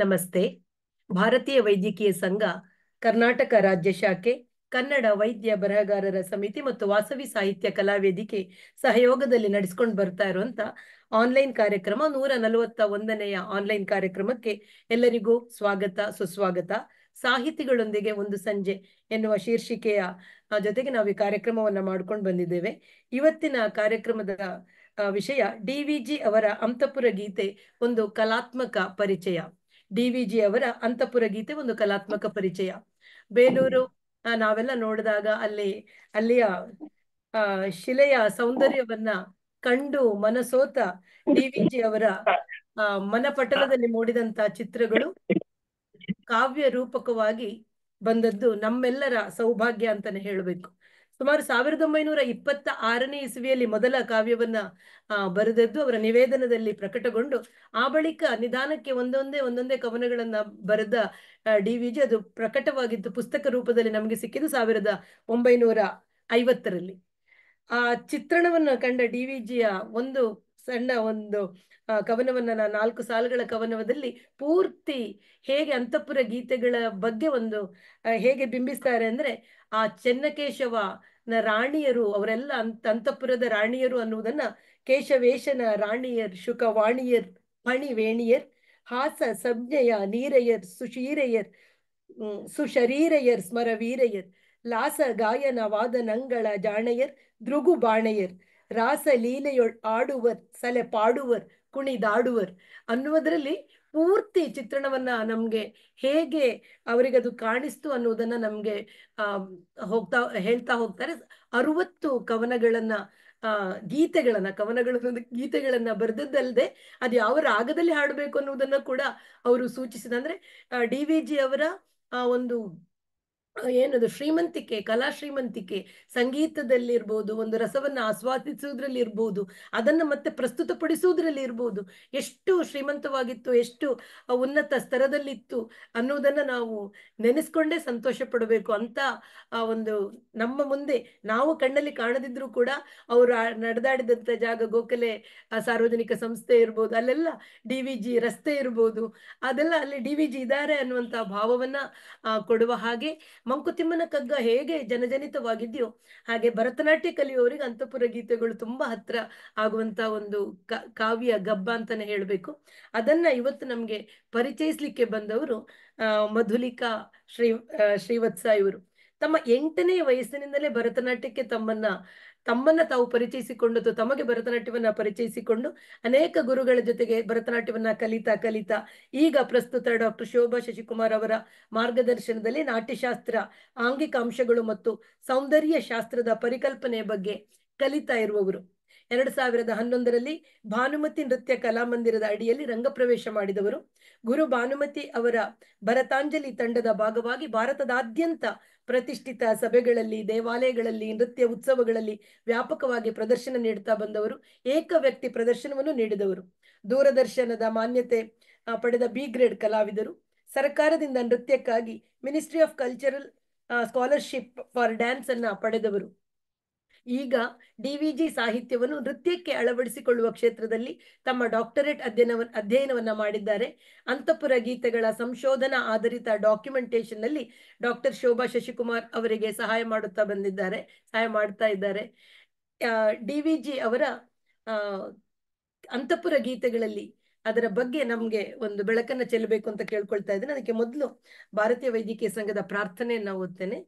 ನಮಸ್ತೆ ಭಾರತೀಯ ವೈದ್ಯಕೀಯ ಸಂಘ ಕರ್ನಾಟಕ ರಾಜ್ಯ ಶಾಖೆ ಕನ್ನಡ ವೈದ್ಯ ಬರಹಗಾರರ ಸಮಿತಿ ಮತ್ತು ವಾಸವಿ ಸಾಹಿತ್ಯ ಕಲಾವೇದಿಕೆ ಸಹಯೋಗದಲ್ಲಿ ನಡೆಸ್ಕೊಂಡು ಬರ್ತಾ ಇರುವಂತ ಆನ್ಲೈನ್ ಕಾರ್ಯಕ್ರಮ ನೂರ ನಲವತ್ತ ಒಂದನೆಯ ಆನ್ಲೈನ್ ಕಾರ್ಯಕ್ರಮಕ್ಕೆ ಎಲ್ಲರಿಗೂ ಸ್ವಾಗತ ಸುಸ್ವಾಗತ ಸಾಹಿತಿಗಳೊಂದಿಗೆ ಒಂದು ಸಂಜೆ ಎನ್ನುವ ಶೀರ್ಷಿಕೆಯ ಜೊತೆಗೆ ನಾವು ಈ ಕಾರ್ಯಕ್ರಮವನ್ನು ಮಾಡ್ಕೊಂಡು ಬಂದಿದ್ದೇವೆ ಇವತ್ತಿನ ಕಾರ್ಯಕ್ರಮದ ವಿಷಯ ಡಿ ವಿ ಜಿ ಅವರ ಅಂತಪುರ ಗೀತೆ ಒಂದು ಕಲಾತ್ಮಕ ಪರಿಚಯ ಡಿ ವಿ ಅವರ ಅಂತಪುರ ಗೀತೆ ಒಂದು ಕಲಾತ್ಮಕ ಪರಿಚಯ ಬೇಲೂರು ನಾವೆಲ್ಲ ನೋಡಿದಾಗ ಅಲ್ಲಿ ಅಲ್ಲಿಯ ಆ ಶಿಲೆಯ ಸೌಂದರ್ಯವನ್ನ ಕಂಡು ಮನಸೋತ ಡಿ ವಿ ಅವರ ಮನಪಟಲದಲ್ಲಿ ಮೂಡಿದಂತ ಚಿತ್ರಗಳು ಕಾವ್ಯ ರೂಪಕವಾಗಿ ಬಂದದ್ದು ನಮ್ಮೆಲ್ಲರ ಸೌಭಾಗ್ಯ ಅಂತಾನೆ ಹೇಳಬೇಕು ಸುಮಾರು ಸಾವಿರದ ಒಂಬೈನೂರ ಇಪ್ಪತ್ತ ಆರನೇ ಇಸುವಿಯಲ್ಲಿ ಮೊದಲ ಕಾವ್ಯವನ್ನ ಬರೆದದ್ದು ಅವರ ನಿವೇದನದಲ್ಲಿ ಪ್ರಕಟಗೊಂಡು ಆ ಬಳಿಕ ನಿಧಾನಕ್ಕೆ ಒಂದೊಂದೇ ಒಂದೊಂದೇ ಕವನಗಳನ್ನ ಬರೆದ ಡಿ ವಿಜಿ ಅದು ಪ್ರಕಟವಾಗಿದ್ದು ಪುಸ್ತಕ ರೂಪದಲ್ಲಿ ನಮಗೆ ಸಿಕ್ಕಿದ್ದು ಸಾವಿರದ ಒಂಬೈನೂರ ಐವತ್ತರಲ್ಲಿ ಆ ಚಿತ್ರಣವನ್ನು ಕಂಡ ಡಿ ವಿಜಿಯ ಒಂದು ಸಣ್ಣ ಒಂದು ಕವನವನ್ನ ನಾ ನಾಲ್ಕು ಸಾಲುಗಳ ಕವನದಲ್ಲಿ ಪೂರ್ತಿ ಹೇಗೆ ಅಂತಃಪುರ ಗೀತೆಗಳ ಬಗ್ಗೆ ಒಂದು ಹೇಗೆ ಬಿಂಬಿಸ್ತಾರೆ ಅಂದ್ರೆ ಆ ಚೆನ್ನಕೇಶವ ನ ರಾಣಿಯರು ಅವರೆಲ್ಲ ಅಂತ ಅಂತಃಪುರದ ರಾಣಿಯರು ಅನ್ನುವುದನ್ನ ಕೇಶವೇಶನ ರಾಣಿಯರ್ ಶುಕ ವಾಣಿಯರ್ ಪಣಿವೇಣಿಯರ್ ಹಾಸ ಸಂಜ್ಞೆಯ ನೀರಯ್ಯರ್ ಸುಶೀರೆಯರ್ ಸುಶರೀರೆಯರ್ ಸ್ಮರವೀರಯ್ಯರ್ ಲಾಸ ಗಾಯನ ವಾದನಂಗಳ ಜಾಣೆಯರ್ ದೃಗು ಬಾಣೆಯರ್ ರಾಸ ಲೀಲೆಯೊಳ್ ಆಡುವರ್ ಸಲೆ ಪಾಡುವರ್ ಕುಣಿದಾಡುವರ್ ಅನ್ನುವುದರಲ್ಲಿ ಪೂರ್ತಿ ಚಿತ್ರಣವನ್ನ ನಮ್ಗೆ ಹೇಗೆ ಅವರಿಗೆ ಅದು ಕಾಣಿಸ್ತು ಅನ್ನೋದನ್ನ ನಮ್ಗೆ ಆ ಹೋಗ್ತಾ ಹೇಳ್ತಾ ಹೋಗ್ತಾರೆ ಅರುವತ್ತು ಕವನಗಳನ್ನ ಆ ಗೀತೆಗಳನ್ನ ಕವನಗಳ ಗೀತೆಗಳನ್ನ ಬರೆದದ್ದಲ್ಲದೆ ಅದು ಯಾವ ರಾಗದಲ್ಲಿ ಹಾಡಬೇಕು ಅನ್ನೋದನ್ನ ಕೂಡ ಅವರು ಸೂಚಿಸಿದ ಅಂದ್ರೆ ಡಿ ವಿ ಜಿ ಅವರ ಆ ಒಂದು ಏನದು ಶ್ರೀಮಂತಿಕೆ ಕಲಾ ಶ್ರೀಮಂತಿಕೆ ಸಂಗೀತದಲ್ಲಿರ್ಬೋದು ಒಂದು ರಸವನ್ನ ಆಸ್ವಾದಿಸುವುದ್ರಲ್ಲಿ ಇರ್ಬೋದು ಅದನ್ನು ಮತ್ತೆ ಪ್ರಸ್ತುತಪಡಿಸುವುದರಲ್ಲಿ ಇರ್ಬೋದು ಎಷ್ಟು ಶ್ರೀಮಂತವಾಗಿತ್ತು ಎಷ್ಟು ಉನ್ನತ ಸ್ತರದಲ್ಲಿತ್ತು ಅನ್ನೋದನ್ನ ನಾವು ನೆನೆಸ್ಕೊಂಡೇ ಸಂತೋಷ ಪಡಬೇಕು ಅಂತ ಆ ಒಂದು ನಮ್ಮ ಮುಂದೆ ನಾವು ಕಣ್ಣಲ್ಲಿ ಕಾಣದಿದ್ರೂ ಕೂಡ ಅವರು ನಡೆದಾಡಿದಂತ ಜಾಗ ಗೋಖಲೆ ಸಾರ್ವಜನಿಕ ಸಂಸ್ಥೆ ಇರ್ಬೋದು ಅಲ್ಲೆಲ್ಲ ಡಿ ವಿ ಜಿ ರಸ್ತೆ ಇರ್ಬೋದು ಅದೆಲ್ಲ ಅಲ್ಲಿ ಡಿ ವಿ ಜಿ ಇದ್ದಾರೆ ಅನ್ನುವಂತ ಭಾವವನ್ನ ಕೊಡುವ ಹಾಗೆ ಮಂಕುತಿಮ್ಮನ ಕಗ್ಗ ಹೇಗೆ ಜನಜನಿತವಾಗಿದೆಯೋ ಹಾಗೆ ಭರತನಾಟ್ಯ ಕಲಿಯೋರಿಗೆ ಅಂತಪುರ ಗೀತೆಗಳು ತುಂಬಾ ಹತ್ರ ಆಗುವಂತ ಒಂದು ಕಾವ್ಯ ಗಬ್ಬ ಅಂತಾನೆ ಹೇಳ್ಬೇಕು ಅದನ್ನ ಇವತ್ತು ನಮ್ಗೆ ಪರಿಚಯಿಸ್ಲಿಕ್ಕೆ ಬಂದವರು ಮಧುಲಿಕಾ ಶ್ರೀ ಶ್ರೀವತ್ಸ ಇವರು ತಮ್ಮ ಎಂಟನೇ ವಯಸ್ಸಿನಿಂದಲೇ ಭರತನಾಟ್ಯಕ್ಕೆ ತಮ್ಮನ್ನ ತಮ್ಮನ್ನ ತಾವು ಪರಿಚಯಿಸಿಕೊಂಡು ತಮಗೆ ಭರತನಾಟ್ಯವನ್ನ ಪರಿಚಯಿಸಿಕೊಂಡು ಅನೇಕ ಗುರುಗಳ ಜೊತೆಗೆ ಭರತನಾಟ್ಯವನ್ನ ಕಲಿತಾ ಕಲಿತಾ ಈಗ ಪ್ರಸ್ತುತ ಡಾಕ್ಟರ್ ಶೋಭಾ ಶಶಿಕುಮಾರ್ ಅವರ ಮಾರ್ಗದರ್ಶನದಲ್ಲಿ ನಾಟ್ಯಶಾಸ್ತ್ರ ಆಂಗಿಕ ಅಂಶಗಳು ಮತ್ತು ಸೌಂದರ್ಯ ಶಾಸ್ತ್ರದ ಪರಿಕಲ್ಪನೆಯ ಬಗ್ಗೆ ಕಲಿತಾ ಇರುವವರು ಎರಡ್ ಸಾವಿರದ ಹನ್ನೊಂದರಲ್ಲಿ ಭಾನುಮತಿ ನೃತ್ಯ ಕಲಾಮಂದಿರದ ಅಡಿಯಲ್ಲಿ ರಂಗಪ್ರವೇಶ ಮಾಡಿದವರು ಗುರು ಭಾನುಮತಿ ಅವರ ಭರತಾಂಜಲಿ ತಂಡದ ಭಾಗವಾಗಿ ಭಾರತದಾದ್ಯಂತ ಪ್ರತಿಷ್ಠಿತ ಸಭೆಗಳಲ್ಲಿ ದೇವಾಲಯಗಳಲ್ಲಿ ನೃತ್ಯ ಉತ್ಸವಗಳಲ್ಲಿ ವ್ಯಾಪಕವಾಗಿ ಪ್ರದರ್ಶನ ನೀಡುತ್ತಾ ಬಂದವರು ಏಕ ವ್ಯಕ್ತಿ ಪ್ರದರ್ಶನವನ್ನು ನೀಡಿದವರು ದೂರದರ್ಶನದ ಮಾನ್ಯತೆ ಪಡೆದ ಬಿ ಗ್ರೇಡ್ ಕಲಾವಿದರು ಸರ್ಕಾರದಿಂದ ನೃತ್ಯಕ್ಕಾಗಿ ministry of cultural scholarship for dance ಅನ್ನ ಪಡೆದವರು ಈಗ ಡಿವಿಜಿ ಸಾಹಿತ್ಯವನ್ನು ನೃತ್ಯಕ್ಕೆ ಅಳವಡಿಸಿಕೊಳ್ಳುವ ಕ್ಷೇತ್ರದಲ್ಲಿ ತಮ್ಮ ಡಾಕ್ಟರೇಟ್ ಅಧ್ಯಯನ ಅಧ್ಯಯನವನ್ನ ಮಾಡಿದ್ದಾರೆ ಅಂತಪುರ ಗೀತೆಗಳ ಸಂಶೋಧನಾ ಆಧಾರಿತ ಡಾಕ್ಯುಮೆಂಟೇಶನ್ ನಲ್ಲಿ ಡಾಕ್ಟರ್ ಶೋಭಾ ಶಶಿಕುಮಾರ್ ಅವರಿಗೆ ಸಹಾಯ ಮಾಡುತ್ತಾ ಬಂದಿದ್ದಾರೆ ಸಹಾಯ ಮಾಡ್ತಾ ಇದ್ದಾರೆ ಡಿವಿಜಿ ಅವರ ಅಂತಪುರ ಗೀತೆಗಳಲ್ಲಿ ಅದರ ಬಗ್ಗೆ ನಮಗೆ ಒಂದು ಬೆಳಕನ್ನು ಚೆಲ್ಲಬೇಕು ಅಂತ ಕೇಳ್ಕೊಳ್ತಾ ಇದ್ದೇನೆ ಅದಕ್ಕೆ ಮೊದಲು ಭಾರತೀಯ ವೈದ್ಯಕೀಯ ಸಂಘದ ಪ್ರಾರ್ಥನೆಯನ್ನು ಓದ್ತೇನೆ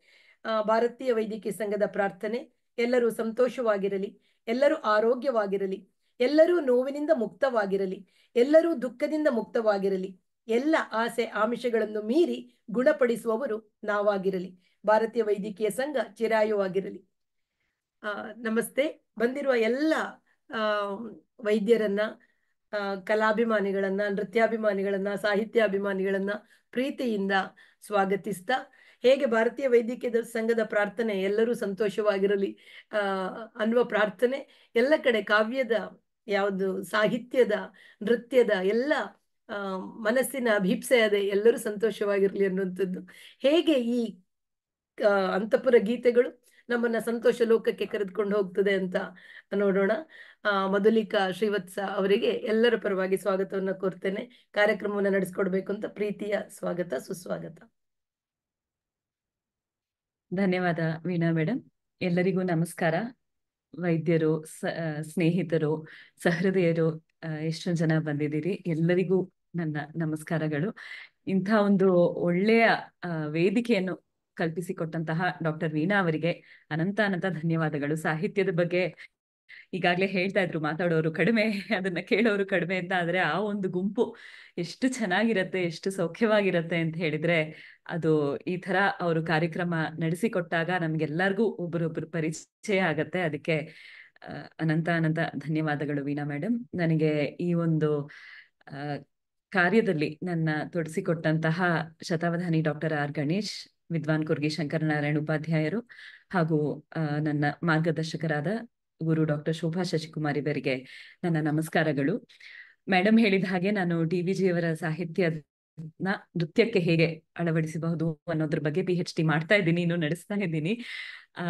ಭಾರತೀಯ ವೈದ್ಯಕೀಯ ಸಂಘದ ಪ್ರಾರ್ಥನೆ ಎಲ್ಲರೂ ಸಂತೋಷವಾಗಿರಲಿ ಎಲ್ಲರೂ ಆರೋಗ್ಯವಾಗಿರಲಿ ಎಲ್ಲರೂ ನೋವಿನಿಂದ ಮುಕ್ತವಾಗಿರಲಿ ಎಲ್ಲರೂ ದುಃಖದಿಂದ ಮುಕ್ತವಾಗಿರಲಿ ಎಲ್ಲ ಆಸೆ ಆಮಿಷಗಳನ್ನು ಮೀರಿ ಗುಣಪಡಿಸುವವರು ನಾವಾಗಿರಲಿ ಭಾರತೀಯ ವೈದ್ಯಕೀಯ ಸಂಘ ಚಿರಾಯುವಾಗಿರಲಿ ಆ ನಮಸ್ತೆ ಬಂದಿರುವ ಎಲ್ಲ ಆ ವೈದ್ಯರನ್ನ ಕಲಾಭಿಮಾನಿಗಳನ್ನ ನೃತ್ಯಾಭಿಮಾನಿಗಳನ್ನ ಸಾಹಿತ್ಯಾಭಿಮಾನಿಗಳನ್ನ ಪ್ರೀತಿಯಿಂದ ಸ್ವಾಗತಿಸ್ತಾ ಹೇಗೆ ಭಾರತೀಯ ವೈದ್ಯಕೀಯ ಸಂಘದ ಪ್ರಾರ್ಥನೆ ಎಲ್ಲರೂ ಸಂತೋಷವಾಗಿರಲಿ ಅನ್ನುವ ಪ್ರಾರ್ಥನೆ ಎಲ್ಲ ಕಡೆ ಕಾವ್ಯದ ಯಾವುದು ಸಾಹಿತ್ಯದ ನೃತ್ಯದ ಎಲ್ಲ ಮನಸ್ಸಿನ ಅದೆ ಎಲ್ಲರೂ ಸಂತೋಷವಾಗಿರಲಿ ಅನ್ನುವಂಥದ್ದು ಹೇಗೆ ಈ ಅಂತಪುರ ಗೀತೆಗಳು ನಮ್ಮನ್ನ ಸಂತೋಷ ಲೋಕಕ್ಕೆ ಕರೆದುಕೊಂಡು ಹೋಗ್ತದೆ ಅಂತ ನೋಡೋಣ ಮಧುಲಿಕಾ ಶ್ರೀವತ್ಸ ಅವರಿಗೆ ಎಲ್ಲರ ಪರವಾಗಿ ಸ್ವಾಗತವನ್ನು ಕೋರ್ತೇನೆ ಕಾರ್ಯಕ್ರಮವನ್ನು ನಡೆಸ್ಕೊಡ್ಬೇಕು ಅಂತ ಪ್ರೀತಿಯ ಸ್ವಾಗತ ಸುಸ್ವಾಗತ ಧನ್ಯವಾದ ವೀಣಾ ಮೇಡಮ್ ಎಲ್ಲರಿಗೂ ನಮಸ್ಕಾರ ವೈದ್ಯರು ಸ್ನೇಹಿತರು ಸಹೃದಯರು ಎಷ್ಟೊಂದು ಜನ ಬಂದಿದ್ದೀರಿ ಎಲ್ಲರಿಗೂ ನನ್ನ ನಮಸ್ಕಾರಗಳು ಇಂಥ ಒಂದು ಒಳ್ಳೆಯ ವೇದಿಕೆಯನ್ನು ಕಲ್ಪಿಸಿಕೊಟ್ಟಂತಹ ಡಾಕ್ಟರ್ ವೀಣಾ ಅವರಿಗೆ ಅನಂತ ಅನಂತ ಧನ್ಯವಾದಗಳು ಸಾಹಿತ್ಯದ ಬಗ್ಗೆ ಈಗಾಗ್ಲೇ ಹೇಳ್ತಾ ಇದ್ರು ಮಾತಾಡೋರು ಕಡಿಮೆ ಅದನ್ನ ಕೇಳೋರು ಕಡಿಮೆ ಅಂತ ಆದ್ರೆ ಆ ಒಂದು ಗುಂಪು ಎಷ್ಟು ಚೆನ್ನಾಗಿರತ್ತೆ ಎಷ್ಟು ಸೌಖ್ಯವಾಗಿರತ್ತೆ ಅಂತ ಹೇಳಿದ್ರೆ ಅದು ಈ ತರ ಅವರು ಕಾರ್ಯಕ್ರಮ ನಡೆಸಿಕೊಟ್ಟಾಗ ನಮ್ಗೆಲ್ಲರಿಗೂ ಒಬ್ಬರೊಬ್ರು ಪರಿಚಯ ಆಗತ್ತೆ ಅದಕ್ಕೆ ಅನಂತ ಅನಂತ ಧನ್ಯವಾದಗಳು ವೀಣಾ ಮೇಡಮ್ ನನಗೆ ಈ ಒಂದು ಕಾರ್ಯದಲ್ಲಿ ನನ್ನ ತೊಡಸಿಕೊಟ್ಟಂತಹ ಶತಾವಧಾನಿ ಡಾಕ್ಟರ್ ಆರ್ ಗಣೇಶ್ ವಿದ್ವಾನ್ ಕುರ್ಗಿ ಶಂಕರನಾರಾಯಣ ಉಪಾಧ್ಯಾಯರು ಹಾಗೂ ನನ್ನ ಮಾರ್ಗದರ್ಶಕರಾದ ಗುರು ಡಾಕ್ಟರ್ ಶೋಭಾ ಶಶಿಕುಮಾರ್ ಇವರಿಗೆ ನನ್ನ ನಮಸ್ಕಾರಗಳು ಮೇಡಮ್ ಹೇಳಿದ ಹಾಗೆ ನಾನು ಡಿ ಅವರ ಸಾಹಿತ್ಯ ನೃತ್ಯಕ್ಕೆ ಹೇಗೆ ಅಳವಡಿಸಬಹುದು ಅನ್ನೋದ್ರ ಬಗ್ಗೆ ಪಿ ಹೆಚ್ ಡಿ ಮಾಡ್ತಾ ಇದ್ದೀನಿ ಇನ್ನು ನಡೆಸ್ತಾ ಇದ್ದೀನಿ ಆ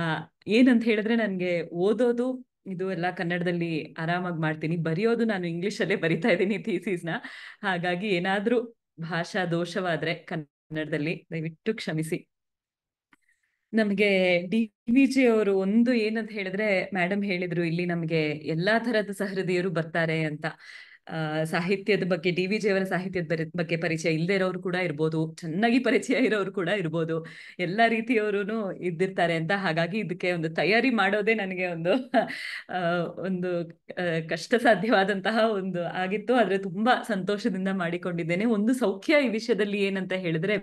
ಏನಂತ ಹೇಳಿದ್ರೆ ನನ್ಗೆ ಓದೋದು ಇದು ಎಲ್ಲ ಕನ್ನಡದಲ್ಲಿ ಆರಾಮಾಗಿ ಮಾಡ್ತೀನಿ ಬರೆಯೋದು ನಾನು ಇಂಗ್ಲಿಷ್ ಅಲ್ಲೇ ಬರಿತಾ ಇದ್ದೀನಿ ಥೀಸಿಸ್ನ ನ ಹಾಗಾಗಿ ಏನಾದ್ರೂ ಭಾಷಾ ದೋಷವಾದ್ರೆ ಕನ್ನಡದಲ್ಲಿ ದಯವಿಟ್ಟು ಕ್ಷಮಿಸಿ ನಮಗೆ ಡಿ ಜಿ ಅವರು ಒಂದು ಏನಂತ ಹೇಳಿದ್ರೆ ಮೇಡಮ್ ಹೇಳಿದ್ರು ಇಲ್ಲಿ ನಮಗೆ ಎಲ್ಲಾ ತರದ ಸಹೃದಯರು ಬರ್ತಾರೆ ಅಂತ ಸಾಹಿತ್ಯದ ಬಗ್ಗೆ ಡಿ ವಿ ಅವರ ಸಾಹಿತ್ಯದ ಬಗ್ಗೆ ಪರಿಚಯ ಇಲ್ಲದೆ ಇರೋರು ಕೂಡ ಇರ್ಬೋದು ಚೆನ್ನಾಗಿ ಪರಿಚಯ ಇರೋರು ಕೂಡ ಇರ್ಬೋದು ಎಲ್ಲಾ ರೀತಿಯವರು ಇದ್ದಿರ್ತಾರೆ ಅಂತ ಹಾಗಾಗಿ ಇದಕ್ಕೆ ಒಂದು ತಯಾರಿ ಮಾಡೋದೇ ನನಗೆ ಒಂದು ಒಂದು ಕಷ್ಟ ಸಾಧ್ಯವಾದಂತಹ ಒಂದು ಆಗಿತ್ತು ಆದ್ರೆ ತುಂಬಾ ಸಂತೋಷದಿಂದ ಮಾಡಿಕೊಂಡಿದ್ದೇನೆ ಒಂದು ಸೌಖ್ಯ ಈ ವಿಷಯದಲ್ಲಿ ಏನಂತ ಹೇಳಿದ್ರೆ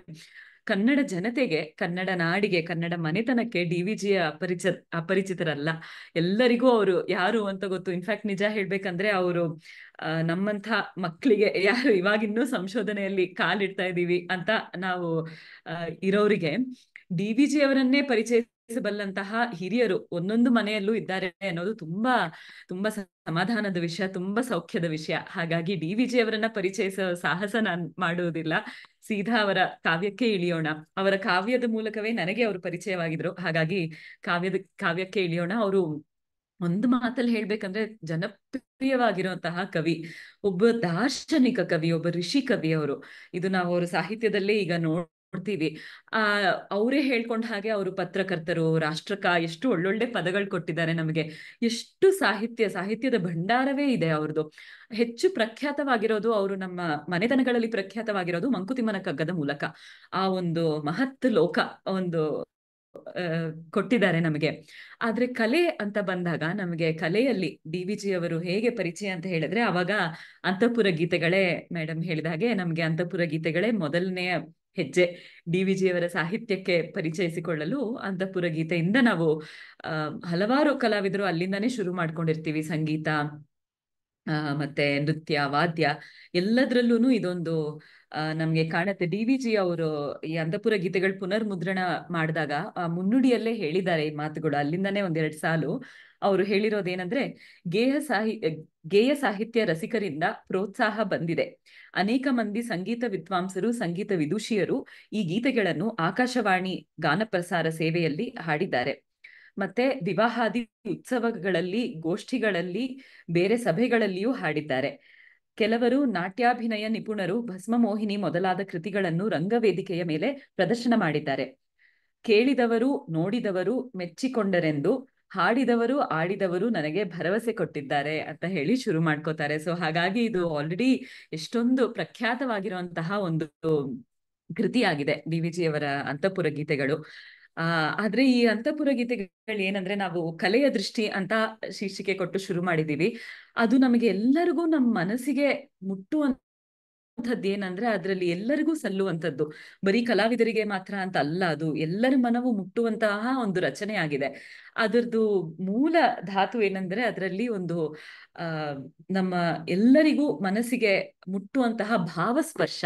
ಕನ್ನಡ ಜನತೆಗೆ ಕನ್ನಡ ನಾಡಿಗೆ ಕನ್ನಡ ಮನೆತನಕ್ಕೆ ಡಿ ವಿ ಅಪರಿಚ ಅಪರಿಚಿತರಲ್ಲ ಎಲ್ಲರಿಗೂ ಅವರು ಯಾರು ಅಂತ ಗೊತ್ತು ಇನ್ಫ್ಯಾಕ್ಟ್ ನಿಜ ಹೇಳ್ಬೇಕಂದ್ರೆ ಅವರು ನಮ್ಮಂತ ಮಕ್ಕಳಿಗೆ ಯಾರು ಇವಾಗಿನ್ನೂ ಸಂಶೋಧನೆಯಲ್ಲಿ ಕಾಲಿಡ್ತಾ ಇದ್ದೀವಿ ಅಂತ ನಾವು ಇರೋರಿಗೆ ಡಿ ವಿ ಜಿ ಅವರನ್ನೇ ಪರಿಚಯಿಸಬಲ್ಲಂತಹ ಹಿರಿಯರು ಒಂದೊಂದು ಮನೆಯಲ್ಲೂ ಇದ್ದಾರೆ ಅನ್ನೋದು ತುಂಬಾ ತುಂಬಾ ಸಮಾಧಾನದ ವಿಷಯ ತುಂಬಾ ಸೌಖ್ಯದ ವಿಷಯ ಹಾಗಾಗಿ ಡಿ ವಿ ಜಿ ಅವರನ್ನ ಪರಿಚಯಿಸೋ ಸಾಹಸ ನಾನ್ ಮಾಡುವುದಿಲ್ಲ ಸೀದಾ ಅವರ ಕಾವ್ಯಕ್ಕೆ ಇಳಿಯೋಣ ಅವರ ಕಾವ್ಯದ ಮೂಲಕವೇ ನನಗೆ ಅವರು ಪರಿಚಯವಾಗಿದ್ರು ಹಾಗಾಗಿ ಕಾವ್ಯದ ಕಾವ್ಯಕ್ಕೆ ಇಳಿಯೋಣ ಅವರು ಒಂದು ಮಾತಲ್ಲಿ ಹೇಳ್ಬೇಕಂದ್ರೆ ಜನಪ್ರಿಯವಾಗಿರುವಂತಹ ಕವಿ ಒಬ್ಬ ದಾರ್ಶನಿಕ ಕವಿ ಒಬ್ಬ ಋಷಿ ಕವಿ ಅವರು ಇದು ನಾವು ಅವ್ರ ಸಾಹಿತ್ಯದಲ್ಲೇ ಈಗ ನೋಡ್ ನೋಡ್ತೀವಿ ಆ ಅವರೇ ಹೇಳ್ಕೊಂಡ ಹಾಗೆ ಅವರು ಪತ್ರಕರ್ತರು ರಾಷ್ಟ್ರಕ ಎಷ್ಟು ಒಳ್ಳೊಳ್ಳೆ ಪದಗಳು ಕೊಟ್ಟಿದ್ದಾರೆ ನಮಗೆ ಎಷ್ಟು ಸಾಹಿತ್ಯ ಸಾಹಿತ್ಯದ ಭಂಡಾರವೇ ಇದೆ ಅವ್ರದ್ದು ಹೆಚ್ಚು ಪ್ರಖ್ಯಾತವಾಗಿರೋದು ಅವರು ನಮ್ಮ ಮನೆತನಗಳಲ್ಲಿ ಪ್ರಖ್ಯಾತವಾಗಿರೋದು ಮಂಕುತಿಮ್ಮನ ಕಗ್ಗದ ಮೂಲಕ ಆ ಒಂದು ಮಹತ್ ಲೋಕ ಒಂದು ಕೊಟ್ಟಿದ್ದಾರೆ ನಮಗೆ ಆದ್ರೆ ಕಲೆ ಅಂತ ಬಂದಾಗ ನಮಗೆ ಕಲೆಯಲ್ಲಿ ಡಿ ವಿ ಜಿ ಅವರು ಹೇಗೆ ಪರಿಚಯ ಅಂತ ಹೇಳಿದ್ರೆ ಅವಾಗ ಅಂತಃಪುರ ಗೀತೆಗಳೇ ಮೇಡಮ್ ಹೇಳಿದ ಹಾಗೆ ನಮ್ಗೆ ಅಂತಃಪುರ ಗೀತೆಗಳೇ ಮೊದಲನೆಯ ಹೆಜ್ಜೆ ಡಿ ವಿಜಿಯವರ ಸಾಹಿತ್ಯಕ್ಕೆ ಪರಿಚಯಿಸಿಕೊಳ್ಳಲು ಅಂತಪುರ ಗೀತೆಯಿಂದ ನಾವು ಹಲವಾರು ಕಲಾವಿದರು ಅಲ್ಲಿಂದನೇ ಶುರು ಮಾಡ್ಕೊಂಡಿರ್ತೀವಿ ಸಂಗೀತ ಮತ್ತೆ ನೃತ್ಯ ವಾದ್ಯ ಎಲ್ಲದರಲ್ಲೂ ಇದೊಂದು ನಮ್ಗೆ ಕಾಣುತ್ತೆ ಡಿ ವಿ ಜಿ ಅವರು ಈ ಅಂತಪುರ ಗೀತೆಗಳು ಪುನರ್ ಮುದ್ರಣ ಮಾಡಿದಾಗ ಮುನ್ನುಡಿಯಲ್ಲೇ ಹೇಳಿದ್ದಾರೆ ಈ ಮಾತುಗಳು ಅಲ್ಲಿಂದನೇ ಒಂದೆರಡು ಸಾಲು ಅವರು ಹೇಳಿರೋದೇನಂದ್ರೆ ಗೇಹ ಸಾಹಿ ಗೇಯ ಸಾಹಿತ್ಯ ರಸಿಕರಿಂದ ಪ್ರೋತ್ಸಾಹ ಬಂದಿದೆ ಅನೇಕ ಮಂದಿ ಸಂಗೀತ ವಿದ್ವಾಂಸರು ಸಂಗೀತ ವಿದುಷಿಯರು ಈ ಗೀತೆಗಳನ್ನು ಆಕಾಶವಾಣಿ ಗಾನ ಪ್ರಸಾರ ಸೇವೆಯಲ್ಲಿ ಹಾಡಿದ್ದಾರೆ ಮತ್ತೆ ವಿವಾಹಾದಿ ಉತ್ಸವಗಳಲ್ಲಿ ಗೋಷ್ಠಿಗಳಲ್ಲಿ ಬೇರೆ ಸಭೆಗಳಲ್ಲಿಯೂ ಹಾಡಿದ್ದಾರೆ ಕೆಲವರು ನಾಟ್ಯಾಭಿನಯ ನಿಪುಣರು ಭಸ್ಮಮೋಹಿನಿ ಮೊದಲಾದ ಕೃತಿಗಳನ್ನು ರಂಗವೇದಿಕೆಯ ಮೇಲೆ ಪ್ರದರ್ಶನ ಮಾಡಿದ್ದಾರೆ ಕೇಳಿದವರು ನೋಡಿದವರು ಮೆಚ್ಚಿಕೊಂಡರೆಂದು ಹಾಡಿದವರು ಆಡಿದವರು ನನಗೆ ಭರವಸೆ ಕೊಟ್ಟಿದ್ದಾರೆ ಅಂತ ಹೇಳಿ ಶುರು ಮಾಡ್ಕೋತಾರೆ ಸೊ ಹಾಗಾಗಿ ಇದು ಆಲ್ರೆಡಿ ಎಷ್ಟೊಂದು ಪ್ರಖ್ಯಾತವಾಗಿರುವಂತಹ ಒಂದು ಕೃತಿಯಾಗಿದೆ ಡಿ ವಿ ಜಿಯವರ ಅವರ ಅಂತಃಪುರ ಗೀತೆಗಳು ಆ ಆದ್ರೆ ಈ ಅಂತಃಪುರ ಗೀತೆಗಳು ಏನಂದ್ರೆ ನಾವು ಕಲೆಯ ದೃಷ್ಟಿ ಅಂತ ಶೀರ್ಷಿಕೆ ಕೊಟ್ಟು ಶುರು ಮಾಡಿದೀವಿ ಅದು ನಮಗೆ ಎಲ್ಲರಿಗೂ ನಮ್ಮ ಮನಸ್ಸಿಗೆ ಮುಟ್ಟುವಂತ ಏನಂದ್ರೆ ಅದರಲ್ಲಿ ಎಲ್ಲರಿಗೂ ಸಲ್ಲುವಂತದ್ದು ಬರೀ ಕಲಾವಿದರಿಗೆ ಮಾತ್ರ ಅಂತ ಅಲ್ಲ ಅದು ಎಲ್ಲರ ಮನವು ಮುಟ್ಟುವಂತಹ ಒಂದು ರಚನೆ ಆಗಿದೆ ಅದರದ್ದು ಮೂಲ ಧಾತು ಏನಂದ್ರೆ ಅದರಲ್ಲಿ ಒಂದು ನಮ್ಮ ಎಲ್ಲರಿಗೂ ಮನಸ್ಸಿಗೆ ಮುಟ್ಟುವಂತಹ ಭಾವಸ್ಪರ್ಶ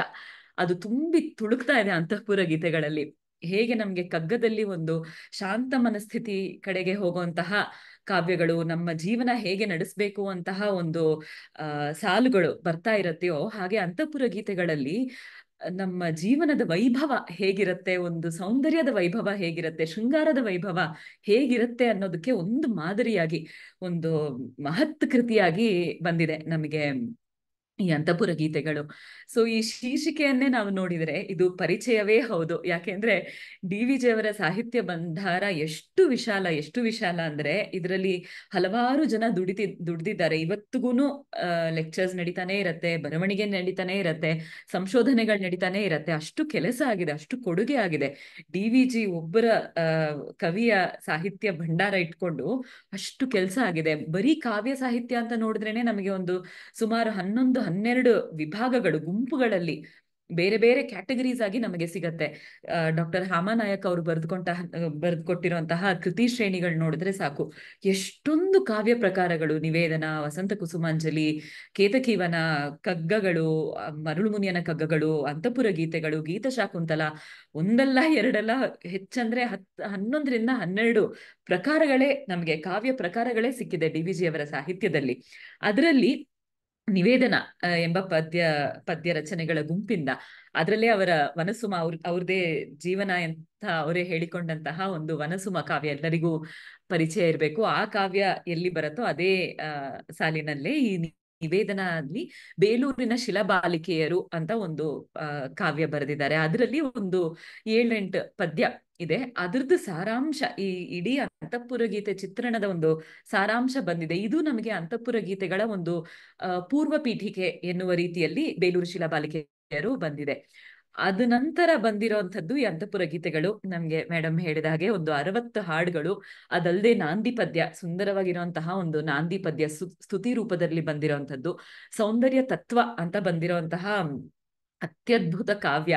ಅದು ತುಂಬಿ ತುಳುಕ್ತಾ ಇದೆ ಅಂತಃಪುರ ಗೀತೆಗಳಲ್ಲಿ ಹೇಗೆ ನಮ್ಗೆ ಕಗ್ಗದಲ್ಲಿ ಒಂದು ಶಾಂತ ಮನಸ್ಥಿತಿ ಕಡೆಗೆ ಹೋಗುವಂತಹ ಕಾವ್ಯಗಳು ನಮ್ಮ ಜೀವನ ಹೇಗೆ ನಡೆಸಬೇಕು ಅಂತಹ ಒಂದು ಸಾಲುಗಳು ಬರ್ತಾ ಇರತ್ತೆಯೋ ಹಾಗೆ ಅಂತಃಪುರ ಗೀತೆಗಳಲ್ಲಿ ನಮ್ಮ ಜೀವನದ ವೈಭವ ಹೇಗಿರುತ್ತೆ ಒಂದು ಸೌಂದರ್ಯದ ವೈಭವ ಹೇಗಿರುತ್ತೆ ಶೃಂಗಾರದ ವೈಭವ ಹೇಗಿರುತ್ತೆ ಅನ್ನೋದಕ್ಕೆ ಒಂದು ಮಾದರಿಯಾಗಿ ಒಂದು ಮಹತ್ ಕೃತಿಯಾಗಿ ಬಂದಿದೆ ನಮಗೆ ಈ ಅಂತಪುರ ಗೀತೆಗಳು ಸೊ ಈ ಶೀರ್ಷಿಕೆಯನ್ನೇ ನಾವು ನೋಡಿದರೆ ಇದು ಪರಿಚಯವೇ ಹೌದು ಯಾಕೆಂದ್ರೆ ಡಿ ವಿ ಜಿಯವರ ಸಾಹಿತ್ಯ ಬಂಧಾರ ಎಷ್ಟು ವಿಶಾಲ ಎಷ್ಟು ವಿಶಾಲ ಅಂದ್ರೆ ಇದರಲ್ಲಿ ಹಲವಾರು ಜನ ದುಡಿತಿ ದುಡಿದಿದ್ದಾರೆ ಇವತ್ತಿಗೂ ಲೆಕ್ಚರ್ಸ್ ನಡೀತಾನೆ ಇರತ್ತೆ ಬರವಣಿಗೆ ನಡೀತಾನೆ ಇರತ್ತೆ ಸಂಶೋಧನೆಗಳು ನಡೀತಾನೆ ಇರತ್ತೆ ಅಷ್ಟು ಕೆಲಸ ಆಗಿದೆ ಅಷ್ಟು ಕೊಡುಗೆ ಆಗಿದೆ ಡಿ ವಿ ಜಿ ಒಬ್ಬರ ಕವಿಯ ಸಾಹಿತ್ಯ ಭಂಡಾರ ಇಟ್ಕೊಂಡು ಅಷ್ಟು ಕೆಲಸ ಆಗಿದೆ ಬರೀ ಕಾವ್ಯ ಸಾಹಿತ್ಯ ಅಂತ ನೋಡಿದ್ರೇನೆ ನಮಗೆ ಒಂದು ಸುಮಾರು ಹನ್ನೊಂದು ಹನ್ನೆರಡು ವಿಭಾಗಗಳು ಗುಂಪುಗಳಲ್ಲಿ ಬೇರೆ ಬೇರೆ ಕ್ಯಾಟಗರೀಸ್ ಆಗಿ ನಮಗೆ ಸಿಗತ್ತೆ ಡಾಕ್ಟರ್ ಹಾಮನಾಯಕ್ ಅವರು ಬರೆದುಕೊಂಡ ಬರೆದುಕೊಟ್ಟಿರುವಂತಹ ಕೃತಿ ಶ್ರೇಣಿಗಳು ನೋಡಿದ್ರೆ ಸಾಕು ಎಷ್ಟೊಂದು ಕಾವ್ಯ ಪ್ರಕಾರಗಳು ನಿವೇದನ ವಸಂತ ಕುಸುಮಾಂಜಲಿ ಕೇತಕೀವನ ಕಗ್ಗಗಳು ಮರುಳುಮುನಿಯನ ಕಗ್ಗಗಳು ಅಂತಪುರ ಗೀತೆಗಳು ಗೀತ ಶಾಕುಂತಲ ಒಂದಲ್ಲ ಎರಡಲ್ಲ ಹೆಚ್ಚಂದ್ರೆ ಹತ್ ಹನ್ನೊಂದರಿಂದ ಹನ್ನೆರಡು ಪ್ರಕಾರಗಳೇ ನಮಗೆ ಕಾವ್ಯ ಪ್ರಕಾರಗಳೇ ಸಿಕ್ಕಿದೆ ಡಿ ಜಿ ಅವರ ಸಾಹಿತ್ಯದಲ್ಲಿ ಅದರಲ್ಲಿ ನಿವೇದನ ಎಂಬ ಪದ್ಯ ಪದ್ಯ ರಚನೆಗಳ ಗುಂಪಿಂದ ಅದರಲ್ಲೇ ಅವರ ವನಸುಮ ಅವ್ರ ಅವ್ರದೇ ಜೀವನ ಅಂತ ಅವರೇ ಹೇಳಿಕೊಂಡಂತಹ ಒಂದು ವನಸುಮ ಕಾವ್ಯ ಎಲ್ಲರಿಗೂ ಪರಿಚಯ ಇರಬೇಕು ಆ ಕಾವ್ಯ ಎಲ್ಲಿ ಬರುತ್ತೋ ಅದೇ ಸಾಲಿನಲ್ಲೇ ಈ ನಿವೇದನಲ್ಲಿ ಬೇಲೂರಿನ ಶಿಲಾಬಾಲಿಕೆಯರು ಅಂತ ಒಂದು ಕಾವ್ಯ ಬರೆದಿದ್ದಾರೆ ಅದರಲ್ಲಿ ಒಂದು ಏಳೆಂಟು ಪದ್ಯ ಇದೆ ಅದ್ರದ್ದು ಸಾರಾಂಶ ಈ ಇಡೀ ಅಂತಃಪುರ ಗೀತೆ ಚಿತ್ರಣದ ಒಂದು ಸಾರಾಂಶ ಬಂದಿದೆ ಇದು ನಮಗೆ ಅಂತಃಪುರ ಗೀತೆಗಳ ಒಂದು ಪೂರ್ವ ಪೀಠಿಕೆ ಎನ್ನುವ ರೀತಿಯಲ್ಲಿ ಬೇಲೂರು ಶಿಲಾ ಬಾಲಿಕೆಯರು ಬಂದಿದೆ ಅದ ನಂತರ ಬಂದಿರುವಂಥದ್ದು ಈ ಅಂತಪುರ ಗೀತೆಗಳು ನಮ್ಗೆ ಮೇಡಮ್ ಹೇಳಿದ ಹಾಗೆ ಒಂದು ಅರವತ್ತು ಹಾಡುಗಳು ಅದಲ್ಲದೆ ನಾಂದಿ ಪದ್ಯ ಸುಂದರವಾಗಿರುವಂತಹ ಒಂದು ನಾಂದಿ ಪದ್ಯ ಸ್ತುತಿ ರೂಪದಲ್ಲಿ ಬಂದಿರುವಂಥದ್ದು ಸೌಂದರ್ಯ ತತ್ವ ಅಂತ ಬಂದಿರುವಂತಹ ಅತ್ಯದ್ಭುತ ಕಾವ್ಯ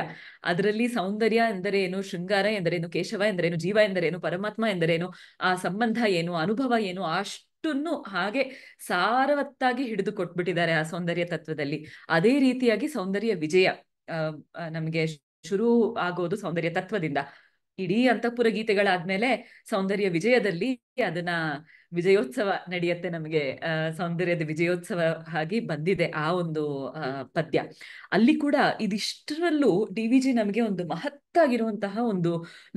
ಅದರಲ್ಲಿ ಸೌಂದರ್ಯ ಎಂದರೇನು ಶೃಂಗಾರ ಎಂದರೇನು ಕೇಶವ ಎಂದರೇನು ಜೀವ ಎಂದರೇನು ಪರಮಾತ್ಮ ಎಂದರೇನು ಆ ಸಂಬಂಧ ಏನು ಅನುಭವ ಏನು ಅಷ್ಟನ್ನು ಹಾಗೆ ಸಾರವತ್ತಾಗಿ ಹಿಡಿದು ಕೊಟ್ಬಿಟ್ಟಿದ್ದಾರೆ ಆ ಸೌಂದರ್ಯ ತತ್ವದಲ್ಲಿ ಅದೇ ರೀತಿಯಾಗಿ ಸೌಂದರ್ಯ ವಿಜಯ ನಮಗೆ ಶುರು ಆಗೋದು ಸೌಂದರ್ಯ ತತ್ವದಿಂದ ಇಡೀ ಅಂತಃಪುರ ಗೀತೆಗಳಾದ್ಮೇಲೆ ಸೌಂದರ್ಯ ವಿಜಯದಲ್ಲಿ ಅದನ್ನ ವಿಜಯೋತ್ಸವ ನಡೆಯುತ್ತೆ ನಮಗೆ ಸೌಂದರ್ಯದ ವಿಜಯೋತ್ಸವ ಆಗಿ ಬಂದಿದೆ ಆ ಒಂದು ಪದ್ಯ ಅಲ್ಲಿ ಕೂಡ ಇದಿಷ್ಟರಲ್ಲೂ ಡಿ ವಿ ಜಿ ನಮಗೆ ಒಂದು ಮಹತ್ತಾಗಿರುವಂತಹ ಒಂದು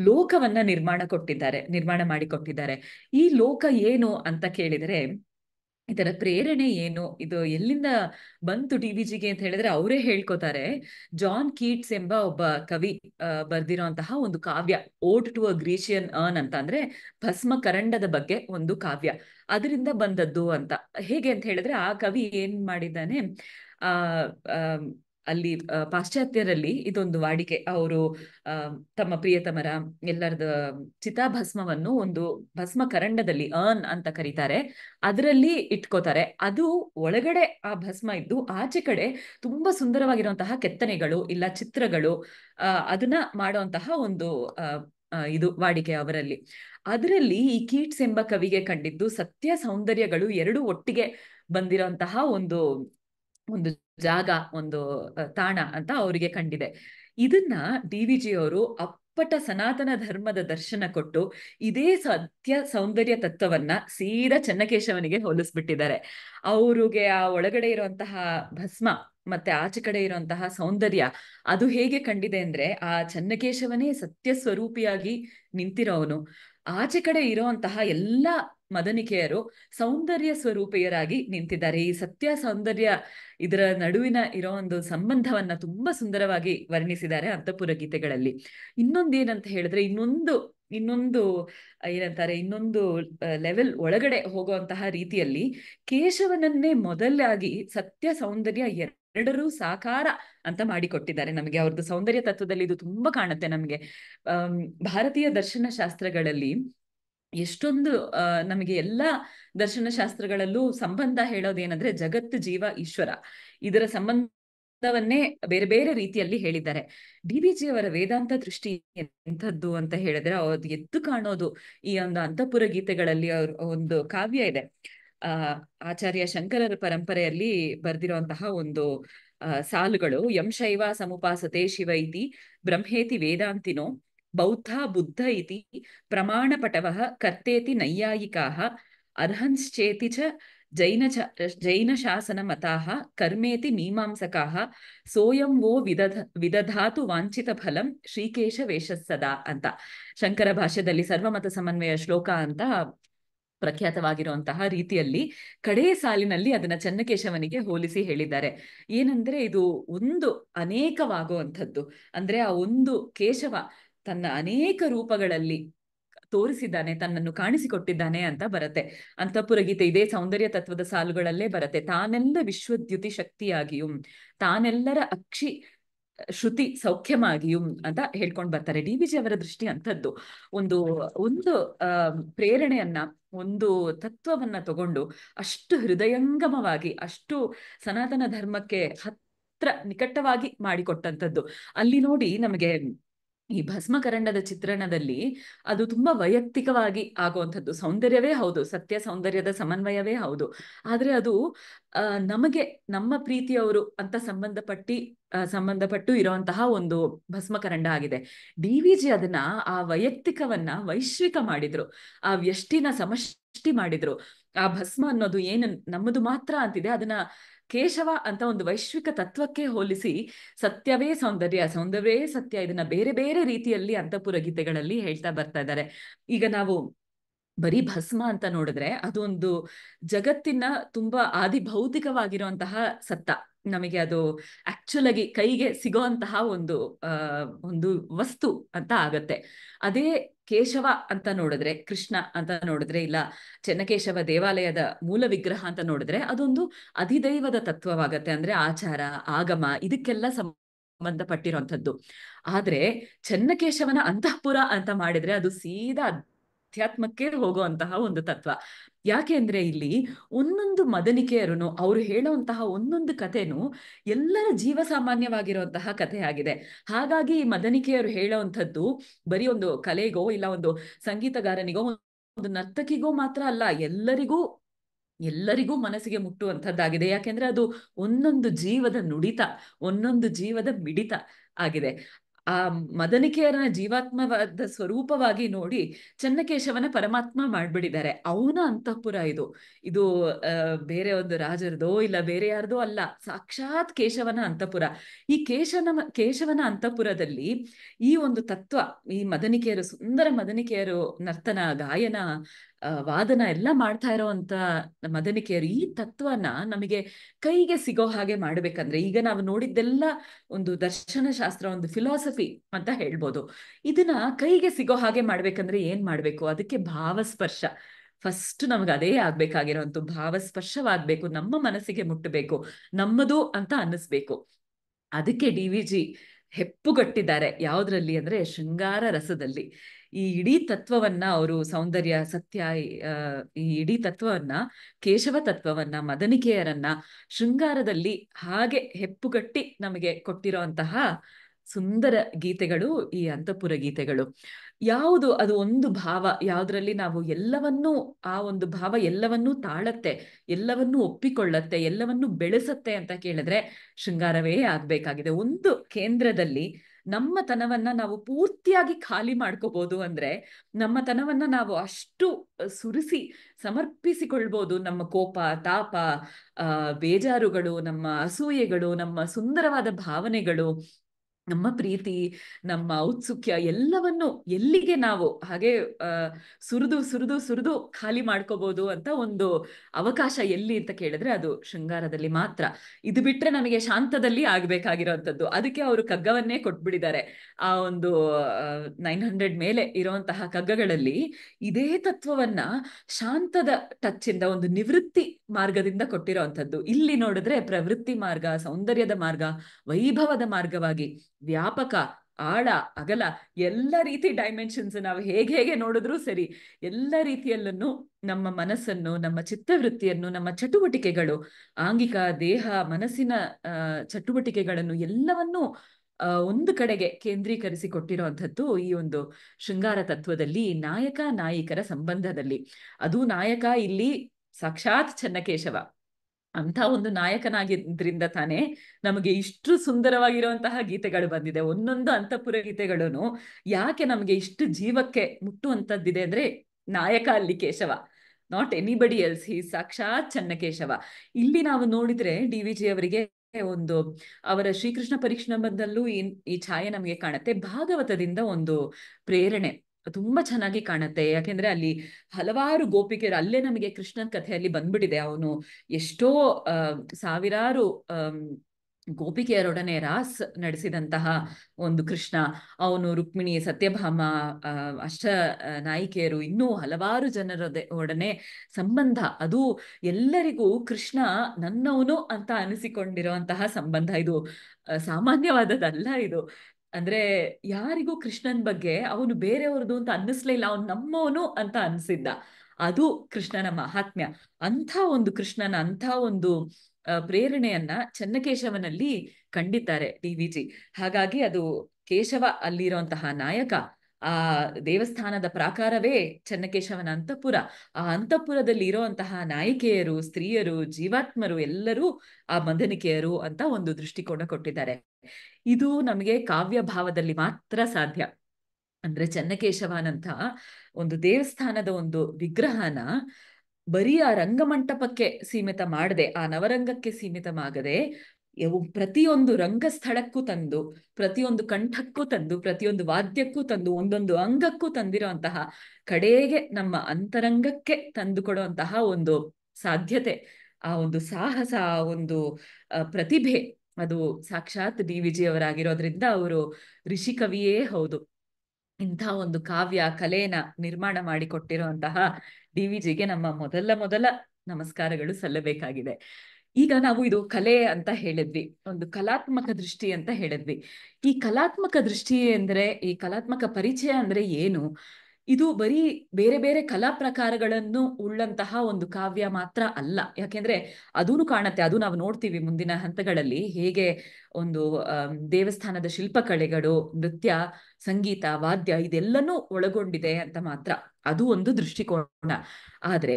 ಲೋಕವನ್ನ ನಿರ್ಮಾಣ ಕೊಟ್ಟಿದ್ದಾರೆ ನಿರ್ಮಾಣ ಮಾಡಿಕೊಟ್ಟಿದ್ದಾರೆ ಈ ಲೋಕ ಏನು ಅಂತ ಕೇಳಿದರೆ ಇದರ ಪ್ರೇರಣೆ ಏನು ಇದು ಎಲ್ಲಿಂದ ಬಂತು ಟಿ ವಿ ಜಿಗೆ ಅಂತ ಹೇಳಿದ್ರೆ ಅವರೇ ಹೇಳ್ಕೊತಾರೆ ಜಾನ್ ಕೀಟ್ಸ್ ಎಂಬ ಒಬ್ಬ ಕವಿ ಬರ್ದಿರೋಂತಹ ಒಂದು ಕಾವ್ಯ ode to a Grecian urn ಅಂತ ಅಂದ್ರೆ ಭಸ್ಮ ಕರಂಡದ ಬಗ್ಗೆ ಒಂದು ಕಾವ್ಯ ಅದರಿಂದ ಬಂದದ್ದು ಅಂತ ಹೇಗೆ ಅಂತ ಹೇಳಿದ್ರೆ ಆ ಕವಿ ಏನ್ ಮಾಡಿದ್ದಾನೆ ಆ ಅಲ್ಲಿ ಪಾಶ್ಚಾತ್ಯರಲ್ಲಿ ಇದೊಂದು ವಾಡಿಕೆ ಅವರು ತಮ್ಮ ಪ್ರಿಯತಮರ ಎಲ್ಲರದ ಚಿತಾಭಸ್ಮವನ್ನು ಒಂದು ಭಸ್ಮ ಕರಂಡದಲ್ಲಿ ಅರ್ನ್ ಅಂತ ಕರೀತಾರೆ ಅದರಲ್ಲಿ ಇಟ್ಕೋತಾರೆ ಅದು ಒಳಗಡೆ ಆ ಭಸ್ಮ ಇದ್ದು ಆಚೆ ಕಡೆ ತುಂಬಾ ಸುಂದರವಾಗಿರುವಂತಹ ಕೆತ್ತನೆಗಳು ಇಲ್ಲ ಚಿತ್ರಗಳು ಅದನ್ನ ಮಾಡುವಂತಹ ಒಂದು ಇದು ವಾಡಿಕೆ ಅವರಲ್ಲಿ ಅದರಲ್ಲಿ ಈ ಕೀಟ್ಸ್ ಎಂಬ ಕವಿಗೆ ಕಂಡಿದ್ದು ಸತ್ಯ ಸೌಂದರ್ಯಗಳು ಎರಡು ಒಟ್ಟಿಗೆ ಬಂದಿರುವಂತಹ ಒಂದು ಒಂದು ಜಾಗ ಒಂದು ತಾಣ ಅಂತ ಅವರಿಗೆ ಕಂಡಿದೆ ಇದನ್ನ ಡಿ ವಿ ಜಿ ಅವರು ಅಪ್ಪಟ ಸನಾತನ ಧರ್ಮದ ದರ್ಶನ ಕೊಟ್ಟು ಇದೇ ಸತ್ಯ ಸೌಂದರ್ಯ ತತ್ವವನ್ನ ಸೀದಾ ಚನ್ನಕೇಶವನಿಗೆ ಹೋಲಿಸ್ಬಿಟ್ಟಿದ್ದಾರೆ ಅವ್ರಿಗೆ ಆ ಒಳಗಡೆ ಇರುವಂತಹ ಭಸ್ಮ ಮತ್ತೆ ಆಚೆ ಕಡೆ ಇರುವಂತಹ ಸೌಂದರ್ಯ ಅದು ಹೇಗೆ ಕಂಡಿದೆ ಅಂದ್ರೆ ಆ ಚನ್ನಕೇಶವನೇ ಸತ್ಯ ಸ್ವರೂಪಿಯಾಗಿ ನಿಂತಿರೋವನು ಆಚೆ ಕಡೆ ಇರುವಂತಹ ಎಲ್ಲ ಮದನಿಕೆಯರು ಸೌಂದರ್ಯ ಸ್ವರೂಪಿಯರಾಗಿ ನಿಂತಿದ್ದಾರೆ ಈ ಸತ್ಯ ಸೌಂದರ್ಯ ಇದರ ನಡುವಿನ ಇರೋ ಒಂದು ಸಂಬಂಧವನ್ನ ತುಂಬಾ ಸುಂದರವಾಗಿ ವರ್ಣಿಸಿದ್ದಾರೆ ಅಂತಪುರ ಗೀತೆಗಳಲ್ಲಿ ಇನ್ನೊಂದೇನಂತ ಹೇಳಿದ್ರೆ ಇನ್ನೊಂದು ಇನ್ನೊಂದು ಏನಂತಾರೆ ಇನ್ನೊಂದು ಲೆವೆಲ್ ಒಳಗಡೆ ಹೋಗುವಂತಹ ರೀತಿಯಲ್ಲಿ ಕೇಶವನನ್ನೇ ಮೊದಲಾಗಿ ಸತ್ಯ ಸೌಂದರ್ಯ ಎರಡರೂ ಸಾಕಾರ ಅಂತ ಮಾಡಿಕೊಟ್ಟಿದ್ದಾರೆ ನಮಗೆ ಅವ್ರದ್ದು ಸೌಂದರ್ಯ ತತ್ವದಲ್ಲಿ ಇದು ತುಂಬಾ ಕಾಣುತ್ತೆ ನಮಗೆ ಭಾರತೀಯ ದರ್ಶನ ಶಾಸ್ತ್ರಗಳಲ್ಲಿ ಎಷ್ಟೊಂದು ನಮಗೆ ಎಲ್ಲ ದರ್ಶನ ಶಾಸ್ತ್ರಗಳಲ್ಲೂ ಸಂಬಂಧ ಹೇಳೋದೇನಂದ್ರೆ ಜಗತ್ತು ಜೀವ ಈಶ್ವರ ಇದರ ಸಂಬಂಧವನ್ನೇ ಬೇರೆ ಬೇರೆ ರೀತಿಯಲ್ಲಿ ಹೇಳಿದ್ದಾರೆ ಡಿ ಬಿ ಅವರ ವೇದಾಂತ ದೃಷ್ಟಿ ಎಂಥದ್ದು ಅಂತ ಹೇಳಿದ್ರೆ ಅವ್ರದ್ದು ಎದ್ದು ಕಾಣೋದು ಈ ಒಂದು ಅಂತಪುರ ಗೀತೆಗಳಲ್ಲಿ ಅವ್ರ ಒಂದು ಕಾವ್ಯ ಇದೆ ಆಚಾರ್ಯ ಶಂಕರರ ಪರಂಪರೆಯಲ್ಲಿ ಬರೆದಿರುವಂತಹ ಒಂದು ಸಾಲುಗಳು ಯಂಶೈವ ಸಮುಪಾಸತೆ ಶಿವ ಇತಿ ಬ್ರಹ್ಮೇತಿ ವೇದಾಂತಿನೋ ಬೌದ್ಧ ಬುದ್ಧ ಇತಿ ಪ್ರಮಾಣ ಕರ್ತೇತಿ ನೈಯಾಯಿಕಾ ಅರ್ಹಂಶ್ಚೇತಿ ಚ ಜೈನ ಜೈನ ಶಾಸನ ಮತಾಹ ಕರ್ಮೇತಿ ಮೀಮಾಂಸಕಾಹ ಸೋಯಂ ವೋ ವಿದಧ ವಿದಧಾತು ವಾಂಛಿತ ಫಲಂ ಶ್ರೀಕೇಶ ವೇಷಸ್ಸದಾ ಅಂತ ಶಂಕರ ಭಾಷ್ಯದಲ್ಲಿ ಸರ್ವಮತ ಸಮನ್ವಯ ಶ್ಲೋಕ ಅಂತ ಪ್ರಖ್ಯಾತವಾಗಿರುವಂತಹ ರೀತಿಯಲ್ಲಿ ಕಡೆಯ ಸಾಲಿನಲ್ಲಿ ಅದನ್ನ ಚನ್ನಕೇಶವನಿಗೆ ಹೋಲಿಸಿ ಹೇಳಿದ್ದಾರೆ ಏನಂದ್ರೆ ಇದು ಒಂದು ಅನೇಕವಾಗುವಂಥದ್ದು ಅಂದ್ರೆ ಆ ಒಂದು ಕೇಶವ ತನ್ನ ಅನೇಕ ರೂಪಗಳಲ್ಲಿ ತೋರಿಸಿದ್ದಾನೆ ತನ್ನನ್ನು ಕಾಣಿಸಿಕೊಟ್ಟಿದ್ದಾನೆ ಅಂತ ಬರತ್ತೆ ಅಂತಃಪುರ ಗೀತೆ ಇದೇ ಸೌಂದರ್ಯ ತತ್ವದ ಸಾಲುಗಳಲ್ಲೇ ಬರತ್ತೆ ತಾನೆಲ್ಲ ವಿಶ್ವದ್ಯುತಿ ಶಕ್ತಿಯಾಗಿಯೂ ತಾನೆಲ್ಲರ ಅಕ್ಷಿ ಶ್ರುತಿ ಸೌಖ್ಯಮಾಗಿಯೂ ಅಂತ ಹೇಳ್ಕೊಂಡು ಬರ್ತಾರೆ ಡಿ ವಿಜಿ ಅವರ ದೃಷ್ಟಿ ಅಂಥದ್ದು ಒಂದು ಒಂದು ಪ್ರೇರಣೆಯನ್ನ ಒಂದು ತತ್ವವನ್ನ ತಗೊಂಡು ಅಷ್ಟು ಹೃದಯಂಗಮವಾಗಿ ಅಷ್ಟು ಸನಾತನ ಧರ್ಮಕ್ಕೆ ಹತ್ರ ನಿಕಟವಾಗಿ ಮಾಡಿಕೊಟ್ಟಂತದ್ದು ಅಲ್ಲಿ ನೋಡಿ ನಮಗೆ ಈ ಕರಂಡದ ಚಿತ್ರಣದಲ್ಲಿ ಅದು ತುಂಬಾ ವೈಯಕ್ತಿಕವಾಗಿ ಆಗುವಂಥದ್ದು ಸೌಂದರ್ಯವೇ ಹೌದು ಸತ್ಯ ಸೌಂದರ್ಯದ ಸಮನ್ವಯವೇ ಹೌದು ಆದ್ರೆ ಅದು ನಮಗೆ ನಮ್ಮ ಪ್ರೀತಿಯವರು ಅಂತ ಸಂಬಂಧಪಟ್ಟಿ ಸಂಬಂಧಪಟ್ಟು ಇರುವಂತಹ ಒಂದು ಕರಂಡ ಆಗಿದೆ ಡಿ ವಿ ಜಿ ಅದನ್ನ ಆ ವೈಯಕ್ತಿಕವನ್ನ ವೈಶ್ವಿಕ ಮಾಡಿದ್ರು ಆ ವ್ಯಷ್ಟಿನ ಸಮಷ್ಟಿ ಮಾಡಿದ್ರು ಆ ಭಸ್ಮ ಅನ್ನೋದು ಏನು ನಮ್ಮದು ಮಾತ್ರ ಅಂತಿದೆ ಅದನ್ನ ಕೇಶವ ಅಂತ ಒಂದು ವೈಶ್ವಿಕ ತತ್ವಕ್ಕೆ ಹೋಲಿಸಿ ಸತ್ಯವೇ ಸೌಂದರ್ಯ ಸೌಂದರ್ಯವೇ ಸತ್ಯ ಇದನ್ನ ಬೇರೆ ಬೇರೆ ರೀತಿಯಲ್ಲಿ ಅಂತಪುರ ಗೀತೆಗಳಲ್ಲಿ ಹೇಳ್ತಾ ಬರ್ತಾ ಇದ್ದಾರೆ ಈಗ ನಾವು ಬರೀ ಭಸ್ಮ ಅಂತ ನೋಡಿದ್ರೆ ಅದೊಂದು ಜಗತ್ತಿನ ತುಂಬಾ ಭೌತಿಕವಾಗಿರುವಂತಹ ಸತ್ತ ನಮಗೆ ಅದು ಆಕ್ಚುಲ್ ಆಗಿ ಕೈಗೆ ಸಿಗುವಂತಹ ಒಂದು ಒಂದು ವಸ್ತು ಅಂತ ಆಗತ್ತೆ ಅದೇ ಕೇಶವ ಅಂತ ನೋಡಿದ್ರೆ ಕೃಷ್ಣ ಅಂತ ನೋಡಿದ್ರೆ ಇಲ್ಲ ಚೆನ್ನಕೇಶವ ದೇವಾಲಯದ ಮೂಲ ವಿಗ್ರಹ ಅಂತ ನೋಡಿದ್ರೆ ಅದೊಂದು ಅಧಿದೈವದ ತತ್ವವಾಗತ್ತೆ ಅಂದ್ರೆ ಆಚಾರ ಆಗಮ ಇದಕ್ಕೆಲ್ಲ ಸಂಬಂಧಪಟ್ಟಿರುವಂಥದ್ದು ಆದ್ರೆ ಚೆನ್ನಕೇಶವನ ಅಂತಃಪುರ ಅಂತ ಮಾಡಿದ್ರೆ ಅದು ಸೀದಾ ಅಧ್ಯಾತ್ಮಕ್ಕೆ ಹೋಗುವಂತಹ ಒಂದು ತತ್ವ ಯಾಕೆ ಅಂದ್ರೆ ಇಲ್ಲಿ ಒಂದೊಂದು ಮದನಿಕೆಯರು ಅವರು ಹೇಳುವಂತಹ ಒಂದೊಂದು ಕಥೆನು ಎಲ್ಲರ ಜೀವ ಸಾಮಾನ್ಯವಾಗಿರುವಂತಹ ಕಥೆಯಾಗಿದೆ ಹಾಗಾಗಿ ಈ ಮದನಿಕೆಯರು ಹೇಳುವಂಥದ್ದು ಬರೀ ಒಂದು ಕಲೆಗೋ ಇಲ್ಲ ಒಂದು ಸಂಗೀತಗಾರನಿಗೋ ಒಂದು ನರ್ತಕಿಗೋ ಮಾತ್ರ ಅಲ್ಲ ಎಲ್ಲರಿಗೂ ಎಲ್ಲರಿಗೂ ಮನಸ್ಸಿಗೆ ಮುಟ್ಟುವಂಥದ್ದಾಗಿದೆ ಯಾಕೆಂದ್ರೆ ಅದು ಒಂದೊಂದು ಜೀವದ ನುಡಿತ ಒಂದೊಂದು ಜೀವದ ಮಿಡಿತ ಆಗಿದೆ ಆ ಮದನಿಕೆಯರನ ಜೀವಾತ್ಮವಾದ ಸ್ವರೂಪವಾಗಿ ನೋಡಿ ಚನ್ನಕೇಶವನ ಪರಮಾತ್ಮ ಮಾಡ್ಬಿಡಿದ್ದಾರೆ ಅವನ ಅಂತಃಪುರ ಇದು ಇದು ಬೇರೆ ಒಂದು ರಾಜರದೋ ಇಲ್ಲ ಬೇರೆ ಯಾರದೋ ಅಲ್ಲ ಸಾಕ್ಷಾತ್ ಕೇಶವನ ಅಂತಃಪುರ ಈ ಕೇಶನ ಕೇಶವನ ಅಂತಃಪುರದಲ್ಲಿ ಈ ಒಂದು ತತ್ವ ಈ ಮದನಿಕೆಯರು ಸುಂದರ ಮದನಿಕೆಯರು ನರ್ತನ ಗಾಯನ ವಾದನ ಎಲ್ಲ ಮಾಡ್ತಾ ಇರೋವಂತ ಮದನಿಕೆಯರು ಈ ತತ್ವನ ನಮಗೆ ಕೈಗೆ ಸಿಗೋ ಹಾಗೆ ಮಾಡ್ಬೇಕಂದ್ರೆ ಈಗ ನಾವು ನೋಡಿದ್ದೆಲ್ಲ ಒಂದು ದರ್ಶನ ಶಾಸ್ತ್ರ ಒಂದು ಫಿಲಾಸಫಿ ಅಂತ ಹೇಳ್ಬೋದು ಇದನ್ನ ಕೈಗೆ ಸಿಗೋ ಹಾಗೆ ಮಾಡ್ಬೇಕಂದ್ರೆ ಏನ್ ಮಾಡ್ಬೇಕು ಅದಕ್ಕೆ ಭಾವಸ್ಪರ್ಶ ಫಸ್ಟ್ ನಮ್ಗೆ ಅದೇ ಆಗ್ಬೇಕಾಗಿರೋಂತು ಭಾವಸ್ಪರ್ಶವಾಗ್ಬೇಕು ನಮ್ಮ ಮನಸ್ಸಿಗೆ ಮುಟ್ಟಬೇಕು ನಮ್ಮದು ಅಂತ ಅನ್ನಿಸ್ಬೇಕು ಅದಕ್ಕೆ ಡಿ ವಿ ಜಿ ಹೆಪ್ಪುಗಟ್ಟಿದ್ದಾರೆ ಯಾವ್ದ್ರಲ್ಲಿ ಅಂದ್ರೆ ಶೃಂಗಾರ ರಸದಲ್ಲಿ ಈ ಇಡೀ ತತ್ವವನ್ನ ಅವರು ಸೌಂದರ್ಯ ಸತ್ಯ ಈ ಇಡೀ ತತ್ವವನ್ನ ಕೇಶವ ತತ್ವವನ್ನ ಮದನಿಕೆಯರನ್ನ ಶೃಂಗಾರದಲ್ಲಿ ಹಾಗೆ ಹೆಪ್ಪುಗಟ್ಟಿ ನಮಗೆ ಕೊಟ್ಟಿರುವಂತಹ ಸುಂದರ ಗೀತೆಗಳು ಈ ಅಂತಃಪುರ ಗೀತೆಗಳು ಯಾವುದು ಅದು ಒಂದು ಭಾವ ಯಾವುದರಲ್ಲಿ ನಾವು ಎಲ್ಲವನ್ನೂ ಆ ಒಂದು ಭಾವ ಎಲ್ಲವನ್ನೂ ತಾಳತ್ತೆ ಎಲ್ಲವನ್ನೂ ಒಪ್ಪಿಕೊಳ್ಳತ್ತೆ ಎಲ್ಲವನ್ನೂ ಬೆಳೆಸತ್ತೆ ಅಂತ ಕೇಳಿದ್ರೆ ಶೃಂಗಾರವೇ ಆಗ್ಬೇಕಾಗಿದೆ ಒಂದು ಕೇಂದ್ರದಲ್ಲಿ ನಮ್ಮ ತನವನ್ನ ನಾವು ಪೂರ್ತಿಯಾಗಿ ಖಾಲಿ ಮಾಡ್ಕೋಬಹುದು ಅಂದ್ರೆ ನಮ್ಮ ತನವನ್ನ ನಾವು ಅಷ್ಟು ಸುರಿಸಿ ಸಮರ್ಪಿಸಿಕೊಳ್ಬಹುದು ನಮ್ಮ ಕೋಪ ತಾಪ ಬೇಜಾರುಗಳು ನಮ್ಮ ಅಸೂಯೆಗಳು ನಮ್ಮ ಸುಂದರವಾದ ಭಾವನೆಗಳು ನಮ್ಮ ಪ್ರೀತಿ ನಮ್ಮ ಔತ್ಸುಕ್ಯ ಎಲ್ಲವನ್ನು ಎಲ್ಲಿಗೆ ನಾವು ಹಾಗೆ ಸುರಿದು ಸುರಿದು ಸುರಿದು ಖಾಲಿ ಮಾಡ್ಕೋಬಹುದು ಅಂತ ಒಂದು ಅವಕಾಶ ಎಲ್ಲಿ ಅಂತ ಕೇಳಿದ್ರೆ ಅದು ಶೃಂಗಾರದಲ್ಲಿ ಮಾತ್ರ ಇದು ಬಿಟ್ರೆ ನಮಗೆ ಶಾಂತದಲ್ಲಿ ಆಗ್ಬೇಕಾಗಿರೋಂಥದ್ದು ಅದಕ್ಕೆ ಅವರು ಕಗ್ಗವನ್ನೇ ಕೊಟ್ಬಿಡಿದ್ದಾರೆ ಆ ಒಂದು ನೈನ್ ಹಂಡ್ರೆಡ್ ಮೇಲೆ ಇರುವಂತಹ ಕಗ್ಗಗಳಲ್ಲಿ ಇದೇ ತತ್ವವನ್ನ ಶಾಂತದ ಟಚ್ ಇಂದ ಒಂದು ನಿವೃತ್ತಿ ಮಾರ್ಗದಿಂದ ಕೊಟ್ಟಿರೋಂಥದ್ದು ಇಲ್ಲಿ ನೋಡಿದ್ರೆ ಪ್ರವೃತ್ತಿ ಮಾರ್ಗ ಸೌಂದರ್ಯದ ಮಾರ್ಗ ವೈಭವದ ಮಾರ್ಗವಾಗಿ ವ್ಯಾಪಕ ಆಳ ಅಗಲ ಎಲ್ಲ ರೀತಿ ಡೈಮೆನ್ಷನ್ಸ್ ನಾವು ಹೇಗೆ ಹೇಗೆ ನೋಡಿದ್ರೂ ಸರಿ ಎಲ್ಲ ರೀತಿಯಲ್ಲೂ ನಮ್ಮ ಮನಸ್ಸನ್ನು ನಮ್ಮ ಚಿತ್ತವೃತ್ತಿಯನ್ನು ನಮ್ಮ ಚಟುವಟಿಕೆಗಳು ಆಂಗಿಕ ದೇಹ ಮನಸ್ಸಿನ ಚಟುವಟಿಕೆಗಳನ್ನು ಎಲ್ಲವನ್ನೂ ಒಂದು ಕಡೆಗೆ ಕೇಂದ್ರೀಕರಿಸಿ ಕೊಟ್ಟಿರುವಂಥದ್ದು ಈ ಒಂದು ಶೃಂಗಾರ ತತ್ವದಲ್ಲಿ ನಾಯಕ ನಾಯಕರ ಸಂಬಂಧದಲ್ಲಿ ಅದು ನಾಯಕ ಇಲ್ಲಿ ಸಾಕ್ಷಾತ್ ಚನ್ನಕೇಶವ ಅಂತ ಒಂದು ನಾಯಕನಾಗಿದ್ರಿಂದ ತಾನೇ ನಮಗೆ ಇಷ್ಟು ಸುಂದರವಾಗಿರುವಂತಹ ಗೀತೆಗಳು ಬಂದಿದೆ ಒಂದೊಂದು ಅಂತಃಪುರ ಗೀತೆಗಳೂ ಯಾಕೆ ನಮಗೆ ಇಷ್ಟು ಜೀವಕ್ಕೆ ಮುಟ್ಟುವಂಥದ್ದಿದೆ ಅಂದ್ರೆ ನಾಯಕ ಅಲ್ಲಿ Keshava not anybody else he ಸಾಕ್ಷಾತ್ ಚನ್ನಕೇಶವ ಇಲ್ಲಿ ನಾವು ನೋಡಿದ್ರೆ ಡಿ ವಿ ಜಿ ಅವರಿಗೆ ಒಂದು ಅವರ ಶ್ರೀಕೃಷ್ಣ ಬಂದಲ್ಲೂ ಈ ಛಾಯೆ ನಮಗೆ ಕಾಣುತ್ತೆ ಭಾಗವತದಿಂದ ಒಂದು ಪ್ರೇರಣೆ ತುಂಬಾ ಚೆನ್ನಾಗಿ ಕಾಣುತ್ತೆ ಯಾಕೆಂದ್ರೆ ಅಲ್ಲಿ ಹಲವಾರು ಗೋಪಿಕೆಯರು ಅಲ್ಲೇ ನಮಗೆ ಕೃಷ್ಣನ್ ಕಥೆಯಲ್ಲಿ ಬಂದ್ಬಿಟ್ಟಿದೆ ಅವನು ಎಷ್ಟೋ ಸಾವಿರಾರು ಗೋಪಿಕೆಯರೊಡನೆ ರಾಸ್ ನಡೆಸಿದಂತಹ ಒಂದು ಕೃಷ್ಣ ಅವನು ರುಕ್ಮಿಣಿ ಸತ್ಯಭಾಮ ಅಷ್ಟ ನಾಯಿಕೆಯರು ಇನ್ನೂ ಹಲವಾರು ಜನರ ಒಡನೆ ಸಂಬಂಧ ಅದು ಎಲ್ಲರಿಗೂ ಕೃಷ್ಣ ನನ್ನವನು ಅಂತ ಅನಿಸಿಕೊಂಡಿರುವಂತಹ ಸಂಬಂಧ ಇದು ಸಾಮಾನ್ಯವಾದದ್ದಲ್ಲ ಇದು ಅಂದ್ರೆ ಯಾರಿಗೂ ಕೃಷ್ಣನ್ ಬಗ್ಗೆ ಅವನು ಬೇರೆಯವ್ರದ್ದು ಅಂತ ಅನ್ನಿಸ್ಲೇ ಇಲ್ಲ ಅವನು ನಮ್ಮವನು ಅಂತ ಅನ್ಸಿದ್ದ ಅದು ಕೃಷ್ಣನ ಮಹಾತ್ಮ್ಯ ಅಂಥ ಒಂದು ಕೃಷ್ಣನ ಅಂತ ಒಂದು ಪ್ರೇರಣೆಯನ್ನ ಚನ್ನಕೇಶವನಲ್ಲಿ ಕಂಡಿದ್ದಾರೆ ಡಿ ವಿ ಜಿ ಹಾಗಾಗಿ ಅದು ಕೇಶವ ಅಲ್ಲಿರುವಂತಹ ನಾಯಕ ಆ ದೇವಸ್ಥಾನದ ಪ್ರಾಕಾರವೇ ಚನ್ನಕೇಶವನ ಅಂತಪುರ ಆ ಅಂತಪುರದಲ್ಲಿ ಇರುವಂತಹ ನಾಯಕಿಯರು ಸ್ತ್ರೀಯರು ಜೀವಾತ್ಮರು ಎಲ್ಲರೂ ಆ ಬಂಧನಿಕೆಯರು ಅಂತ ಒಂದು ದೃಷ್ಟಿಕೋನ ಕೊಟ್ಟಿದ್ದಾರೆ ಇದು ನಮಗೆ ಕಾವ್ಯ ಭಾವದಲ್ಲಿ ಮಾತ್ರ ಸಾಧ್ಯ ಅಂದ್ರೆ ಚನ್ನಕೇಶವನಂತಹ ಒಂದು ದೇವಸ್ಥಾನದ ಒಂದು ವಿಗ್ರಹನ ಬರೀ ಆ ರಂಗಮಂಟಪಕ್ಕೆ ಸೀಮಿತ ಮಾಡದೆ ಆ ನವರಂಗಕ್ಕೆ ಸೀಮಿತ ಮಾಡದೆ ಪ್ರತಿಯೊಂದು ರಂಗಸ್ಥಳಕ್ಕೂ ತಂದು ಪ್ರತಿಯೊಂದು ಕಂಠಕ್ಕೂ ತಂದು ಪ್ರತಿಯೊಂದು ವಾದ್ಯಕ್ಕೂ ತಂದು ಒಂದೊಂದು ಅಂಗಕ್ಕೂ ತಂದಿರುವಂತಹ ಕಡೆಗೆ ನಮ್ಮ ಅಂತರಂಗಕ್ಕೆ ತಂದು ಕೊಡುವಂತಹ ಒಂದು ಸಾಧ್ಯತೆ ಆ ಒಂದು ಸಾಹಸ ಆ ಒಂದು ಪ್ರತಿಭೆ ಅದು ಸಾಕ್ಷಾತ್ ಡಿ ವಿಜಿಯವರಾಗಿರೋದ್ರಿಂದ ಅವರು ಋಷಿ ಕವಿಯೇ ಹೌದು ಇಂಥ ಒಂದು ಕಾವ್ಯ ಕಲೆನ ನಿರ್ಮಾಣ ಮಾಡಿಕೊಟ್ಟಿರುವಂತಹ ಡಿ ವಿಜಿಗೆ ನಮ್ಮ ಮೊದಲ ಮೊದಲ ನಮಸ್ಕಾರಗಳು ಸಲ್ಲಬೇಕಾಗಿದೆ ಈಗ ನಾವು ಇದು ಕಲೆ ಅಂತ ಹೇಳಿದ್ವಿ ಒಂದು ಕಲಾತ್ಮಕ ದೃಷ್ಟಿ ಅಂತ ಹೇಳಿದ್ವಿ ಈ ಕಲಾತ್ಮಕ ದೃಷ್ಟಿ ಅಂದ್ರೆ ಈ ಕಲಾತ್ಮಕ ಪರಿಚಯ ಅಂದ್ರೆ ಏನು ಇದು ಬರೀ ಬೇರೆ ಬೇರೆ ಕಲಾ ಪ್ರಕಾರಗಳನ್ನು ಉಳ್ಳಂತಹ ಒಂದು ಕಾವ್ಯ ಮಾತ್ರ ಅಲ್ಲ ಯಾಕೆಂದ್ರೆ ಅದೂನು ಕಾಣತ್ತೆ ಅದು ನಾವು ನೋಡ್ತೀವಿ ಮುಂದಿನ ಹಂತಗಳಲ್ಲಿ ಹೇಗೆ ಒಂದು ದೇವಸ್ಥಾನದ ಶಿಲ್ಪಕಲೆಗಳು ನೃತ್ಯ ಸಂಗೀತ ವಾದ್ಯ ಇದೆಲ್ಲನೂ ಒಳಗೊಂಡಿದೆ ಅಂತ ಮಾತ್ರ ಅದು ಒಂದು ದೃಷ್ಟಿಕೋನ ಆದ್ರೆ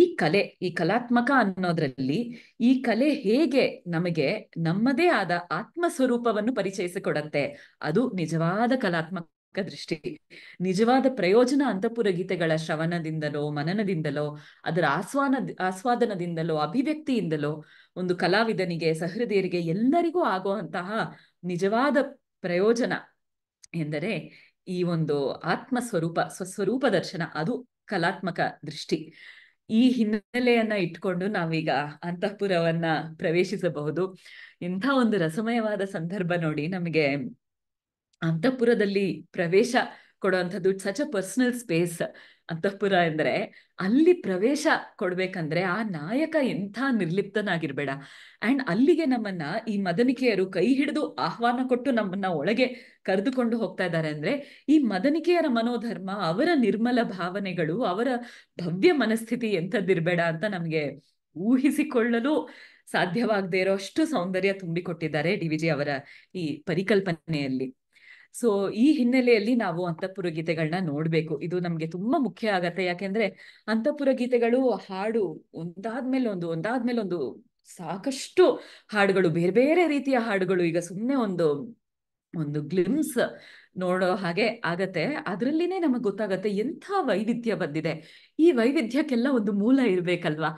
ಈ ಕಲೆ ಈ ಕಲಾತ್ಮಕ ಅನ್ನೋದ್ರಲ್ಲಿ ಈ ಕಲೆ ಹೇಗೆ ನಮಗೆ ನಮ್ಮದೇ ಆದ ಆತ್ಮ ಸ್ವರೂಪವನ್ನು ಪರಿಚಯಿಸಿಕೊಡತ್ತೆ ಅದು ನಿಜವಾದ ಕಲಾತ್ಮಕ ದೃಷ್ಟಿ ನಿಜವಾದ ಪ್ರಯೋಜನ ಅಂತಪುರ ಗೀತೆಗಳ ಶ್ರವಣದಿಂದಲೋ ಮನನದಿಂದಲೋ ಅದರ ಆಸ್ವಾನ ಆಸ್ವಾದನದಿಂದಲೋ ಅಭಿವ್ಯಕ್ತಿಯಿಂದಲೋ ಒಂದು ಕಲಾವಿದನಿಗೆ ಸಹೃದಯರಿಗೆ ಎಲ್ಲರಿಗೂ ಆಗುವಂತಹ ನಿಜವಾದ ಪ್ರಯೋಜನ ಎಂದರೆ ಈ ಒಂದು ಆತ್ಮ ಸ್ವರೂಪ ಸ್ವಸ್ವರೂಪ ದರ್ಶನ ಅದು ಕಲಾತ್ಮಕ ದೃಷ್ಟಿ ಈ ಹಿನ್ನೆಲೆಯನ್ನ ಇಟ್ಕೊಂಡು ನಾವೀಗ ಅಂತಃಪುರವನ್ನ ಪ್ರವೇಶಿಸಬಹುದು ಇಂಥ ಒಂದು ರಸಮಯವಾದ ಸಂದರ್ಭ ನೋಡಿ ನಮಗೆ ಅಂತಃಪುರದಲ್ಲಿ ಪ್ರವೇಶ ಕೊಡುವಂಥದ್ದು ಸಚ್ ಅ ಪರ್ಸನಲ್ ಸ್ಪೇಸ್ ಅಂತಃಪುರ ಎಂದ್ರೆ ಅಲ್ಲಿ ಪ್ರವೇಶ ಕೊಡ್ಬೇಕಂದ್ರೆ ಆ ನಾಯಕ ಎಂಥ ನಿರ್ಲಿಪ್ತನಾಗಿರ್ಬೇಡ ಅಂಡ್ ಅಲ್ಲಿಗೆ ನಮ್ಮನ್ನ ಈ ಮದನಿಕೆಯರು ಕೈ ಹಿಡಿದು ಆಹ್ವಾನ ಕೊಟ್ಟು ನಮ್ಮನ್ನ ಒಳಗೆ ಕರೆದುಕೊಂಡು ಹೋಗ್ತಾ ಇದ್ದಾರೆ ಅಂದ್ರೆ ಈ ಮದನಿಕೆಯರ ಮನೋಧರ್ಮ ಅವರ ನಿರ್ಮಲ ಭಾವನೆಗಳು ಅವರ ಭವ್ಯ ಮನಸ್ಥಿತಿ ಎಂಥದ್ದಿರ್ಬೇಡ ಅಂತ ನಮ್ಗೆ ಊಹಿಸಿಕೊಳ್ಳಲು ಸಾಧ್ಯವಾಗದೇ ಇರೋ ಅಷ್ಟು ಸೌಂದರ್ಯ ತುಂಬಿಕೊಟ್ಟಿದ್ದಾರೆ ಡಿ ವಿಜಿ ಅವರ ಈ ಪರಿಕಲ್ಪನೆಯಲ್ಲಿ ಸೊ ಈ ಹಿನ್ನೆಲೆಯಲ್ಲಿ ನಾವು ಅಂತಃಪುರ ಗೀತೆಗಳನ್ನ ನೋಡ್ಬೇಕು ಇದು ನಮ್ಗೆ ತುಂಬಾ ಮುಖ್ಯ ಆಗತ್ತೆ ಯಾಕೆಂದ್ರೆ ಅಂತಃಪುರ ಗೀತೆಗಳು ಹಾಡು ಒಂದಾದ್ಮೇಲೆ ಒಂದು ಒಂದಾದ್ಮೇಲೆ ಒಂದು ಸಾಕಷ್ಟು ಹಾಡುಗಳು ಬೇರೆ ಬೇರೆ ರೀತಿಯ ಹಾಡುಗಳು ಈಗ ಸುಮ್ಮನೆ ಒಂದು ಒಂದು ಗ್ಲಿಮ್ಸ್ ನೋಡೋ ಹಾಗೆ ಆಗತ್ತೆ ಅದ್ರಲ್ಲಿನೆ ನಮಗ್ ಗೊತ್ತಾಗತ್ತೆ ಎಂಥ ವೈವಿಧ್ಯ ಬಂದಿದೆ ಈ ವೈವಿಧ್ಯಕ್ಕೆಲ್ಲ ಒಂದು ಮೂಲ ಇರ್ಬೇಕಲ್ವಾ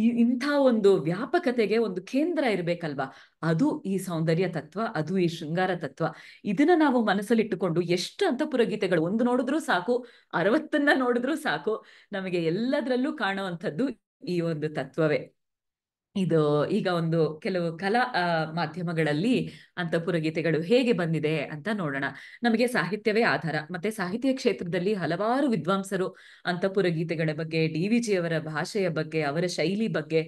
ಈ ಇಂಥ ಒಂದು ವ್ಯಾಪಕತೆಗೆ ಒಂದು ಕೇಂದ್ರ ಇರ್ಬೇಕಲ್ವಾ ಅದು ಈ ಸೌಂದರ್ಯ ತತ್ವ ಅದು ಈ ಶೃಂಗಾರ ತತ್ವ ಇದನ್ನ ನಾವು ಮನಸ್ಸಲ್ಲಿಟ್ಟುಕೊಂಡು ಎಷ್ಟು ಅಂತಪುರ ಗೀತೆಗಳು ಒಂದು ನೋಡಿದ್ರು ಸಾಕು ಅರವತ್ತನ್ನ ನೋಡಿದ್ರು ಸಾಕು ನಮಗೆ ಎಲ್ಲದರಲ್ಲೂ ಕಾಣುವಂಥದ್ದು ಈ ಒಂದು ತತ್ವವೇ ಇದು ಈಗ ಒಂದು ಕೆಲವು ಕಲಾ ಮಾಧ್ಯಮಗಳಲ್ಲಿ ಅಂತಪುರ ಗೀತೆಗಳು ಹೇಗೆ ಬಂದಿದೆ ಅಂತ ನೋಡೋಣ ನಮಗೆ ಸಾಹಿತ್ಯವೇ ಆಧಾರ ಮತ್ತೆ ಸಾಹಿತ್ಯ ಕ್ಷೇತ್ರದಲ್ಲಿ ಹಲವಾರು ವಿದ್ವಾಂಸರು ಅಂತಃಪುರ ಗೀತೆಗಳ ಬಗ್ಗೆ ಡಿ ವಿ ಭಾಷೆಯ ಬಗ್ಗೆ ಅವರ ಶೈಲಿ ಬಗ್ಗೆ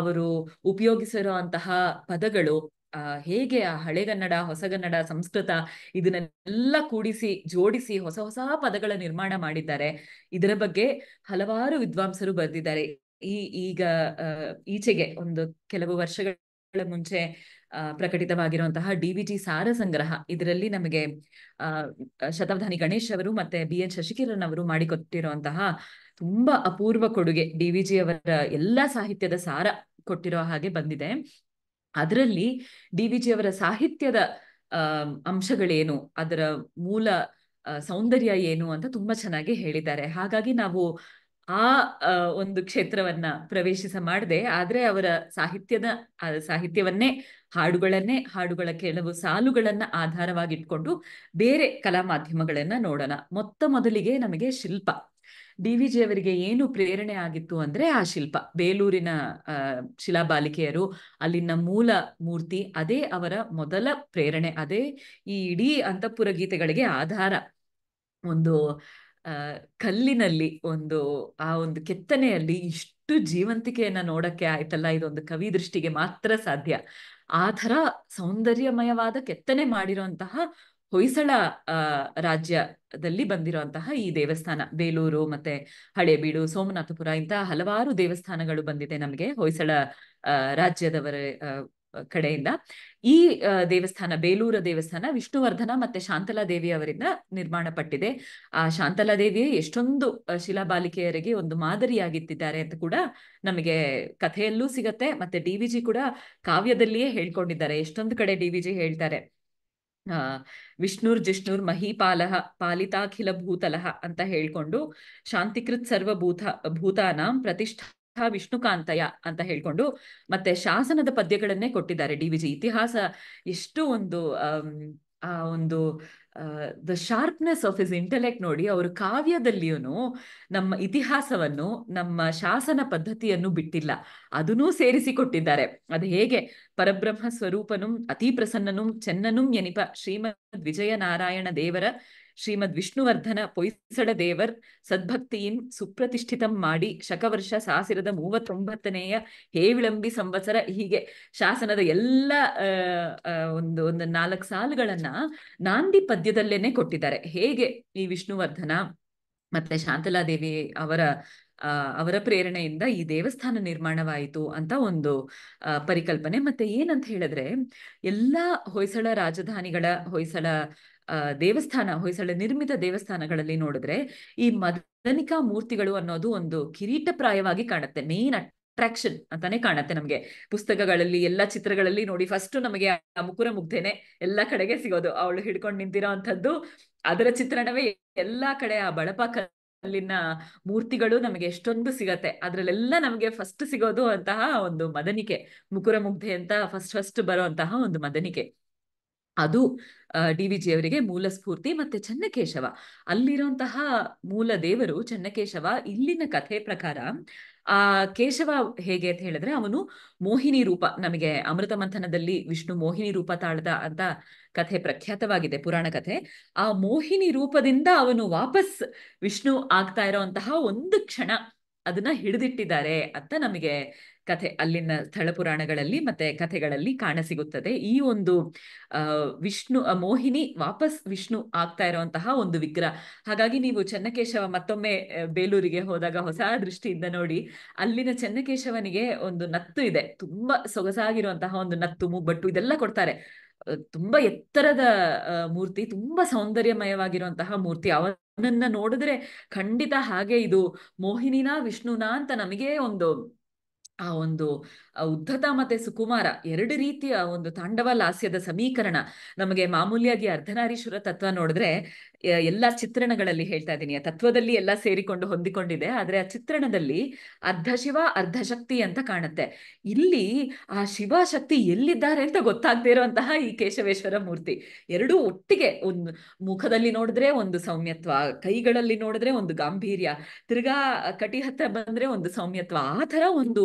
ಅವರು ಉಪಯೋಗಿಸಿರೋ ಅಂತಹ ಪದಗಳು ಹೇಗೆ ಆ ಹಳೆಗನ್ನಡ ಹೊಸಗನ್ನಡ ಸಂಸ್ಕೃತ ಇದನ್ನೆಲ್ಲ ಕೂಡಿಸಿ ಜೋಡಿಸಿ ಹೊಸ ಹೊಸ ಪದಗಳ ನಿರ್ಮಾಣ ಮಾಡಿದ್ದಾರೆ ಇದರ ಬಗ್ಗೆ ಹಲವಾರು ವಿದ್ವಾಂಸರು ಬರೆದಿದ್ದಾರೆ ಈ ಈಗ ಈಚೆಗೆ ಒಂದು ಕೆಲವು ವರ್ಷಗಳ ಮುಂಚೆ ಪ್ರಕಟಿತವಾಗಿರುವಂತಹ ಡಿ ಬಿ ಜಿ ಸಾರ ಸಂಗ್ರಹ ಇದರಲ್ಲಿ ನಮಗೆ ಶತಾಬ್ದಾನಿ ಗಣೇಶ್ ಅವರು ಮತ್ತೆ ಬಿ ಎನ್ ಶಶಿಕಿರಣ್ ಅವರು ಮಾಡಿಕೊಟ್ಟಿರುವಂತಹ ತುಂಬಾ ಅಪೂರ್ವ ಕೊಡುಗೆ ಡಿ ವಿ ಜಿ ಅವರ ಎಲ್ಲಾ ಸಾಹಿತ್ಯದ ಸಾರ ಕೊಟ್ಟಿರೋ ಹಾಗೆ ಬಂದಿದೆ ಅದರಲ್ಲಿ ಡಿ ವಿ ಜಿ ಅವರ ಸಾಹಿತ್ಯದ ಅಂಶಗಳೇನು ಅದರ ಮೂಲ ಸೌಂದರ್ಯ ಏನು ಅಂತ ತುಂಬಾ ಚೆನ್ನಾಗಿ ಹೇಳಿದ್ದಾರೆ ಹಾಗಾಗಿ ನಾವು ಆ ಒಂದು ಕ್ಷೇತ್ರವನ್ನ ಪ್ರವೇಶಿಸ ಮಾಡದೆ ಆದ್ರೆ ಅವರ ಸಾಹಿತ್ಯದ ಸಾಹಿತ್ಯವನ್ನೇ ಹಾಡುಗಳನ್ನೇ ಹಾಡುಗಳ ಕೆಲವು ಸಾಲುಗಳನ್ನ ಆಧಾರವಾಗಿಟ್ಕೊಂಡು ಬೇರೆ ಕಲಾ ಮಾಧ್ಯಮಗಳನ್ನ ನೋಡೋಣ ಮೊತ್ತ ಮೊದಲಿಗೆ ನಮಗೆ ಶಿಲ್ಪ ಡಿ ವಿ ಜಿ ಅವರಿಗೆ ಏನು ಪ್ರೇರಣೆ ಆಗಿತ್ತು ಅಂದ್ರೆ ಆ ಶಿಲ್ಪ ಬೇಲೂರಿನ ಶಿಲಾಬಾಲಿಕೆಯರು ಅಲ್ಲಿನ ಮೂಲ ಮೂರ್ತಿ ಅದೇ ಅವರ ಮೊದಲ ಪ್ರೇರಣೆ ಅದೇ ಈ ಇಡೀ ಅಂತಃಪುರ ಗೀತೆಗಳಿಗೆ ಆಧಾರ ಒಂದು ಕಲ್ಲಿನಲ್ಲಿ ಒಂದು ಆ ಒಂದು ಕೆತ್ತನೆಯಲ್ಲಿ ಇಷ್ಟು ಜೀವಂತಿಕೆಯನ್ನ ನೋಡಕ್ಕೆ ಆಯ್ತಲ್ಲ ಇದೊಂದು ಕವಿ ದೃಷ್ಟಿಗೆ ಮಾತ್ರ ಸಾಧ್ಯ ಆ ತರ ಸೌಂದರ್ಯಮಯವಾದ ಕೆತ್ತನೆ ಮಾಡಿರುವಂತಹ ಹೊಯ್ಸಳ ರಾಜ್ಯದಲ್ಲಿ ಬಂದಿರುವಂತಹ ಈ ದೇವಸ್ಥಾನ ಬೇಲೂರು ಮತ್ತೆ ಹಳೇಬೀಡು ಸೋಮನಾಥಪುರ ಇಂತಹ ಹಲವಾರು ದೇವಸ್ಥಾನಗಳು ಬಂದಿದೆ ನಮಗೆ ಹೊಯ್ಸಳ ರಾಜ್ಯದವರ ಕಡೆಯಿಂದ ಈ ದೇವಸ್ಥಾನ ಬೇಲೂರ ದೇವಸ್ಥಾನ ವಿಷ್ಣುವರ್ಧನ ಮತ್ತೆ ಶಾಂತಲಾ ದೇವಿ ಅವರಿಂದ ನಿರ್ಮಾಣ ಪಟ್ಟಿದೆ ಆ ಶಾಂತಲಾ ದೇವಿಯೇ ಎಷ್ಟೊಂದು ಶಿಲಾಬಾಲಿಕೆಯರಿಗೆ ಒಂದು ಮಾದರಿಯಾಗಿತ್ತಿದ್ದಾರೆ ಅಂತ ಕೂಡ ನಮಗೆ ಕಥೆಯಲ್ಲೂ ಸಿಗತ್ತೆ ಮತ್ತೆ ಡಿ ವಿಜಿ ಕೂಡ ಕಾವ್ಯದಲ್ಲಿಯೇ ಹೇಳ್ಕೊಂಡಿದ್ದಾರೆ ಎಷ್ಟೊಂದು ಕಡೆ ಡಿ ವಿಜಿ ಹೇಳ್ತಾರೆ ಆ ವಿಷ್ಣುರ್ ಜಿಷ್ಣುರ್ ಮಹಿಪಾಲಹ ಪಾಲಿತಾಖಿಲ ಭೂತಲಹ ಅಂತ ಹೇಳ್ಕೊಂಡು ಶಾಂತಿಕೃತ್ ಸರ್ವ ಭೂತ ಭೂತಾನಾಂ ಪ್ರತಿಷ್ಠಾ ವಿಷ್ಣುಕಾಂತಯ ಅಂತ ಹೇಳ್ಕೊಂಡು ಮತ್ತೆ ಶಾಸನದ ಪದ್ಯಗಳನ್ನೇ ಕೊಟ್ಟಿದ್ದಾರೆ ಡಿ ವಿಜಿ ಇತಿಹಾಸ ಎಷ್ಟು ಒಂದು ಆ ಒಂದು the sharpness of his intellect ನೋಡಿ ಅವರು ಕಾವ್ಯದಲ್ಲಿಯೂ ನಮ್ಮ ಇತಿಹಾಸವನ್ನು ನಮ್ಮ ಶಾಸನ ಪದ್ಧತಿಯನ್ನು ಬಿಟ್ಟಿಲ್ಲ ಅದನ್ನೂ ಸೇರಿಸಿಕೊಟ್ಟಿದ್ದಾರೆ ಅದು ಹೇಗೆ ಪರಬ್ರಹ್ಮ ಸ್ವರೂಪನು ಅತಿ ಪ್ರಸನ್ನನು ಚೆನ್ನನು ಎನಿಪ ಶ್ರೀಮದ್ ವಿಜಯನಾರಾಯಣ ದೇವರ ಶ್ರೀಮದ್ ವಿಷ್ಣುವರ್ಧನ ಪೊಯ್ಸಡ ದೇವರ್ ಸದ್ಭಕ್ತಿಯಿಂದ ಸುಪ್ರತಿಷ್ಠಿತಂ ಮಾಡಿ ಶಕವರ್ಷ ಸಾವಿರದ ಮೂವತ್ತೊಂಬತ್ತನೆಯ ಹೇವಿಳಂಬಿ ಸಂವತ್ಸರ ಹೀಗೆ ಶಾಸನದ ಎಲ್ಲ ಒಂದು ಒಂದು ನಾಲ್ಕು ಸಾಲುಗಳನ್ನ ನಾಂದಿ ಪದ್ಯದಲ್ಲೇನೆ ಕೊಟ್ಟಿದ್ದಾರೆ ಹೇಗೆ ಈ ವಿಷ್ಣುವರ್ಧನ ಮತ್ತೆ ಶಾಂತಲಾದೇವಿ ಅವರ ಅವರ ಪ್ರೇರಣೆಯಿಂದ ಈ ದೇವಸ್ಥಾನ ನಿರ್ಮಾಣವಾಯಿತು ಅಂತ ಒಂದು ಪರಿಕಲ್ಪನೆ ಮತ್ತೆ ಏನಂತ ಹೇಳಿದ್ರೆ ಎಲ್ಲ ಹೊಯ್ಸಳ ರಾಜಧಾನಿಗಳ ಹೊಯ್ಸಳ ದೇವಸ್ಥಾನ ಹೊಯ್ಸಳ ನಿರ್ಮಿತ ದೇವಸ್ಥಾನಗಳಲ್ಲಿ ನೋಡಿದ್ರೆ ಈ ಮದನಿಕಾ ಮೂರ್ತಿಗಳು ಅನ್ನೋದು ಒಂದು ಕಿರೀಟಪ್ರಾಯವಾಗಿ ಕಾಣುತ್ತೆ ಮೇನ್ ಅಟ್ರಾಕ್ಷನ್ ಅಂತಾನೆ ಕಾಣತ್ತೆ ನಮ್ಗೆ ಪುಸ್ತಕಗಳಲ್ಲಿ ಎಲ್ಲಾ ಚಿತ್ರಗಳಲ್ಲಿ ನೋಡಿ ಫಸ್ಟ್ ನಮಗೆ ಆ ಮುಕುರ ಮುಗ್ಧೇನೆ ಎಲ್ಲಾ ಕಡೆಗೆ ಸಿಗೋದು ಅವಳು ಹಿಡ್ಕೊಂಡು ನಿಂತಿರೋ ಅದರ ಚಿತ್ರಣವೇ ಎಲ್ಲಾ ಕಡೆ ಆ ಬಳಪ ಅಲ್ಲಿನ ಮೂರ್ತಿಗಳು ನಮಗೆ ಎಷ್ಟೊಂದು ಸಿಗತ್ತೆ ಅದ್ರಲ್ಲೆಲ್ಲ ನಮಗೆ ಫಸ್ಟ್ ಸಿಗೋದು ಅಂತಹ ಒಂದು ಮದನಿಕೆ ಮುಕುರ ಮುಗ್ಧೆ ಅಂತ ಫಸ್ಟ್ ಫಸ್ಟ್ ಬರುವಂತಹ ಒಂದು ಮದನಿಕೆ ಅದು ಡಿ ವಿ ಅವರಿಗೆ ಮೂಲ ಸ್ಫೂರ್ತಿ ಮತ್ತೆ ಚನ್ನಕೇಶವ ಅಲ್ಲಿರುವಂತಹ ಮೂಲ ದೇವರು ಚನ್ನಕೇಶವ ಇಲ್ಲಿನ ಕಥೆ ಪ್ರಕಾರ ಆ ಕೇಶವ ಹೇಗೆ ಅಂತ ಹೇಳಿದ್ರೆ ಅವನು ಮೋಹಿನಿ ರೂಪ ನಮಗೆ ಅಮೃತ ಮಂಥನದಲ್ಲಿ ವಿಷ್ಣು ಮೋಹಿನಿ ರೂಪ ತಾಳ್ದ ಅಂತ ಕಥೆ ಪ್ರಖ್ಯಾತವಾಗಿದೆ ಪುರಾಣ ಕಥೆ ಆ ಮೋಹಿನಿ ರೂಪದಿಂದ ಅವನು ವಾಪಸ್ ವಿಷ್ಣು ಆಗ್ತಾ ಇರೋಂತಹ ಒಂದು ಕ್ಷಣ ಅದನ್ನ ಹಿಡಿದಿಟ್ಟಿದ್ದಾರೆ ಅಂತ ನಮಗೆ ಕಥೆ ಅಲ್ಲಿನ ಸ್ಥಳ ಪುರಾಣಗಳಲ್ಲಿ ಮತ್ತೆ ಕಥೆಗಳಲ್ಲಿ ಕಾಣಸಿಗುತ್ತದೆ ಈ ಒಂದು ವಿಷ್ಣು ಮೋಹಿನಿ ವಾಪಸ್ ವಿಷ್ಣು ಆಗ್ತಾ ಇರುವಂತಹ ಒಂದು ವಿಗ್ರಹ ಹಾಗಾಗಿ ನೀವು ಚೆನ್ನಕೇಶವ ಮತ್ತೊಮ್ಮೆ ಬೇಲೂರಿಗೆ ಹೋದಾಗ ಹೊಸ ದೃಷ್ಟಿಯಿಂದ ನೋಡಿ ಅಲ್ಲಿನ ಚೆನ್ನಕೇಶವನಿಗೆ ಒಂದು ನತ್ತು ಇದೆ ತುಂಬಾ ಸೊಗಸಾಗಿರುವಂತಹ ಒಂದು ನತ್ತು ಮುಬ್ಬಟ್ಟು ಇದೆಲ್ಲ ಕೊಡ್ತಾರೆ ತುಂಬಾ ಎತ್ತರದ ಮೂರ್ತಿ ತುಂಬಾ ಸೌಂದರ್ಯಮಯವಾಗಿರುವಂತಹ ಮೂರ್ತಿ ಅವನನ್ನ ನೋಡಿದ್ರೆ ಖಂಡಿತ ಹಾಗೆ ಇದು ಮೋಹಿನಿನಾ ವಿಷ್ಣುನಾ ಅಂತ ನಮಗೆ ಒಂದು ಆ ಒಂದು ಉದ್ಧತ ಮತ್ತೆ ಸುಕುಮಾರ ಎರಡು ರೀತಿಯ ಒಂದು ತಾಂಡವ ಲಾಸ್ಯದ ಸಮೀಕರಣ ನಮಗೆ ಮಾಮೂಲಿಯಾಗಿ ಅರ್ಧನಾರೀಶ್ವರ ತತ್ವ ನೋಡಿದ್ರೆ ಎಲ್ಲಾ ಚಿತ್ರಣಗಳಲ್ಲಿ ಹೇಳ್ತಾ ಇದ್ದೀನಿ ಆ ತತ್ವದಲ್ಲಿ ಎಲ್ಲ ಸೇರಿಕೊಂಡು ಹೊಂದಿಕೊಂಡಿದೆ ಆದ್ರೆ ಆ ಚಿತ್ರಣದಲ್ಲಿ ಅರ್ಧ ಶಿವ ಅರ್ಧ ಶಕ್ತಿ ಅಂತ ಕಾಣುತ್ತೆ ಇಲ್ಲಿ ಆ ಶಿವ ಶಕ್ತಿ ಎಲ್ಲಿದ್ದಾರೆ ಅಂತ ಗೊತ್ತಾಗದೆ ಇರುವಂತಹ ಈ ಕೇಶವೇಶ್ವರ ಮೂರ್ತಿ ಎರಡೂ ಒಟ್ಟಿಗೆ ಒಂದು ಮುಖದಲ್ಲಿ ನೋಡಿದ್ರೆ ಒಂದು ಸೌಮ್ಯತ್ವ ಕೈಗಳಲ್ಲಿ ನೋಡಿದ್ರೆ ಒಂದು ಗಾಂಭೀರ್ಯ ತಿರ್ಗಾ ಕಟಿ ಹತ್ರ ಬಂದ್ರೆ ಒಂದು ಸೌಮ್ಯತ್ವ ಆ ತರ ಒಂದು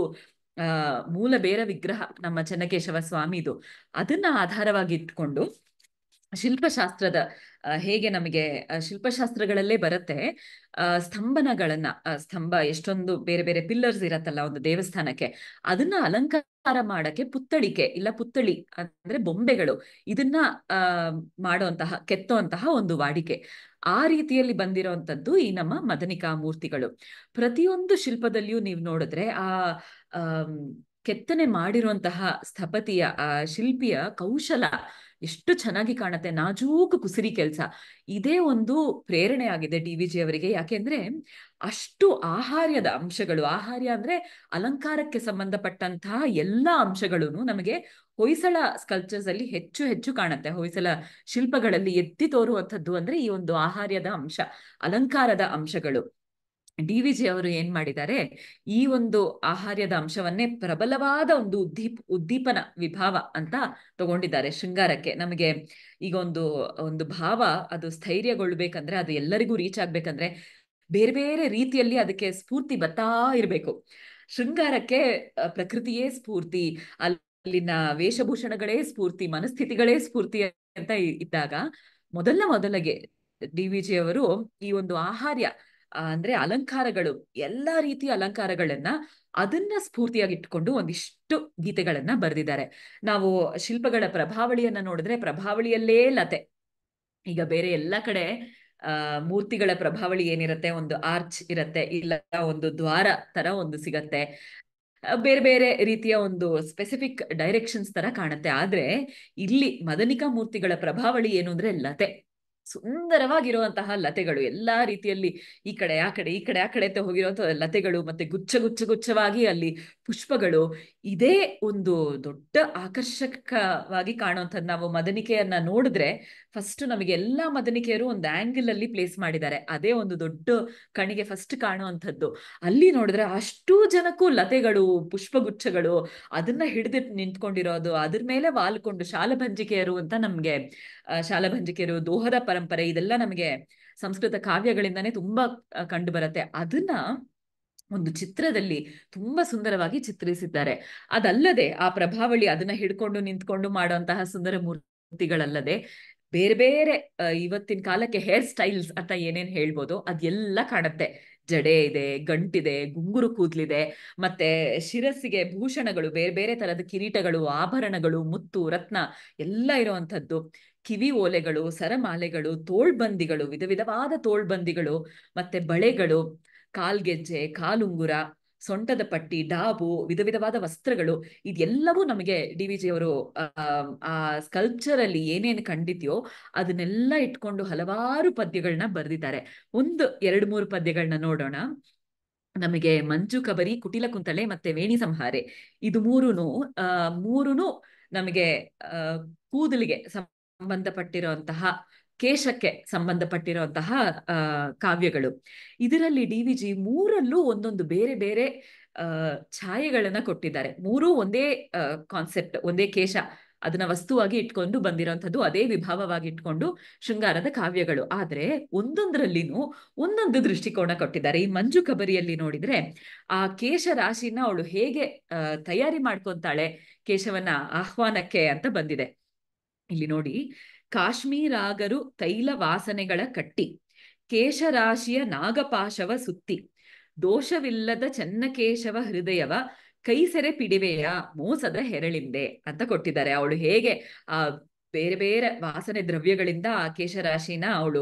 ಮೂಲ ಬೇರ ವಿಗ್ರಹ ನಮ್ಮ ಚನ್ನಕೇಶವ ಸ್ವಾಮಿದು ಅದನ್ನ ಆಧಾರವಾಗಿ ಇಟ್ಕೊಂಡು ಶಿಲ್ಪಶಾಸ್ತ್ರದ ಹೇಗೆ ನಮಗೆ ಶಿಲ್ಪಶಾಸ್ತ್ರಗಳಲ್ಲೇ ಬರುತ್ತೆ ಸ್ತಂಭನಗಳನ್ನ ಸ್ತಂಭ ಎಷ್ಟೊಂದು ಬೇರೆ ಬೇರೆ ಪಿಲ್ಲರ್ಸ್ ಇರತ್ತಲ್ಲ ಒಂದು ದೇವಸ್ಥಾನಕ್ಕೆ ಅದನ್ನ ಅಲಂಕಾರ ಮಾಡಕ್ಕೆ ಪುತ್ತಳಿಕೆ ಇಲ್ಲ ಪುತ್ತಳಿ ಅಂದ್ರೆ ಬೊಂಬೆಗಳು ಇದನ್ನ ಮಾಡುವಂತಹ ಕೆತ್ತುವಂತಹ ಒಂದು ವಾಡಿಕೆ ಆ ರೀತಿಯಲ್ಲಿ ಬಂದಿರುವಂತದ್ದು ಈ ನಮ್ಮ ಮದನಿಕಾ ಮೂರ್ತಿಗಳು ಪ್ರತಿಯೊಂದು ಶಿಲ್ಪದಲ್ಲಿಯೂ ನೀವು ನೋಡಿದ್ರೆ ಆ ಕೆತ್ತನೆ ಮಾಡಿರುವಂತಹ ಸ್ಥಪತಿಯ ಆ ಶಿಲ್ಪಿಯ ಕೌಶಲ ಎಷ್ಟು ಚೆನ್ನಾಗಿ ಕಾಣತ್ತೆ ನಾಜೂಕು ಕುಸಿರಿ ಕೆಲಸ ಇದೇ ಒಂದು ಪ್ರೇರಣೆ ಆಗಿದೆ ಡಿ ವಿ ಜಿ ಅವರಿಗೆ ಯಾಕೆಂದ್ರೆ ಅಷ್ಟು ಆಹಾರ್ಯದ ಅಂಶಗಳು ಆಹಾರ್ಯ ಅಂದ್ರೆ ಅಲಂಕಾರಕ್ಕೆ ಸಂಬಂಧಪಟ್ಟಂತಹ ಎಲ್ಲಾ ಅಂಶಗಳು ನಮಗೆ ಹೊಯ್ಸಳ ಸ್ಕಲ್ಚರ್ಸ್ ಅಲ್ಲಿ ಹೆಚ್ಚು ಹೆಚ್ಚು ಕಾಣುತ್ತೆ ಹೊಯ್ಸಳ ಶಿಲ್ಪಗಳಲ್ಲಿ ಎತ್ತಿ ತೋರುವಂಥದ್ದು ಅಂದ್ರೆ ಈ ಒಂದು ಆಹಾರ್ಯದ ಅಂಶ ಅಲಂಕಾರದ ಅಂಶಗಳು ಡಿ ಜಿ ಅವರು ಏನ್ ಮಾಡಿದ್ದಾರೆ ಈ ಒಂದು ಆಹಾರ್ಯದ ಅಂಶವನ್ನೇ ಪ್ರಬಲವಾದ ಒಂದು ಉದ್ದೀಪ್ ಉದ್ದೀಪನ ವಿಭಾವ ಅಂತ ತಗೊಂಡಿದ್ದಾರೆ ಶೃಂಗಾರಕ್ಕೆ ನಮಗೆ ಈಗ ಒಂದು ಒಂದು ಭಾವ ಅದು ಸ್ಥೈರ್ಯಗೊಳ್ಬೇಕಂದ್ರೆ ಅದು ಎಲ್ಲರಿಗೂ ರೀಚ್ ಆಗ್ಬೇಕಂದ್ರೆ ಬೇರೆ ಬೇರೆ ರೀತಿಯಲ್ಲಿ ಅದಕ್ಕೆ ಸ್ಫೂರ್ತಿ ಬರ್ತಾ ಇರಬೇಕು ಶೃಂಗಾರಕ್ಕೆ ಪ್ರಕೃತಿಯೇ ಸ್ಫೂರ್ತಿ ಅಲ್ಲಿನ ವೇಷಭೂಷಣಗಳೇ ಸ್ಫೂರ್ತಿ ಮನಸ್ಥಿತಿಗಳೇ ಸ್ಫೂರ್ತಿ ಅಂತ ಇದ್ದಾಗ ಮೊದಲ ಮೊದಲಿಗೆ ಡಿ ವಿಜಿ ಅವರು ಈ ಒಂದು ಆಹಾರ್ಯ ಅಂದ್ರೆ ಅಲಂಕಾರಗಳು ಎಲ್ಲಾ ರೀತಿಯ ಅಲಂಕಾರಗಳನ್ನ ಅದನ್ನ ಸ್ಫೂರ್ತಿಯಾಗಿ ಇಟ್ಕೊಂಡು ಒಂದಿಷ್ಟು ಗೀತೆಗಳನ್ನ ಬರೆದಿದ್ದಾರೆ ನಾವು ಶಿಲ್ಪಗಳ ಪ್ರಭಾವಳಿಯನ್ನ ನೋಡಿದ್ರೆ ಪ್ರಭಾವಳಿಯಲ್ಲೇ ಲತೆ ಈಗ ಬೇರೆ ಎಲ್ಲ ಕಡೆ ಆ ಮೂರ್ತಿಗಳ ಪ್ರಭಾವಳಿ ಏನಿರತ್ತೆ ಒಂದು ಆರ್ಚ್ ಇರತ್ತೆ ಇಲ್ಲ ಒಂದು ದ್ವಾರ ತರ ಒಂದು ಸಿಗತ್ತೆ ಬೇರೆ ಬೇರೆ ರೀತಿಯ ಒಂದು ಸ್ಪೆಸಿಫಿಕ್ ಡೈರೆಕ್ಷನ್ಸ್ ತರ ಕಾಣುತ್ತೆ ಆದ್ರೆ ಇಲ್ಲಿ ಮದನಿಕಾ ಮೂರ್ತಿಗಳ ಪ್ರಭಾವಳಿ ಏನು ಅಂದ್ರೆ ಲತೆ ಸುಂದರವಾಗಿರುವಂತಹ ಲತೆಗಳು ಎಲ್ಲಾ ರೀತಿಯಲ್ಲಿ ಈ ಕಡೆ ಆ ಕಡೆ ಈ ಕಡೆ ಆ ಕಡೆ ಹೋಗಿರುವಂತಹ ಲತೆಗಳು ಮತ್ತೆ ಗುಚ್ಛ ಗುಚ್ಛ ಗುಚ್ಛವಾಗಿ ಅಲ್ಲಿ ಪುಷ್ಪಗಳು ಇದೇ ಒಂದು ದೊಡ್ಡ ಆಕರ್ಷಕವಾಗಿ ಕಾಣುವಂಥದ್ದು ನಾವು ಮದನಿಕೆಯನ್ನ ನೋಡಿದ್ರೆ ಫಸ್ಟ್ ನಮಗೆ ಎಲ್ಲಾ ಮದನಿಕೆಯರು ಒಂದು ಆಂಗಲ್ ಅಲ್ಲಿ ಪ್ಲೇಸ್ ಮಾಡಿದ್ದಾರೆ ಅದೇ ಒಂದು ದೊಡ್ಡ ಕಣಿಗೆ ಫಸ್ಟ್ ಕಾಣುವಂಥದ್ದು ಅಲ್ಲಿ ನೋಡಿದ್ರೆ ಅಷ್ಟು ಜನಕ್ಕೂ ಲತೆಗಳು ಪುಷ್ಪಗುಚ್ಛಗಳು ಅದನ್ನ ಹಿಡಿದು ನಿಂತ್ಕೊಂಡಿರೋದು ಅದ್ರ ಮೇಲೆ ವಾಲ್ಕೊಂಡು ಶಾಲಭಂಜಿಕೆಯರು ಅಂತ ನಮ್ಗೆ ಶಾಲಭಂಜಿಕೆಯರು ದೋಹದ ಪರಂಪರೆ ಇದೆಲ್ಲ ನಮಗೆ ಸಂಸ್ಕೃತ ಕಾವ್ಯಗಳಿಂದಾನೇ ತುಂಬಾ ಕಂಡು ಬರುತ್ತೆ ಅದನ್ನ ಒಂದು ಚಿತ್ರದಲ್ಲಿ ತುಂಬಾ ಸುಂದರವಾಗಿ ಚಿತ್ರಿಸಿದ್ದಾರೆ ಅದಲ್ಲದೆ ಆ ಪ್ರಭಾವಳಿ ಅದನ್ನ ಹಿಡ್ಕೊಂಡು ನಿಂತ್ಕೊಂಡು ಮಾಡುವಂತಹ ಸುಂದರ ಮೂರ್ತಿಗಳಲ್ಲದೆ ಬೇರೆ ಬೇರೆ ಇವತ್ತಿನ ಕಾಲಕ್ಕೆ ಹೇರ್ ಸ್ಟೈಲ್ಸ್ ಅಂತ ಏನೇನ್ ಹೇಳ್ಬೋದು ಅದೆಲ್ಲ ಕಾಣುತ್ತೆ ಜಡೆ ಇದೆ ಗಂಟಿದೆ ಗುಂಗುರು ಕೂದಲಿದೆ ಮತ್ತೆ ಶಿರಸ್ಸಿಗೆ ಭೂಷಣಗಳು ಬೇರೆ ಬೇರೆ ತರದ ಕಿರೀಟಗಳು ಆಭರಣಗಳು ಮುತ್ತು ರತ್ನ ಎಲ್ಲ ಇರುವಂಥದ್ದು ಕಿವಿ ಓಲೆಗಳು ಸರಮಾಲೆಗಳು ತೋಳ್ಬಂದಿಗಳು ವಿಧ ವಿಧವಾದ ತೋಳ್ಬಂದಿಗಳು ಮತ್ತೆ ಬಳೆಗಳು ಕಾಲ್ಗೆಜ್ಜೆ ಕಾಲುಂಗುರ ಸೊಂಟದ ಪಟ್ಟಿ ಡಾಬು ವಿಧ ವಿಧವಾದ ವಸ್ತ್ರಗಳು ಇದೆಲ್ಲವೂ ನಮಗೆ ಡಿ ವಿ ಜಿ ಅವರು ಆ ಸ್ಕಲ್ಪ್ಚರ್ ಅಲ್ಲಿ ಏನೇನು ಕಂಡಿದ್ಯೋ ಅದನ್ನೆಲ್ಲ ಇಟ್ಕೊಂಡು ಹಲವಾರು ಪದ್ಯಗಳನ್ನ ಬರೆದಿದ್ದಾರೆ ಒಂದು ಎರಡು ಮೂರು ಪದ್ಯಗಳನ್ನ ನೋಡೋಣ ನಮಗೆ ಮಂಜು ಕಬರಿ ಕುಟಿಲ ಕುಂತಳೆ ಮತ್ತೆ ವೇಣಿ ಸಂಹಾರೆ ಇದು ಮೂರುನು ಆ ಮೂರುನು ನಮಗೆ ಕೂದಲಿಗೆ ಸಂಬಂಧಪಟ್ಟಿರುವಂತಹ ಕೇಶಕ್ಕೆ ಸಂಬಂಧಪಟ್ಟಿರುವಂತಹ ಕಾವ್ಯಗಳು ಇದರಲ್ಲಿ ಡಿ ವಿ ಜಿ ಮೂರಲ್ಲೂ ಒಂದೊಂದು ಬೇರೆ ಬೇರೆ ಛಾಯೆಗಳನ್ನ ಕೊಟ್ಟಿದ್ದಾರೆ ಮೂರೂ ಒಂದೇ ಕಾನ್ಸೆಪ್ಟ್ ಒಂದೇ ಕೇಶ ಅದನ್ನ ವಸ್ತುವಾಗಿ ಇಟ್ಕೊಂಡು ಬಂದಿರೋಂಥದ್ದು ಅದೇ ವಿಭಾವವಾಗಿ ಇಟ್ಕೊಂಡು ಶೃಂಗಾರದ ಕಾವ್ಯಗಳು ಆದ್ರೆ ಒಂದೊಂದ್ರಲ್ಲಿನು ಒಂದೊಂದು ದೃಷ್ಟಿಕೋನ ಕೊಟ್ಟಿದ್ದಾರೆ ಈ ಮಂಜು ಕಬರಿಯಲ್ಲಿ ನೋಡಿದ್ರೆ ಆ ಕೇಶ ರಾಶಿನ ಅವಳು ಹೇಗೆ ತಯಾರಿ ಮಾಡ್ಕೊಂತಾಳೆ ಕೇಶವನ ಆಹ್ವಾನಕ್ಕೆ ಅಂತ ಬಂದಿದೆ ಇಲ್ಲಿ ನೋಡಿ ಕಾಶ್ಮೀರಾಗರು ತೈಲ ವಾಸನೆಗಳ ಕಟ್ಟಿ ಕೇಶರಾಶಿಯ ನಾಗಪಾಶವ ಸುತ್ತಿ ದೋಷವಿಲ್ಲದ ಚನ್ನಕೇಶವ ಹೃದಯವ ಕೈಸೆರೆ ಪಿಡಿವೆಯ ಮೋಸದ ಹೆರಳಿಂದೆ ಅಂತ ಕೊಟ್ಟಿದ್ದಾರೆ ಅವಳು ಹೇಗೆ ಆ ಬೇರೆ ಬೇರೆ ವಾಸನೆ ದ್ರವ್ಯಗಳಿಂದ ಆ ಕೇಶರಾಶಿನ ಅವಳು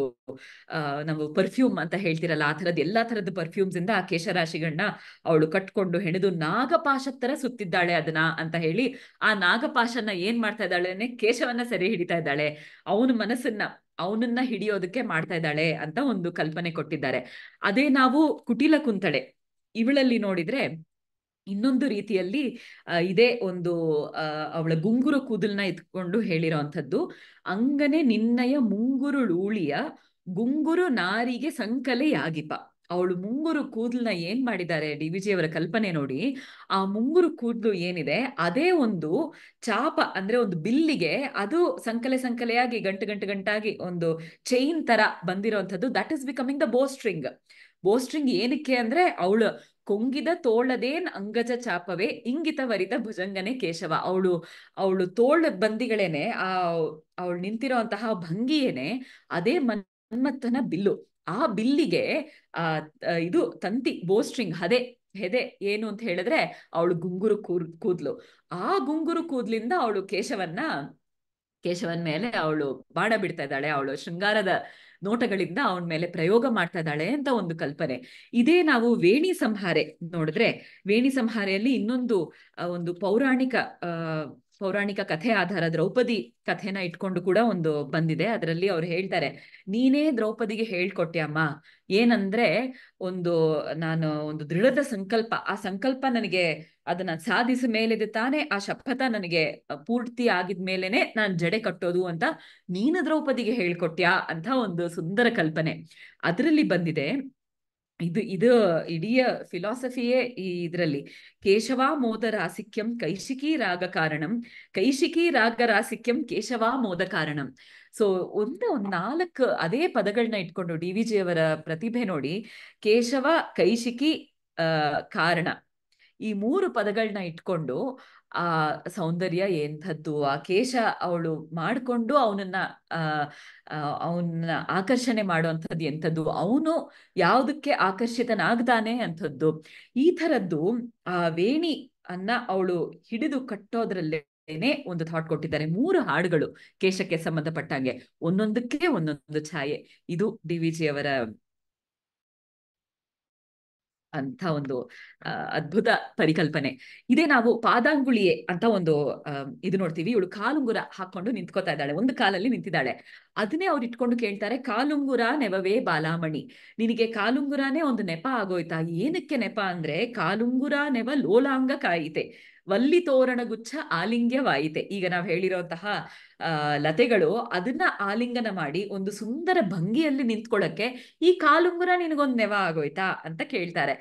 ಅಹ್ ನಾವು ಪರ್ಫ್ಯೂಮ್ ಅಂತ ಹೇಳ್ತಿರಲ್ಲ ಆ ತರದ್ ಎಲ್ಲಾ ತರದ ಪರ್ಫ್ಯೂಮ್ಸ್ ಇಂದ ಆ ಕೇಶರಾಶಿಗಳನ್ನ ಅವಳು ಕಟ್ಕೊಂಡು ಹೆಣೆದು ನಾಗಪಾಶ ತರ ಸುತ್ತಿದ್ದಾಳೆ ಅದನ್ನ ಅಂತ ಹೇಳಿ ಆ ನಾಗಪಾಶನ್ನ ಏನ್ ಮಾಡ್ತಾ ಇದ್ದಾಳೆ ಕೇಶವನ್ನ ಸೆರೆ ಹಿಡಿತಾ ಇದ್ದಾಳೆ ಅವನ ಮನಸ್ಸನ್ನ ಅವನನ್ನ ಹಿಡಿಯೋದಕ್ಕೆ ಮಾಡ್ತಾ ಇದ್ದಾಳೆ ಅಂತ ಒಂದು ಕಲ್ಪನೆ ಕೊಟ್ಟಿದ್ದಾರೆ ಅದೇ ನಾವು ಕುಟಿಲ ಕುಂತಳೆ ಇವಳಲ್ಲಿ ನೋಡಿದ್ರೆ ಇನ್ನೊಂದು ರೀತಿಯಲ್ಲಿ ಇದೇ ಒಂದು ಅವಳ ಗುಂಗುರು ಕೂದಲ್ನ ಎತ್ಕೊಂಡು ಹೇಳಿರೋ ಅಂಥದ್ದು ಅಂಗನೆ ನಿನ್ನಯ ಮುಂಗುರುಳೂಳಿಯ ಗುಂಗುರು ನಾರಿಗೆ ಸಂಕಲೆಯಾಗಿಪ ಅವಳು ಮುಂಗುರು ಕೂದಲ್ನ ಏನ್ ಮಾಡಿದ್ದಾರೆ ಡಿ ಅವರ ಕಲ್ಪನೆ ನೋಡಿ ಆ ಮುಂಗುರು ಕೂದಲು ಏನಿದೆ ಅದೇ ಒಂದು ಚಾಪ ಅಂದ್ರೆ ಒಂದು ಬಿಲ್ಲಿಗೆ ಅದು ಸಂಕಲೆ ಸಂಕಲೆಯಾಗಿ ಗಂಟು ಗಂಟು ಗಂಟಾಗಿ ಒಂದು ಚೈನ್ ತರ ಬಂದಿರೋಂಥದ್ದು that is becoming the bowstring bowstring ಏನಕ್ಕೆ ಅಂದ್ರೆ ಅವಳು ಕೊಂಗಿದ ತೋಳದೇನ್ ಅಂಗಜ ಚಾಪವೇ ಇಂಗಿತ ವರಿತ ಭುಜಂಗನೆ ಕೇಶವ ಅವಳು ಅವಳು ತೋಳ ಬಂದಿಗಳೇನೆ ಆ ಅವಳು ನಿಂತಿರುವಂತಹ ಭಂಗಿಯೇನೆ ಅದೇ ಮನ್ಮತ್ತನ ಬಿಲ್ಲು ಆ ಬಿಲ್ಲಿಗೆ ಆ ಇದು ತಂತಿ ಬೋಸ್ಟ್ರಿಂಗ್ ಹದೆ ಹೆದೆ ಏನು ಅಂತ ಹೇಳಿದ್ರೆ ಅವಳು ಗುಂಗುರು ಕೂರ್ ಕೂದ್ಲು ಆ ಗುಂಗುರು ಕೂದ್ಲಿಂದ ಅವಳು ಕೇಶವನ್ನ ಕೇಶವನ್ ಮೇಲೆ ಅವಳು ಬಾಣ ಬಿಡ್ತಾ ಇದ್ದಾಳೆ ಅವಳು ಶೃಂಗಾರದ ನೋಟಗಳಿಂದ ಅವನ ಮೇಲೆ ಪ್ರಯೋಗ ಮಾಡ್ತಾ ಇದ್ದಾಳೆ ಅಂತ ಒಂದು ಕಲ್ಪನೆ ಇದೇ ನಾವು ವೇಣಿ ಸಂಹಾರೆ ನೋಡಿದ್ರೆ ವೇಣಿ ಸಂಹಾರೆಯಲ್ಲಿ ಇನ್ನೊಂದು ಒಂದು ಪೌರಾಣಿಕ ಅಹ್ ಪೌರಾಣಿಕ ಕಥೆ ಆಧಾರ ದ್ರೌಪದಿ ಕಥೆನ ಇಟ್ಕೊಂಡು ಕೂಡ ಒಂದು ಬಂದಿದೆ ಅದರಲ್ಲಿ ಅವ್ರು ಹೇಳ್ತಾರೆ ನೀನೇ ದ್ರೌಪದಿಗೆ ಹೇಳ್ಕೊಟ್ಯಮ್ಮ ಏನಂದ್ರೆ ಒಂದು ನಾನು ಒಂದು ದೃಢದ ಸಂಕಲ್ಪ ಆ ಸಂಕಲ್ಪ ನನಗೆ ಅದನ್ನ ಸಾಧಿಸ ಮೇಲಿದೆ ತಾನೇ ಆ ಶಪಥ ನನಗೆ ಪೂರ್ತಿ ಆಗಿದ ಮೇಲೆನೆ ನಾನು ಜಡೆ ಕಟ್ಟೋದು ಅಂತ ನೀನು ದ್ರೌಪದಿಗೆ ಹೇಳ್ಕೊಟ್ಯಾ ಅಂತ ಒಂದು ಸುಂದರ ಕಲ್ಪನೆ ಅದರಲ್ಲಿ ಬಂದಿದೆ ಇದು ಇದು ಇಡೀ ಫಿಲಾಸಫಿಯೇ ಈ ಇದರಲ್ಲಿ ಕೇಶವ ಮೋದ ರಾಸಿಕ್ಯಂ ಕೈಶಿಕಿ ರಾಗ ಕಾರಣಂ ಕೈಶಿಕಿ ರಾಗ ರಾಸಿಕ್ಯಂ ಕೇಶವ ಮೋದ ಕಾರಣಂ ಸೊ ಒಂದು ಒಂದ್ ನಾಲ್ಕು ಅದೇ ಪದಗಳನ್ನ ಇಟ್ಕೊಂಡು ಡಿ ವಿ ಅವರ ಪ್ರತಿಭೆ ನೋಡಿ ಕೇಶವ ಕೈಶಿಕಿ ಕಾರಣ ಈ ಮೂರು ಪದಗಳನ್ನ ಇಟ್ಕೊಂಡು ಆ ಸೌಂದರ್ಯ ಎಂಥದ್ದು ಆ ಕೇಶ ಅವಳು ಮಾಡಿಕೊಂಡು ಅವನನ್ನ ಅವನ್ನ ಆಕರ್ಷಣೆ ಮಾಡುವಂಥದ್ದು ಎಂಥದ್ದು ಅವನು ಯಾವುದಕ್ಕೆ ಆಕರ್ಷಿತನಾಗ್ದಾನೆ ಅಂಥದ್ದು ಈ ತರದ್ದು ಆ ವೇಣಿ ಅನ್ನ ಅವಳು ಹಿಡಿದು ಕಟ್ಟೋದ್ರಲ್ಲೇನೆ ಒಂದು ಥಾಟ್ ಕೊಟ್ಟಿದ್ದಾರೆ ಮೂರು ಹಾಡುಗಳು ಕೇಶಕ್ಕೆ ಸಂಬಂಧಪಟ್ಟಂಗೆ ಒಂದೊಂದಕ್ಕೆ ಒಂದೊಂದು ಛಾಯೆ ಇದು ಡಿ ವಿ ಜಿ ಅವರ ಅಂತ ಒಂದು ಅದ್ಭುತ ಪರಿಕಲ್ಪನೆ ಇದೇ ನಾವು ಪಾದಾಂಗುಳಿಯೇ ಅಂತ ಒಂದು ಇದು ನೋಡ್ತೀವಿ ಇವಳು ಕಾಲುಂಗುರ ಹಾಕೊಂಡು ನಿಂತ್ಕೋತಾ ಇದ್ದಾಳೆ ಒಂದು ಕಾಲಲ್ಲಿ ನಿಂತಿದ್ದಾಳೆ ಅದನ್ನೇ ಅವ್ರು ಇಟ್ಕೊಂಡು ಕೇಳ್ತಾರೆ ಕಾಲುಂಗುರ ನೆವವೇ ಬಾಲಾಮಣಿ ನಿನಗೆ ಕಾಲುಂಗುರನೇ ಒಂದು ನೆಪ ಆಗೋಯ್ತಾ ಏನಕ್ಕೆ ನೆಪ ಅಂದ್ರೆ ಕಾಲುಂಗುರ ನೆವ ಲೋಲಾಂಗ ಕಾಯಿತೆ ವಲ್ಲಿ ತೋರಣ ಗುಚ್ಛ ಆಲಿಂಗ್ಯವಾಯಿತೆ ಈಗ ನಾವು ಹೇಳಿರೋಂತಹ ಲತೆಗಳು ಅದನ್ನ ಆಲಿಂಗನ ಮಾಡಿ ಒಂದು ಸುಂದರ ಭಂಗಿಯಲ್ಲಿ ನಿಂತ್ಕೊಳ್ಳಕ್ಕೆ ಈ ಕಾಲುಂಗುರ ನಿನಗೊಂದು ನೆವ ಆಗೋಯ್ತಾ ಅಂತ ಕೇಳ್ತಾರೆ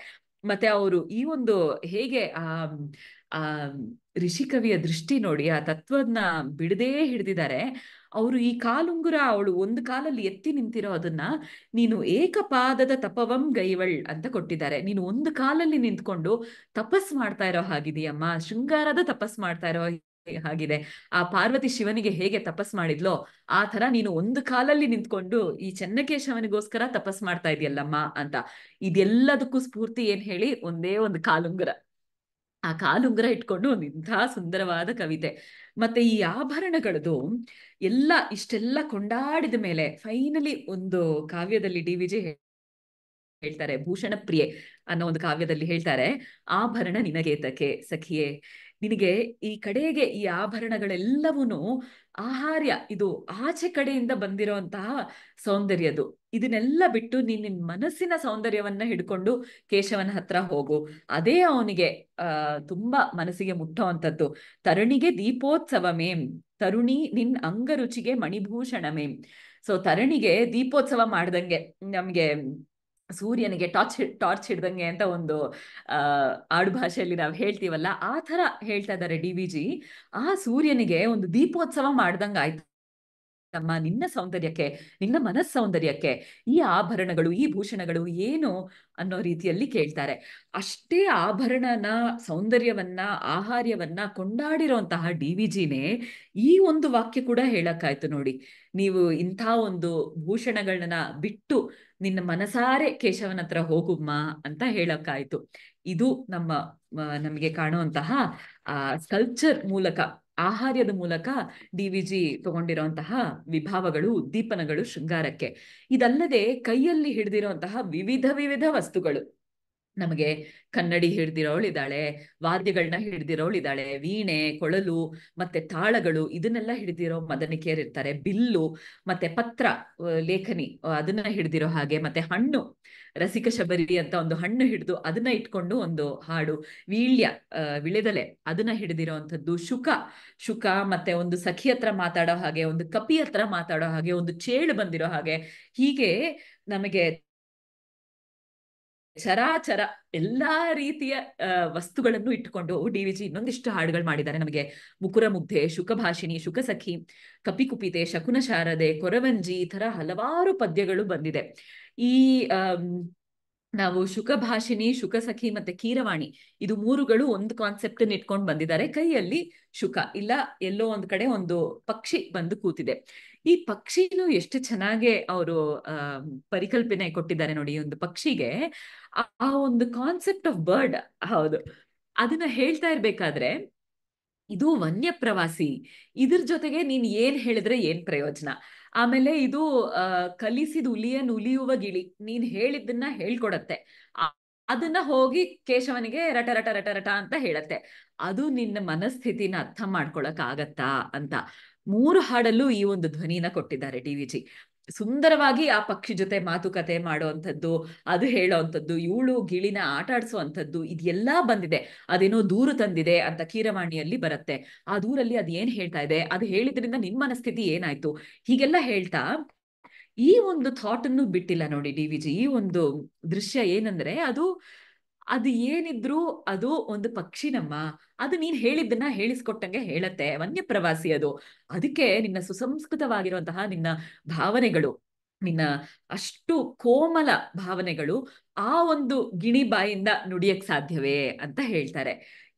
ಮತ್ತೆ ಅವರು ಈ ಒಂದು ಹೇಗೆ ಆ ಆ ಋಷಿಕವಿಯ ದೃಷ್ಟಿ ನೋಡಿ ಆ ತತ್ವದನ್ನ ಬಿಡದೇ ಹಿಡಿದಿದ್ದಾರೆ ಅವರು ಈ ಕಾಲುಂಗುರ ಅವಳು ಒಂದು ಕಾಲಲ್ಲಿ ಎತ್ತಿ ನಿಂತಿರೋ ಅದನ್ನ ನೀನು ಏಕಪಾದದ ತಪವಂ ಗೈವಳ್ ಅಂತ ಕೊಟ್ಟಿದ್ದಾರೆ ನೀನು ಒಂದು ಕಾಲಲ್ಲಿ ನಿಂತ್ಕೊಂಡು ತಪಸ್ ಮಾಡ್ತಾ ಇರೋ ಹಾಗಿದೆಯಮ್ಮ ಶೃಂಗಾರದ ತಪಸ್ ಮಾಡ್ತಾ ಇರೋ ಹಾಗಿದೆ ಆ ಪಾರ್ವತಿ ಶಿವನಿಗೆ ಹೇಗೆ ತಪಸ್ ಮಾಡಿದ್ಲೋ ಆ ತರ ನೀನು ಒಂದು ಕಾಲಲ್ಲಿ ನಿಂತ್ಕೊಂಡು ಈ ಚೆನ್ನಕೇಶವನಿಗೋಸ್ಕರ ತಪಸ್ ಮಾಡ್ತಾ ಇದೆಯಲ್ಲಮ್ಮ ಅಂತ ಇದೆಲ್ಲದಕ್ಕೂ ಸ್ಫೂರ್ತಿ ಏನ್ ಹೇಳಿ ಒಂದೇ ಒಂದು ಕಾಲುಂಗುರ ಆ ಕಾಲುಂಗುರ ಇಟ್ಕೊಂಡು ಒಂದು ಇಂಥ ಸುಂದರವಾದ ಕವಿತೆ ಮತ್ತೆ ಈ ಆಭರಣಗಳದು ಎಲ್ಲ ಇಷ್ಟೆಲ್ಲ ಕೊಂಡಾಡಿದ ಮೇಲೆ ಫೈನಲಿ ಒಂದು ಕಾವ್ಯದಲ್ಲಿ ಡಿ ವಿಜಿ ಹೇಳ್ತಾರೆ ಭೂಷಣ ಪ್ರಿಯೆ ಅನ್ನೋ ಒಂದು ಕಾವ್ಯದಲ್ಲಿ ಹೇಳ್ತಾರೆ ಆಭರಣ ನಿನಗೇತಕ್ಕೆ ಸಖಿಯೇ ನಿನಗೆ ಈ ಕಡೆಗೆ ಈ ಆಭರಣಗಳೆಲ್ಲವೂ ಆಹಾರ್ಯ ಇದು ಆಚೆ ಕಡೆಯಿಂದ ಬಂದಿರುವಂತಹ ಸೌಂದರ್ಯದು ಇದನ್ನೆಲ್ಲ ಬಿಟ್ಟು ನೀನ್ ನಿನ್ ಮನಸ್ಸಿನ ಸೌಂದರ್ಯವನ್ನ ಹಿಡ್ಕೊಂಡು ಕೇಶವನ ಹತ್ರ ಹೋಗು ಅದೇ ಅವನಿಗೆ ಅಹ್ ತುಂಬಾ ಮನಸ್ಸಿಗೆ ಮುಟ್ಟುವಂಥದ್ದು ತರುಣಿಗೆ ದೀಪೋತ್ಸವ ಮೇಮ್ ತರುಣಿ ನಿನ್ ಅಂಗರುಚಿಗೆ ಮಣಿಭೂಷಣಮೇ ಸೊ ತರುಣಿಗೆ ದೀಪೋತ್ಸವ ಮಾಡ್ದಂಗೆ ನಮ್ಗೆ ಸೂರ್ಯನಿಗೆ ಟಾರ್ಚ್ ಟಾರ್ಚ್ ಹಿಡ್ದಂಗೆ ಅಂತ ಒಂದು ಆಡು ಭಾಷೆಯಲ್ಲಿ ನಾವು ಹೇಳ್ತೀವಲ್ಲ ಆ ತರ ಹೇಳ್ತಾ ಇದ್ದಾರೆ ಡಿ ವಿ ಜಿ ಆ ಸೂರ್ಯನಿಗೆ ಒಂದು ದೀಪೋತ್ಸವ ಮಾಡ್ದಂಗೆ ಆಯ್ತು ತಮ್ಮ ನಿನ್ನ ಸೌಂದರ್ಯಕ್ಕೆ ನಿನ್ನ ಮನಸ್ ಸೌಂದರ್ಯಕ್ಕೆ ಈ ಆಭರಣಗಳು ಈ ಭೂಷಣಗಳು ಏನು ಅನ್ನೋ ರೀತಿಯಲ್ಲಿ ಕೇಳ್ತಾರೆ ಅಷ್ಟೇ ಆಭರಣನ ಸೌಂದರ್ಯವನ್ನ ಆಹಾರ್ಯವನ್ನ ಕೊಂಡಾಡಿರೋಂತಹ ಡಿ ವಿ ಜಿನೇ ಈ ಒಂದು ವಾಕ್ಯ ಕೂಡ ಹೇಳಕ್ಕಾಯ್ತು ನೋಡಿ ನೀವು ಇಂಥ ಒಂದು ಭೂಷಣಗಳನ್ನ ಬಿಟ್ಟು ನಿನ್ನ ಮನಸಾರೆ ಕೇಶವನ ಹತ್ರ ಹೋಗುಮ್ಮ ಅಂತ ಹೇಳಕ್ಕಾಯ್ತು ಇದು ನಮ್ಮ ನಮಗೆ ಕಾಣುವಂತಹ ಆ ಸ್ಕಲ್ಪ್ಚರ್ ಮೂಲಕ ಆಹಾರ್ಯದ ಮೂಲಕ ಡಿ ವಿ ಜಿ ತಗೊಂಡಿರುವಂತಹ ವಿಭಾವಗಳು ಉದ್ದೀಪನಗಳು ಶೃಂಗಾರಕ್ಕೆ ಇದಲ್ಲದೆ ಕೈಯಲ್ಲಿ ಹಿಡಿದಿರುವಂತಹ ವಿವಿಧ ವಿವಿಧ ವಸ್ತುಗಳು ನಮಗೆ ಕನ್ನಡಿ ಹಿಡ್ದಿರೋಳಿದ್ದಾಳೆ ವಾದ್ಯಗಳನ್ನ ಹಿಡ್ದಿರೋಳಿದ್ದಾಳೆ ವೀಣೆ ಕೊಳಲು ಮತ್ತೆ ತಾಳಗಳು ಇದನ್ನೆಲ್ಲ ಹಿಡ್ದಿರೋ ಮದನಿಕೆಯರ್ ಇರ್ತಾರೆ ಬಿಲ್ಲು ಮತ್ತೆ ಪತ್ರ ಲೇಖನಿ ಅದನ್ನ ಹಿಡ್ದಿರೋ ಹಾಗೆ ಮತ್ತೆ ಹಣ್ಣು ರಸಿಕ ಶಬರಿ ಅಂತ ಒಂದು ಹಣ್ಣು ಹಿಡಿದು ಅದನ್ನ ಇಟ್ಕೊಂಡು ಒಂದು ಹಾಡು ವೀಳ್ಯ ವಿಳೆದಲೆ ಅದನ್ನ ಹಿಡಿದಿರೋ ಅಂಥದ್ದು ಶುಕ ಶುಕ ಮತ್ತೆ ಒಂದು ಸಖಿ ಹತ್ರ ಮಾತಾಡೋ ಹಾಗೆ ಒಂದು ಕಪಿ ಹತ್ರ ಮಾತಾಡೋ ಹಾಗೆ ಒಂದು ಚೇಳು ಬಂದಿರೋ ಹಾಗೆ ಹೀಗೆ ನಮಗೆ ಚರಾಚರ ಎಲ್ಲಾ ರೀತಿಯ ವಸ್ತುಗಳನ್ನು ಇಟ್ಟುಕೊಂಡು ಡಿ ವಿಜಿ ಇನ್ನೊಂದಿಷ್ಟು ಹಾಡುಗಳು ಮಾಡಿದ್ದಾರೆ ನಮಗೆ ಮುಕುರ ಮುಗ್ಧೆ ಶುಕಭಾಷಿಣಿ ಶುಕಸಖಿ ಕುಪಿತೆ ಶಕುನ ಶಾರದೆ ಕೊರವಂಜಿ ಈ ತರ ಹಲವಾರು ಪದ್ಯಗಳು ಬಂದಿದೆ ಈ ಅಹ್ ನಾವು ಶುಕಭಾಷಿಣಿ ಸಖಿ ಮತ್ತೆ ಕೀರವಾಣಿ ಇದು ಮೂರುಗಳು ಒಂದು ಕಾನ್ಸೆಪ್ಟ್ ಇಟ್ಕೊಂಡು ಬಂದಿದ್ದಾರೆ ಕೈಯಲ್ಲಿ ಶುಕ ಇಲ್ಲ ಎಲ್ಲೋ ಒಂದ್ ಕಡೆ ಒಂದು ಪಕ್ಷಿ ಬಂದು ಕೂತಿದೆ ಈ ಪಕ್ಷಿನೂ ಎಷ್ಟು ಚೆನ್ನಾಗಿ ಅವರು ಪರಿಕಲ್ಪನೆ ಕೊಟ್ಟಿದ್ದಾರೆ ನೋಡಿ ಈ ಒಂದು ಪಕ್ಷಿಗೆ ಆ ಒಂದು ಕಾನ್ಸೆಪ್ಟ್ ಆಫ್ ಬರ್ಡ್ ಹೌದು ಅದನ್ನ ಹೇಳ್ತಾ ಇರ್ಬೇಕಾದ್ರೆ ಇದು ವನ್ಯ ಪ್ರವಾಸಿ ಇದ್ರ ಜೊತೆಗೆ ನೀನ್ ಏನ್ ಹೇಳಿದ್ರೆ ಏನ್ ಪ್ರಯೋಜನ ಆಮೇಲೆ ಇದು ಕಲಿಸಿದ ಹುಲಿಯನ್ ಉಲಿಯುವ ಗಿಳಿ ನೀನ್ ಹೇಳಿದ್ದನ್ನ ಹೇಳ್ಕೊಡತ್ತೆ ಅದನ್ನ ಹೋಗಿ ಕೇಶವನಿಗೆ ರಟ ರಟ ರಟ ರಟ ಅಂತ ಹೇಳತ್ತೆ ಅದು ನಿನ್ನ ಮನಸ್ಥಿತಿನ ಅರ್ಥ ಮಾಡ್ಕೊಳಕ್ ಆಗತ್ತಾ ಅಂತ ಮೂರು ಹಾಡಲ್ಲೂ ಈ ಒಂದು ಧ್ವನಿನ ಕೊಟ್ಟಿದ್ದಾರೆ ವಿ ಜಿ ಸುಂದರವಾಗಿ ಆ ಪಕ್ಷಿ ಜೊತೆ ಮಾತುಕತೆ ಮಾಡುವಂಥದ್ದು ಅದು ಹೇಳೋವಂಥದ್ದು ಇವಳು ಗಿಳಿನ ಆಟ ಇದೆಲ್ಲ ಬಂದಿದೆ ಅದೇನೋ ದೂರು ತಂದಿದೆ ಅಂತ ಕೀರವಾಣಿಯಲ್ಲಿ ಬರುತ್ತೆ ಆ ದೂರಲ್ಲಿ ಏನ್ ಹೇಳ್ತಾ ಇದೆ ಅದು ಹೇಳಿದ್ರಿಂದ ನಿಮ್ಮ ಮನಸ್ಥಿತಿ ಏನಾಯ್ತು ಹೀಗೆಲ್ಲ ಹೇಳ್ತಾ ಈ ಒಂದು ಥಾಟ್ ಅನ್ನು ಬಿಟ್ಟಿಲ್ಲ ನೋಡಿ ಡಿ ವಿಜಿ ಈ ಒಂದು ದೃಶ್ಯ ಏನಂದ್ರೆ ಅದು ಅದು ಏನಿದ್ರು ಅದು ಒಂದು ಪಕ್ಷಿನಮ್ಮ ಅದು ನೀನ್ ಹೇಳಿದ್ದನ್ನ ಹೇಳಿಸ್ಕೊಟ್ಟಂಗೆ ಹೇಳತ್ತೆ ವನ್ಯ ಪ್ರವಾಸಿ ಅದು ಅದಕ್ಕೆ ನಿನ್ನ ಸುಸಂಸ್ಕೃತವಾಗಿರುವಂತಹ ನಿನ್ನ ಭಾವನೆಗಳು ನಿನ್ನ ಅಷ್ಟು ಕೋಮಲ ಭಾವನೆಗಳು ಆ ಒಂದು ಗಿಣಿ ಬಾಯಿಂದ ನುಡಿಯಕ್ ಸಾಧ್ಯವೇ ಅಂತ ಹೇಳ್ತಾರೆ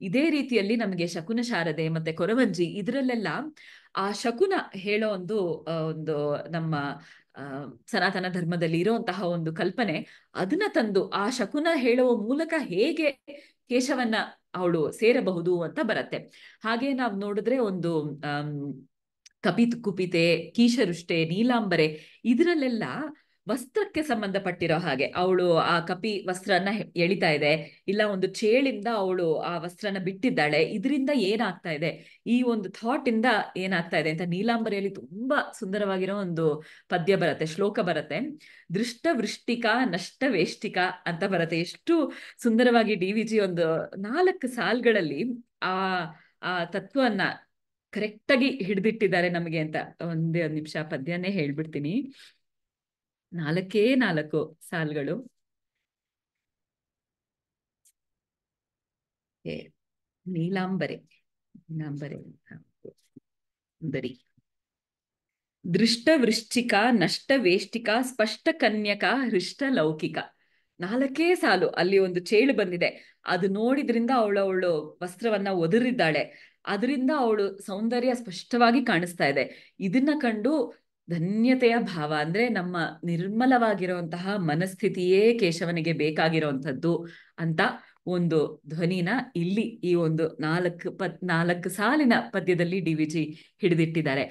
ಇದೇ ರೀತಿಯಲ್ಲಿ ನಮಗೆ ಶಕುನ ಶಾರದೆ ಮತ್ತೆ ಕೊರವಂಜಿ ಇದರಲ್ಲೆಲ್ಲ ಆ ಶಕುನ ಹೇಳೋ ಒಂದು ಒಂದು ನಮ್ಮ ಸನಾತನ ಧರ್ಮದಲ್ಲಿ ಇರುವಂತಹ ಒಂದು ಕಲ್ಪನೆ ಅದನ್ನ ತಂದು ಆ ಶಕುನ ಹೇಳುವ ಮೂಲಕ ಹೇಗೆ ಕೇಶವನ್ನ ಅವಳು ಸೇರಬಹುದು ಅಂತ ಬರತ್ತೆ ಹಾಗೆ ನಾವ್ ನೋಡಿದ್ರೆ ಒಂದು ಅಹ್ ಕಪಿತ್ ಕುಪಿತೆ ಕೀಶರುಷ್ಟೆ ನೀಲಾಂಬರೆ ಇದರಲ್ಲೆಲ್ಲ ವಸ್ತ್ರಕ್ಕೆ ಸಂಬಂಧಪಟ್ಟಿರೋ ಹಾಗೆ ಅವಳು ಆ ಕಪಿ ವಸ್ತ್ರನ ಎಳಿತಾ ಇದೆ ಇಲ್ಲ ಒಂದು ಚೇಳಿಂದ ಅವಳು ಆ ವಸ್ತ್ರನ ಬಿಟ್ಟಿದ್ದಾಳೆ ಇದರಿಂದ ಏನಾಗ್ತಾ ಇದೆ ಈ ಒಂದು ಥಾಟ್ ಇಂದ ಏನಾಗ್ತಾ ಇದೆ ಅಂತ ನೀಲಾಂಬರಿಯಲ್ಲಿ ತುಂಬಾ ಸುಂದರವಾಗಿರೋ ಒಂದು ಪದ್ಯ ಬರುತ್ತೆ ಶ್ಲೋಕ ಬರುತ್ತೆ ದೃಷ್ಟ ವೃಷ್ಟಿಕ ನಷ್ಟ ವೇಷ್ಟಿಕ ಅಂತ ಬರುತ್ತೆ ಎಷ್ಟು ಸುಂದರವಾಗಿ ಡಿ ವಿ ಜಿ ಒಂದು ನಾಲ್ಕು ಸಾಲ್ಗಳಲ್ಲಿ ಆ ಆ ತತ್ವವನ್ನ ಕರೆಕ್ಟಾಗಿ ಹಿಡಿದಿಟ್ಟಿದ್ದಾರೆ ನಮಗೆ ಅಂತ ಒಂದೇ ಒಂದು ನಿಮಿಷ ಪದ್ಯನೇ ಹೇಳ್ಬಿಡ್ತೀನಿ ನಾಲ್ಕೇ ನಾಲ್ಕು ಸಾಲ್ಗಳು ನೀಲಾಂಬರೆ ನೀಲಾಂಬರೆ ಸುಂದರಿ ದೃಷ್ಟ ವೃಶ್ಚಿಕ ನಷ್ಟ ವೇಷ್ಟಿಕ ಸ್ಪಷ್ಟ ಕನ್ಯಕ ಹೃಷ್ಟ ಲೌಕಿಕ ನಾಲ್ಕೇ ಸಾಲು ಅಲ್ಲಿ ಒಂದು ಚೇಳು ಬಂದಿದೆ ಅದು ನೋಡಿದ್ರಿಂದ ಅವಳು ಅವಳು ವಸ್ತ್ರವನ್ನ ಒದರಿದ್ದಾಳೆ ಅದರಿಂದ ಅವಳು ಸೌಂದರ್ಯ ಸ್ಪಷ್ಟವಾಗಿ ಕಾಣಿಸ್ತಾ ಇದೆ ಇದನ್ನ ಕಂಡು ಧನ್ಯತೆಯ ಭಾವ ಅಂದ್ರೆ ನಮ್ಮ ನಿರ್ಮಲವಾಗಿರುವಂತಹ ಮನಸ್ಥಿತಿಯೇ ಕೇಶವನಿಗೆ ಬೇಕಾಗಿರುವಂಥದ್ದು ಅಂತ ಒಂದು ಧ್ವನಿನ ಇಲ್ಲಿ ಈ ಒಂದು ನಾಲ್ಕು ಪತ್ ನಾಲ್ಕು ಸಾಲಿನ ಪದ್ಯದಲ್ಲಿ ಡಿ ವಿಜಿ ಹಿಡಿದಿಟ್ಟಿದ್ದಾರೆ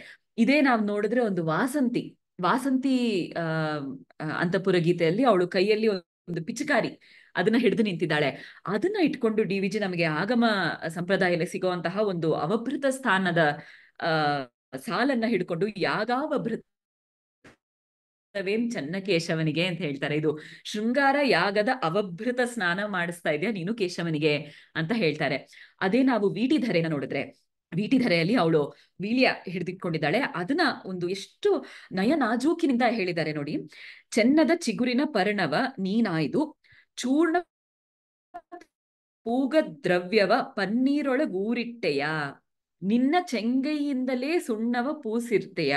ಇದೇ ನಾವು ನೋಡಿದ್ರೆ ಒಂದು ವಾಸಂತಿ ವಾಸಂತಿ ಅಹ್ ಅಂತಪುರ ಗೀತೆಯಲ್ಲಿ ಅವಳು ಕೈಯಲ್ಲಿ ಒಂದು ಪಿಚಕಾರಿ ಅದನ್ನ ಹಿಡಿದು ನಿಂತಿದ್ದಾಳೆ ಅದನ್ನ ಇಟ್ಕೊಂಡು ಡಿ ವಿಜಿ ನಮಗೆ ಆಗಮ ಸಂಪ್ರದಾಯದಲ್ಲಿ ಸಿಗುವಂತಹ ಒಂದು ಅವಭೃತ ಸ್ಥಾನದ ಅಹ್ ಸಾಲನ್ನ ಹಿಡ್ಕೊಂಡು ಯಾಗಾವ ಚನ್ನ ಕೇಶವನಿಗೆ ಅಂತ ಹೇಳ್ತಾರೆ ಇದು ಶೃಂಗಾರ ಯಾಗದ ಅವಭೃತ ಸ್ನಾನ ಮಾಡಿಸ್ತಾ ಇದೆಯಾ ನೀನು ಕೇಶವನಿಗೆ ಅಂತ ಹೇಳ್ತಾರೆ ಅದೇ ನಾವು ವೀಟಿಧರೆನ ನೋಡಿದ್ರೆ ವೀಟಿಧರೆಯಲ್ಲಿ ಅವಳು ವೀಳ್ಯ ಹಿಡಿದಿಟ್ಕೊಂಡಿದ್ದಾಳೆ ಅದನ್ನ ಒಂದು ಎಷ್ಟು ನಯನಾಜೂಕಿನಿಂದ ಹೇಳಿದ್ದಾರೆ ನೋಡಿ ಚೆನ್ನದ ಚಿಗುರಿನ ಪರಿಣವ ನೀನಾಯ್ದು ಚೂರ್ಣ ಪೂಗ ದ್ರವ್ಯವ ಪನ್ನೀರೊಳಗೂರಿಟ್ಟೆಯ ನಿನ್ನ ಚೆಂಗೈಯಿಂದಲೇ ಸುಣ್ಣವ ಪೂಸಿರ್ತೆಯ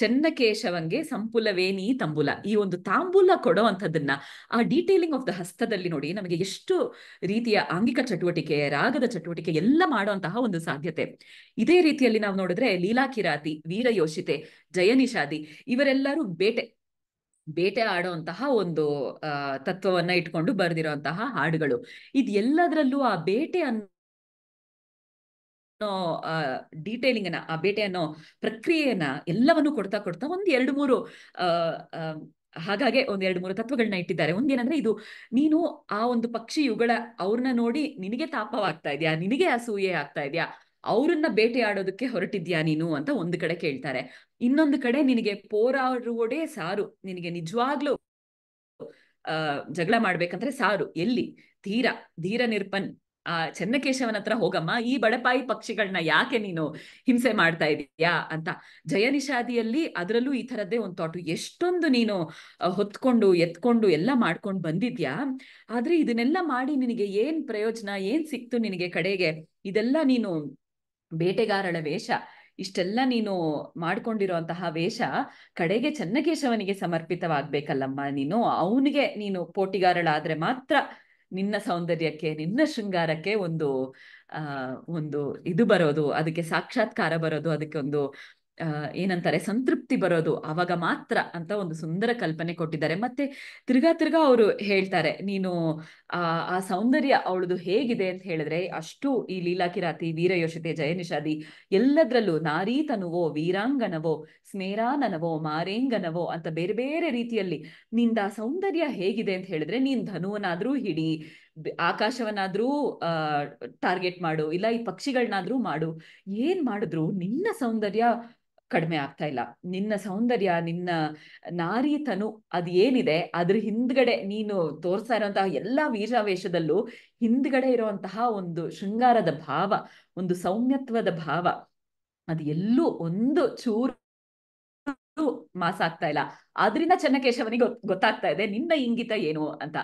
ಚನ್ನಕೇಶವಂಗೆ ಸಂಪುಲವೇನಿ ತಂಬುಲ ಈ ಒಂದು ತಾಂಬೂಲ ಕೊಡೋ ಅಂಥದ್ದನ್ನ ಆ ಡೀಟೇಲಿಂಗ್ ಆಫ್ ದ ಹಸ್ತದಲ್ಲಿ ನೋಡಿ ನಮಗೆ ಎಷ್ಟು ರೀತಿಯ ಆಂಗಿಕ ಚಟುವಟಿಕೆ ರಾಗದ ಚಟುವಟಿಕೆ ಎಲ್ಲ ಮಾಡುವಂತಹ ಒಂದು ಸಾಧ್ಯತೆ ಇದೇ ರೀತಿಯಲ್ಲಿ ನಾವು ನೋಡಿದ್ರೆ ಲೀಲಾ ಕಿರಾತಿ ವೀರಯೋಷಿತೆ ಜಯನಿಷಾದಿ ಇವರೆಲ್ಲರೂ ಬೇಟೆ ಬೇಟೆ ಆಡುವಂತಹ ಒಂದು ತತ್ವವನ್ನ ಇಟ್ಕೊಂಡು ಬರೆದಿರುವಂತಹ ಹಾಡುಗಳು ಇದೆಲ್ಲದರಲ್ಲೂ ಆ ಬೇಟೆ ಅನ್ನೋ ಡೀಟೇಲಿಂಗ್ ಅನ್ನ ಆ ಬೇಟೆ ಅನ್ನೋ ಪ್ರಕ್ರಿಯೆಯನ್ನ ಎಲ್ಲವನ್ನು ಕೊಡ್ತಾ ಕೊಡ್ತಾ ಒಂದ್ ಎರಡು ಮೂರು ಹಾಗಾಗಿ ಒಂದ್ ಎರಡು ಮೂರು ತತ್ವಗಳನ್ನ ಇಟ್ಟಿದ್ದಾರೆ ಒಂದೇನಂದ್ರೆ ಇದು ನೀನು ಆ ಒಂದು ಪಕ್ಷಿ ಯುಗಳ ಅವ್ರನ್ನ ನೋಡಿ ನಿನಗೆ ತಾಪವಾಗ್ತಾ ಇದೆಯಾ ನಿನಗೆ ಅಸೂಯೆ ಆಗ್ತಾ ಇದೆಯಾ ಅವ್ರನ್ನ ಬೇಟೆಯಾಡೋದಕ್ಕೆ ಹೊರಟಿದ್ಯಾ ನೀನು ಅಂತ ಒಂದು ಕಡೆ ಕೇಳ್ತಾರೆ ಇನ್ನೊಂದು ಕಡೆ ನಿನಗೆ ಪೋರಾಡುವುದೇ ಸಾರು ನಿನಗೆ ನಿಜವಾಗ್ಲೂ ಜಗಳ ಮಾಡ್ಬೇಕಂದ್ರೆ ಸಾರು ಎಲ್ಲಿ ಧೀರ ಧೀರ ನಿರ್ಪನ್ ಆ ಚನ್ನಕೇಶವನ ಹತ್ರ ಹೋಗಮ್ಮ ಈ ಬಡಪಾಯಿ ಪಕ್ಷಿಗಳನ್ನ ಯಾಕೆ ನೀನು ಹಿಂಸೆ ಮಾಡ್ತಾ ಇದೀಯಾ ಅಂತ ಜಯನಿಷಾದಿಯಲ್ಲಿ ಅದರಲ್ಲೂ ಈ ತರದ್ದೇ ಒಂದು ತಾಟು ಎಷ್ಟೊಂದು ನೀನು ಹೊತ್ಕೊಂಡು ಎತ್ಕೊಂಡು ಎಲ್ಲ ಮಾಡ್ಕೊಂಡು ಬಂದಿದ್ಯಾ ಆದ್ರೆ ಇದನ್ನೆಲ್ಲ ಮಾಡಿ ನಿನಗೆ ಏನ್ ಪ್ರಯೋಜನ ಏನ್ ಸಿಕ್ತು ನಿನಗೆ ಕಡೆಗೆ ಇದೆಲ್ಲ ನೀನು ಬೇಟೆಗಾರಳ ವೇಷ ಇಷ್ಟೆಲ್ಲ ನೀನು ಮಾಡ್ಕೊಂಡಿರೋಂತಹ ವೇಷ ಕಡೆಗೆ ಚನ್ನಕೇಶವನಿಗೆ ಸಮರ್ಪಿತವಾಗ್ಬೇಕಲ್ಲಮ್ಮ ನೀನು ಅವನಿಗೆ ನೀನು ಪೋಟಿಗಾರಳಾದ್ರೆ ಮಾತ್ರ ನಿನ್ನ ಸೌಂದರ್ಯಕ್ಕೆ ನಿನ್ನ ಶೃಂಗಾರಕ್ಕೆ ಒಂದು ಆ ಒಂದು ಇದು ಬರೋದು ಅದಕ್ಕೆ ಸಾಕ್ಷಾತ್ಕಾರ ಬರೋದು ಅದಕ್ಕೆ ಒಂದು ಏನಂತಾರೆ ಸಂತೃಪ್ತಿ ಬರೋದು ಅವಾಗ ಮಾತ್ರ ಅಂತ ಒಂದು ಸುಂದರ ಕಲ್ಪನೆ ಕೊಟ್ಟಿದ್ದಾರೆ ಮತ್ತೆ ತಿರ್ಗಾ ತಿರ್ಗಾ ಅವರು ಹೇಳ್ತಾರೆ ನೀನು ಆ ಆ ಸೌಂದರ್ಯ ಅವಳದು ಹೇಗಿದೆ ಅಂತ ಹೇಳಿದ್ರೆ ಅಷ್ಟು ಈ ಲೀಲಾ ಕಿರಾತಿ ವೀರಯೋಷತೆ ಜಯನಿಷಾದಿ ಎಲ್ಲದ್ರಲ್ಲೂ ನಾರೀತನುವೋ ವೀರಾಂಗನವೋ ಸ್ನೇರಾನನವೋ ಮಾರೇಂಗನವೋ ಅಂತ ಬೇರೆ ಬೇರೆ ರೀತಿಯಲ್ಲಿ ನಿಂದ ಸೌಂದರ್ಯ ಹೇಗಿದೆ ಅಂತ ಹೇಳಿದ್ರೆ ನೀನ್ ಧನುವನಾದ್ರೂ ಹಿಡಿ ಆಕಾಶವನ್ನಾದ್ರೂ ಆ ಟಾರ್ಗೆಟ್ ಮಾಡು ಇಲ್ಲ ಈ ಪಕ್ಷಿಗಳನ್ನಾದ್ರೂ ಮಾಡು ಏನ್ ಮಾಡಿದ್ರು ನಿನ್ನ ಸೌಂದರ್ಯ ಕಡಿಮೆ ಆಗ್ತಾ ಇಲ್ಲ ನಿನ್ನ ಸೌಂದರ್ಯ ನಿನ್ನ ನಾರೀತನು ಅದು ಏನಿದೆ ಅದ್ರ ಹಿಂದ್ಗಡೆ ನೀನು ತೋರ್ಸ್ತಾ ಇರೋಂತಹ ಎಲ್ಲಾ ವೀರಾವೇಶದಲ್ಲೂ ಹಿಂದ್ಗಡೆ ಇರುವಂತಹ ಒಂದು ಶೃಂಗಾರದ ಭಾವ ಒಂದು ಸೌಮ್ಯತ್ವದ ಭಾವ ಅದು ಎಲ್ಲೂ ಒಂದು ಚೂರು ಮಾಸ ಆಗ್ತಾ ಇಲ್ಲ ಆದ್ರಿಂದ ಚನ್ನಕೇಶವನಿಗೆ ಗೊತ್ತಾಗ್ತಾ ಇದೆ ನಿನ್ನ ಇಂಗಿತ ಏನು ಅಂತ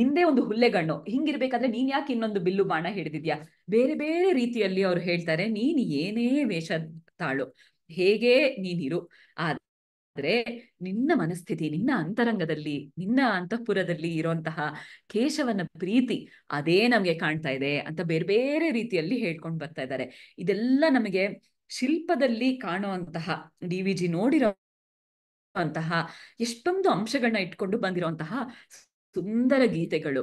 ನಿಂದೇ ಒಂದು ಹುಲ್ಲೆಗಣ್ಣು ಹಿಂಗಿರ್ಬೇಕಾದ್ರೆ ನೀನ್ ಯಾಕೆ ಇನ್ನೊಂದು ಬಿಲ್ಲು ಬಾಣ ಹಿಡಿದಿದ್ಯಾ ಬೇರೆ ಬೇರೆ ರೀತಿಯಲ್ಲಿ ಅವ್ರು ಹೇಳ್ತಾರೆ ನೀನ್ ಏನೇ ವೇಷ ತಾಳು ಹೇಗೆ ನೀನಿರು ಆದ್ರೆ ನಿನ್ನ ಮನಸ್ಥಿತಿ ನಿನ್ನ ಅಂತರಂಗದಲ್ಲಿ ನಿನ್ನ ಅಂತಃಪುರದಲ್ಲಿ ಇರೋಂತಹ ಕೇಶವನ ಪ್ರೀತಿ ಅದೇ ನಮ್ಗೆ ಕಾಣ್ತಾ ಇದೆ ಅಂತ ಬೇರೆ ಬೇರೆ ರೀತಿಯಲ್ಲಿ ಹೇಳ್ಕೊಂಡು ಬರ್ತಾ ಇದ್ದಾರೆ ಇದೆಲ್ಲ ನಮಗೆ ಶಿಲ್ಪದಲ್ಲಿ ಕಾಣುವಂತಹ ಡಿ ವಿ ಜಿ ನೋಡಿರೋ ಅಂತಹ ಎಷ್ಟೊಂದು ಅಂಶಗಳನ್ನ ಇಟ್ಕೊಂಡು ಬಂದಿರುವಂತಹ ಸುಂದರ ಗೀತೆಗಳು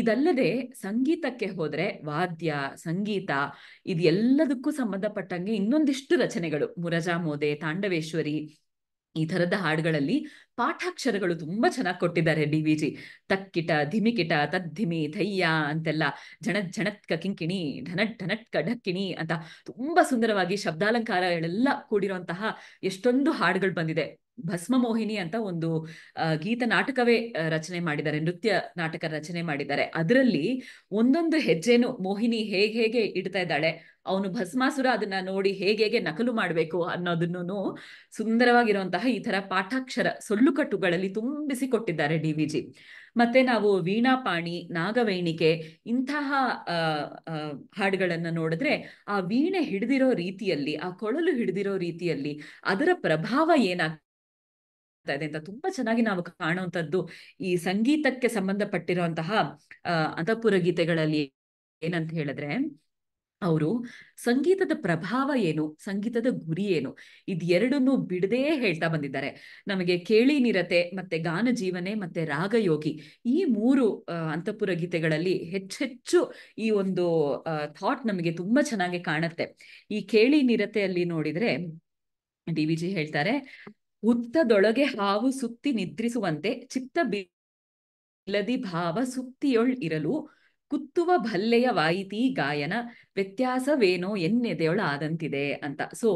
ಇದಲ್ಲದೆ ಸಂಗೀತಕ್ಕೆ ಹೋದ್ರೆ ವಾದ್ಯ ಸಂಗೀತ ಇದೆಲ್ಲದಕ್ಕೂ ಸಂಬಂಧಪಟ್ಟಂಗೆ ಇನ್ನೊಂದಿಷ್ಟು ರಚನೆಗಳು ಮುರಜಾಮೋದೆ ತಾಂಡವೇಶ್ವರಿ ಈ ತರದ ಹಾಡುಗಳಲ್ಲಿ ಪಾಠಾಕ್ಷರಗಳು ತುಂಬಾ ಚೆನ್ನಾಗಿ ಕೊಟ್ಟಿದ್ದಾರೆ ಡಿ ವಿ ಜಿ ತಕ್ಕಿಟ ಧಿಮಿಕಿಟ ತದ್ಧಿಮಿ ಧೈಯ ಅಂತೆಲ್ಲ ಝಣತ್ ಝಣತ್ಕ ಕಿಂಕಿಣಿ ಢನಟ್ ಢನಟ್ಕ ಢಕ್ಕಿಣಿ ಅಂತ ತುಂಬಾ ಸುಂದರವಾಗಿ ಶಬ್ದಾಲಂಕಾರಗಳೆಲ್ಲ ಕೂಡಿರುವಂತಹ ಎಷ್ಟೊಂದು ಹಾಡುಗಳು ಬಂದಿದೆ ಭಸ್ಮ ಮೋಹಿನಿ ಅಂತ ಒಂದು ಗೀತ ನಾಟಕವೇ ರಚನೆ ಮಾಡಿದ್ದಾರೆ ನೃತ್ಯ ನಾಟಕ ರಚನೆ ಮಾಡಿದ್ದಾರೆ ಅದರಲ್ಲಿ ಒಂದೊಂದು ಹೆಜ್ಜೆನು ಮೋಹಿನಿ ಹೇಗೆ ಹೇಗೆ ಇಡ್ತಾ ಇದ್ದಾಳೆ ಅವನು ಭಸ್ಮಾಸುರ ಅದನ್ನ ನೋಡಿ ಹೇಗೆ ಹೇಗೆ ನಕಲು ಮಾಡಬೇಕು ಅನ್ನೋದನ್ನು ಸುಂದರವಾಗಿರುವಂತಹ ಈ ತರ ಪಾಠಾಕ್ಷರ ಸೊಳ್ಳುಕಟ್ಟುಗಳಲ್ಲಿ ತುಂಬಿಸಿ ಕೊಟ್ಟಿದ್ದಾರೆ ಡಿ ವಿ ಮತ್ತೆ ನಾವು ವೀಣಾಪಾಣಿ ನಾಗವೇಣಿಕೆ ಇಂತಹ ಹಾಡುಗಳನ್ನು ನೋಡಿದ್ರೆ ಆ ವೀಣೆ ಹಿಡಿದಿರೋ ರೀತಿಯಲ್ಲಿ ಆ ಕೊಳಲು ಹಿಡಿದಿರೋ ರೀತಿಯಲ್ಲಿ ಅದರ ಪ್ರಭಾವ ಏನಾಗ್ತದೆ ಇದೆ ಅಂತ ತುಂಬಾ ಚೆನ್ನಾಗಿ ನಾವು ಕಾಣುವಂತದ್ದು ಈ ಸಂಗೀತಕ್ಕೆ ಸಂಬಂಧಪಟ್ಟಿರುವಂತಹ ಅಹ್ ಅಂತಃಪುರ ಗೀತೆಗಳಲ್ಲಿ ಏನಂತ ಹೇಳಿದ್ರೆ ಅವರು ಸಂಗೀತದ ಪ್ರಭಾವ ಏನು ಸಂಗೀತದ ಗುರಿ ಏನು ಇದೆರಡನ್ನು ಬಿಡದೇ ಹೇಳ್ತಾ ಬಂದಿದ್ದಾರೆ ನಮಗೆ ಕೇಳಿ ನಿರತೆ ಮತ್ತೆ ಗಾನ ಜೀವನೆ ಮತ್ತೆ ರಾಗಯೋಗಿ ಈ ಮೂರು ಅಂತಃಪುರ ಗೀತೆಗಳಲ್ಲಿ ಹೆಚ್ಚೆಚ್ಚು ಈ ಒಂದು ಥಾಟ್ ನಮಗೆ ತುಂಬಾ ಚೆನ್ನಾಗಿ ಕಾಣುತ್ತೆ ಈ ಕೇಳಿ ನಿರತೆಯಲ್ಲಿ ನೋಡಿದ್ರೆ ಡಿ ವಿ ಹೇಳ್ತಾರೆ ಹುತ್ತದೊಳಗೆ ಹಾವು ಸುತ್ತಿ ನಿದ್ರಿಸುವಂತೆ ಚಿತ್ತ ಬಿಲದಿ ಭಾವ ಸುತ್ತಿಯೊಳ್ ಇರಲು ಕುತ್ತುವ ಭಲ್ಲೆಯ ವಾಯಿತಿ ಗಾಯನ ವ್ಯತ್ಯಾಸವೇನೋ ಎನ್ನೆದೆಯೊಳ ಆದಂತಿದೆ ಅಂತ ಸೊ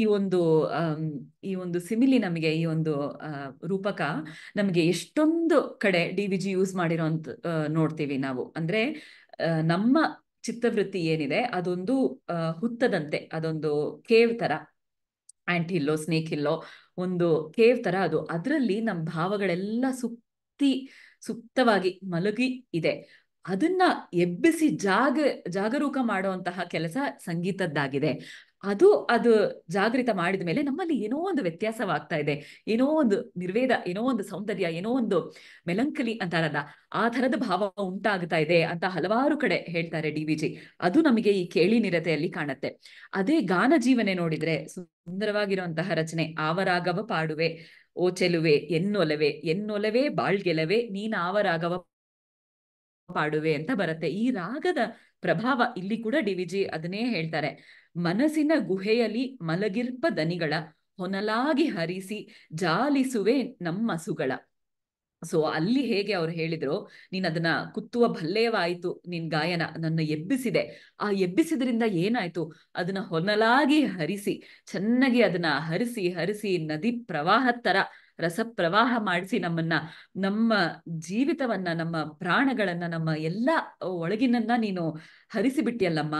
ಈ ಒಂದು ಈ ಒಂದು ಸಿಮಿಲಿ ನಮಗೆ ಈ ಒಂದು ರೂಪಕ ನಮಗೆ ಎಷ್ಟೊಂದು ಕಡೆ ಡಿ ವಿ ಜಿ ಯೂಸ್ ಮಾಡಿರೋ ಅಂತ ನೋಡ್ತೀವಿ ನಾವು ಅಂದ್ರೆ ನಮ್ಮ ಚಿತ್ತವೃತ್ತಿ ಏನಿದೆ ಅದೊಂದು ಹುತ್ತದಂತೆ ಅದೊಂದು ಕೇವ್ ತರ ಆಂಟ್ ಹಿಲ್ಲೋ ಸ್ನೇಕ್ ಇಲ್ಲೋ ಒಂದು ಕೇವ್ ತರ ಅದು ಅದರಲ್ಲಿ ನಮ್ಮ ಭಾವಗಳೆಲ್ಲ ಸುಪ್ತಿ ಸುಪ್ತವಾಗಿ ಮಲಗಿ ಇದೆ ಅದನ್ನ ಎಬ್ಬಿಸಿ ಜಾಗ ಜಾಗರೂಕ ಮಾಡುವಂತಹ ಕೆಲಸ ಸಂಗೀತದ್ದಾಗಿದೆ ಅದು ಅದು ಜಾಗೃತ ಮಾಡಿದ ಮೇಲೆ ನಮ್ಮಲ್ಲಿ ಏನೋ ಒಂದು ವ್ಯತ್ಯಾಸವಾಗ್ತಾ ಇದೆ ಏನೋ ಒಂದು ನಿರ್ವೇದ ಏನೋ ಒಂದು ಸೌಂದರ್ಯ ಏನೋ ಒಂದು ಮೆಲಂಕಲಿ ಅಂತಾರಲ್ಲ ಆ ಥರದ ಭಾವ ಉಂಟಾಗ್ತಾ ಇದೆ ಅಂತ ಹಲವಾರು ಕಡೆ ಹೇಳ್ತಾರೆ ಡಿ ಜಿ ಅದು ನಮಗೆ ಈ ಕೇಳಿ ನಿರತೆಯಲ್ಲಿ ಕಾಣುತ್ತೆ ಅದೇ ಗಾನ ಜೀವನೆ ನೋಡಿದ್ರೆ ಸುಂದರವಾಗಿರುವಂತಹ ರಚನೆ ಆವರಾಗವ ಪಾಡುವೆ ಓ ಚೆಲುವೆ ಎನ್ನೊಲವೆ ಎನ್ನೊಲವೆ ಬಾಳ್ಗೆಲವೆ ಆವರಾಗವ ಪಾಡುವೆ ಅಂತ ಬರುತ್ತೆ ಈ ರಾಗದ ಪ್ರಭಾವ ಇಲ್ಲಿ ಕೂಡ ಡಿ ವಿಜಿ ಅದನ್ನೇ ಹೇಳ್ತಾರೆ ಮನಸ್ಸಿನ ಗುಹೆಯಲ್ಲಿ ಮಲಗಿರ್ಪ ದನಿಗಳ ಹೊನಲಾಗಿ ಹರಿಸಿ ಜಾಲಿಸುವೆ ನಮ್ಮಸುಗಳ ಸೊ ಅಲ್ಲಿ ಹೇಗೆ ಅವ್ರು ಹೇಳಿದ್ರು ನೀನ್ ಅದನ್ನ ಕುತ್ತುವ ಭಲ್ಲೇವಾಯ್ತು ನಿನ್ ಗಾಯನ ನನ್ನ ಎಬ್ಬಿಸಿದೆ ಆ ಎಬ್ಬಿಸಿದ್ರಿಂದ ಏನಾಯ್ತು ಅದನ್ನ ಹೊನಲಾಗಿ ಹರಿಸಿ ಚೆನ್ನಾಗಿ ಅದನ್ನ ಹರಿಸಿ ಹರಿಸಿ ನದಿ ಪ್ರವಾಹ ತರ ರಸಪ್ರವಾಹ ಮಾಡಿಸಿ ನಮ್ಮನ್ನ ನಮ್ಮ ಜೀವಿತವನ್ನ ನಮ್ಮ ಪ್ರಾಣಗಳನ್ನ ನಮ್ಮ ಎಲ್ಲ ಒಳಗಿನನ್ನ ನೀನು ಹರಿಸಿಬಿಟ್ಟಿಯಲ್ಲಮ್ಮ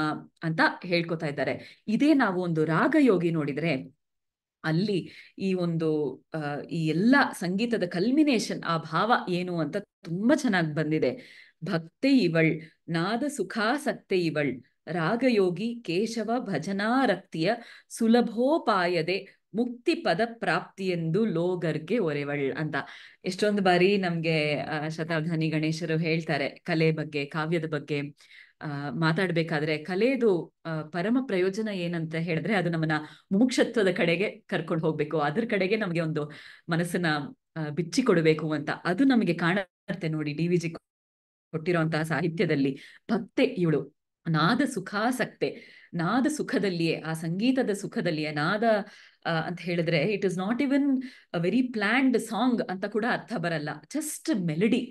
ಅಂತ ಹೇಳ್ಕೊತಾ ಇದ್ದಾರೆ ಇದೇ ನಾವು ಒಂದು ರಾಗಯೋಗಿ ನೋಡಿದ್ರೆ ಅಲ್ಲಿ ಈ ಒಂದು ಈ ಎಲ್ಲ ಸಂಗೀತದ ಕಲ್ಮಿನೇಷನ್ ಆ ಭಾವ ಏನು ಅಂತ ತುಂಬಾ ಚೆನ್ನಾಗಿ ಬಂದಿದೆ ಭಕ್ತಿ ಇವಳ್ ನಾದ ಸುಖಾಸಕ್ತೆ ಇವಳ್ ರಾಗಯೋಗಿ ಕೇಶವ ಭಜನಾರಕ್ತಿಯ ಸುಲಭೋಪಾಯದೆ ಮುಕ್ತಿ ಪದ ಪ್ರಾಪ್ತಿಯೆಂದು ಲೋಗರ್ಗೆ ಒರೆವಳ್ ಅಂತ ಎಷ್ಟೊಂದು ಬಾರಿ ನಮ್ಗೆ ಶತಾಬ್ಧಾನಿ ಗಣೇಶರು ಹೇಳ್ತಾರೆ ಕಲೆ ಬಗ್ಗೆ ಕಾವ್ಯದ ಬಗ್ಗೆ ಮಾತಾಡ್ಬೇಕಾದ್ರೆ ಕಲೆದು ಪರಮ ಪ್ರಯೋಜನ ಏನಂತ ಹೇಳಿದ್ರೆ ಅದು ನಮ್ಮನ್ನ ಮುಮುಕ್ಷತ್ವದ ಕಡೆಗೆ ಕರ್ಕೊಂಡು ಹೋಗ್ಬೇಕು ಅದ್ರ ಕಡೆಗೆ ನಮ್ಗೆ ಒಂದು ಮನಸ್ಸನ್ನ ಬಿಚ್ಚಿ ಕೊಡಬೇಕು ಅಂತ ಅದು ನಮಗೆ ಕಾಣುತ್ತೆ ನೋಡಿ ಡಿ ವಿ ಕೊಟ್ಟಿರುವಂತಹ ಸಾಹಿತ್ಯದಲ್ಲಿ ಭಕ್ತೆ ಇವಳು ನಾದ ಸುಖಾಸಕ್ತೆ ನಾದ ಸುಖದಲ್ಲಿಯೇ ಆ ಸಂಗೀತದ ಸುಖದಲ್ಲಿಯೇ ನಾದ ಅಂತ ಹೇಳಿದ್ರೆ it is not even a very planned song ಅಂತ ಕೂಡ ಅರ್ಥ ಬರಲ್ಲ ಜಸ್ಟ್ ಮೆಲಡಿ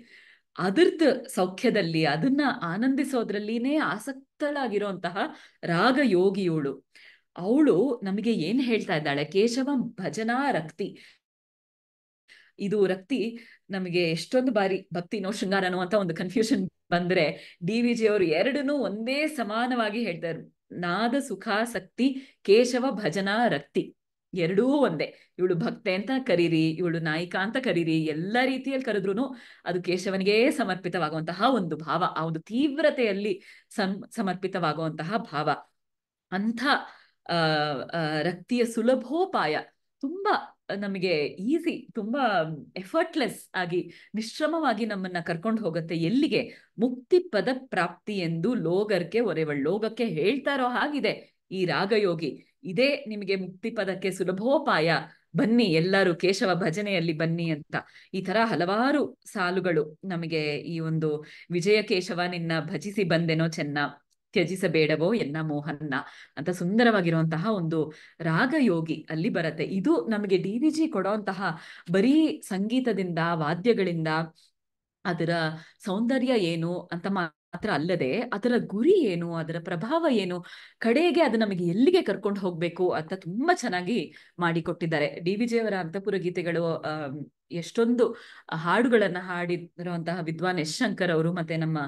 ಅದರ್ದ ಸೌಖ್ಯದಲ್ಲಿ ಅದನ್ನ ಆನಂದಿಸೋದ್ರಲ್ಲಿನೇ ಆಸಕ್ತಳಾಗಿರೋಂತಹ ರಾಗ ಯೋಗಿಯೋಳು ಅವಳು ನಮಗೆ ಏನ್ ಹೇಳ್ತಾ ಇದ್ದಾಳೆ ಕೇಶವ ಭಜನಾ ರಕ್ತಿ ಇದು ರಕ್ತಿ ನಮಗೆ ಎಷ್ಟೊಂದು ಬಾರಿ ಭಕ್ತಿನೋ ಶೃಂಗಾರನೋ ಅಂತ ಒಂದು ಕನ್ಫ್ಯೂಷನ್ ಬಂದ್ರೆ ಡಿ ವಿಜಿ ಅವರು ಎರಡನ್ನೂ ಒಂದೇ ಸಮಾನವಾಗಿ ಹೇಳ್ತಾರೆ ನಾದ ಸುಖಾಸಕ್ತಿ ಕೇಶವ ಭಜನಾ ರಕ್ತಿ ಎರಡೂ ಒಂದೇ ಇವಳು ಭಕ್ತೆ ಅಂತ ಕರೀರಿ ಇವಳು ನಾಯಿಕ ಅಂತ ಕರೀರಿ ಎಲ್ಲ ರೀತಿಯಲ್ಲಿ ಕರೆದ್ರು ಅದು ಕೇಶವನಿಗೆ ಸಮರ್ಪಿತವಾಗುವಂತಹ ಒಂದು ಭಾವ ಆ ಒಂದು ತೀವ್ರತೆಯಲ್ಲಿ ಸಂ ಸಮರ್ಪಿತವಾಗುವಂತಹ ಭಾವ ಅಂಥ ರಕ್ತಿಯ ಸುಲಭೋಪಾಯ ತುಂಬಾ ನಮಗೆ ಈಸಿ ತುಂಬಾ ಎಫರ್ಟ್ಲೆಸ್ ಆಗಿ ನಿಶ್ರಮವಾಗಿ ನಮ್ಮನ್ನ ಕರ್ಕೊಂಡು ಹೋಗುತ್ತೆ ಎಲ್ಲಿಗೆ ಮುಕ್ತಿ ಪದ ಪ್ರಾಪ್ತಿ ಎಂದು ಲೋಗರ್ಕೆ ಒರೆವಳ್ ಲೋಗಕ್ಕೆ ಹೇಳ್ತಾರೋ ಹಾಗಿದೆ ಈ ರಾಗಯೋಗಿ ಇದೇ ನಿಮಗೆ ಮುಕ್ತಿ ಪದಕ್ಕೆ ಸುಲಭೋಪಾಯ ಬನ್ನಿ ಎಲ್ಲರೂ ಕೇಶವ ಭಜನೆಯಲ್ಲಿ ಬನ್ನಿ ಅಂತ ಈ ತರ ಹಲವಾರು ಸಾಲುಗಳು ನಮಗೆ ಈ ಒಂದು ವಿಜಯ ಕೇಶವ ನಿನ್ನ ಭಜಿಸಿ ಬಂದೆನೋ ಚೆನ್ನ ತ್ಯಜಿಸಬೇಡವೋ ಎನ್ನ ಮೋಹನ್ನ ಅಂತ ಸುಂದರವಾಗಿರುವಂತಹ ಒಂದು ರಾಗಯೋಗಿ ಅಲ್ಲಿ ಬರುತ್ತೆ ಇದು ನಮಗೆ ಡಿ ವಿ ಜಿ ಕೊಡೋಂತಹ ಬರೀ ಸಂಗೀತದಿಂದ ವಾದ್ಯಗಳಿಂದ ಅದರ ಸೌಂದರ್ಯ ಏನು ಅಂತ ಮಾತ್ರ ಅಲ್ಲದೆ ಅದರ ಗುರಿ ಏನು ಅದರ ಪ್ರಭಾವ ಏನು ಕಡೆಗೆ ಅದು ನಮಗೆ ಎಲ್ಲಿಗೆ ಕರ್ಕೊಂಡು ಹೋಗ್ಬೇಕು ಅಂತ ತುಂಬಾ ಚೆನ್ನಾಗಿ ಮಾಡಿಕೊಟ್ಟಿದ್ದಾರೆ ಡಿ ಅವರ ಅಂತಪುರ ಗೀತೆಗಳು ಎಷ್ಟೊಂದು ಹಾಡುಗಳನ್ನ ಹಾಡಿರುವಂತಹ ವಿದ್ವಾನ್ ಯಶ್ ಶಂಕರ್ ಅವರು ಮತ್ತೆ ನಮ್ಮ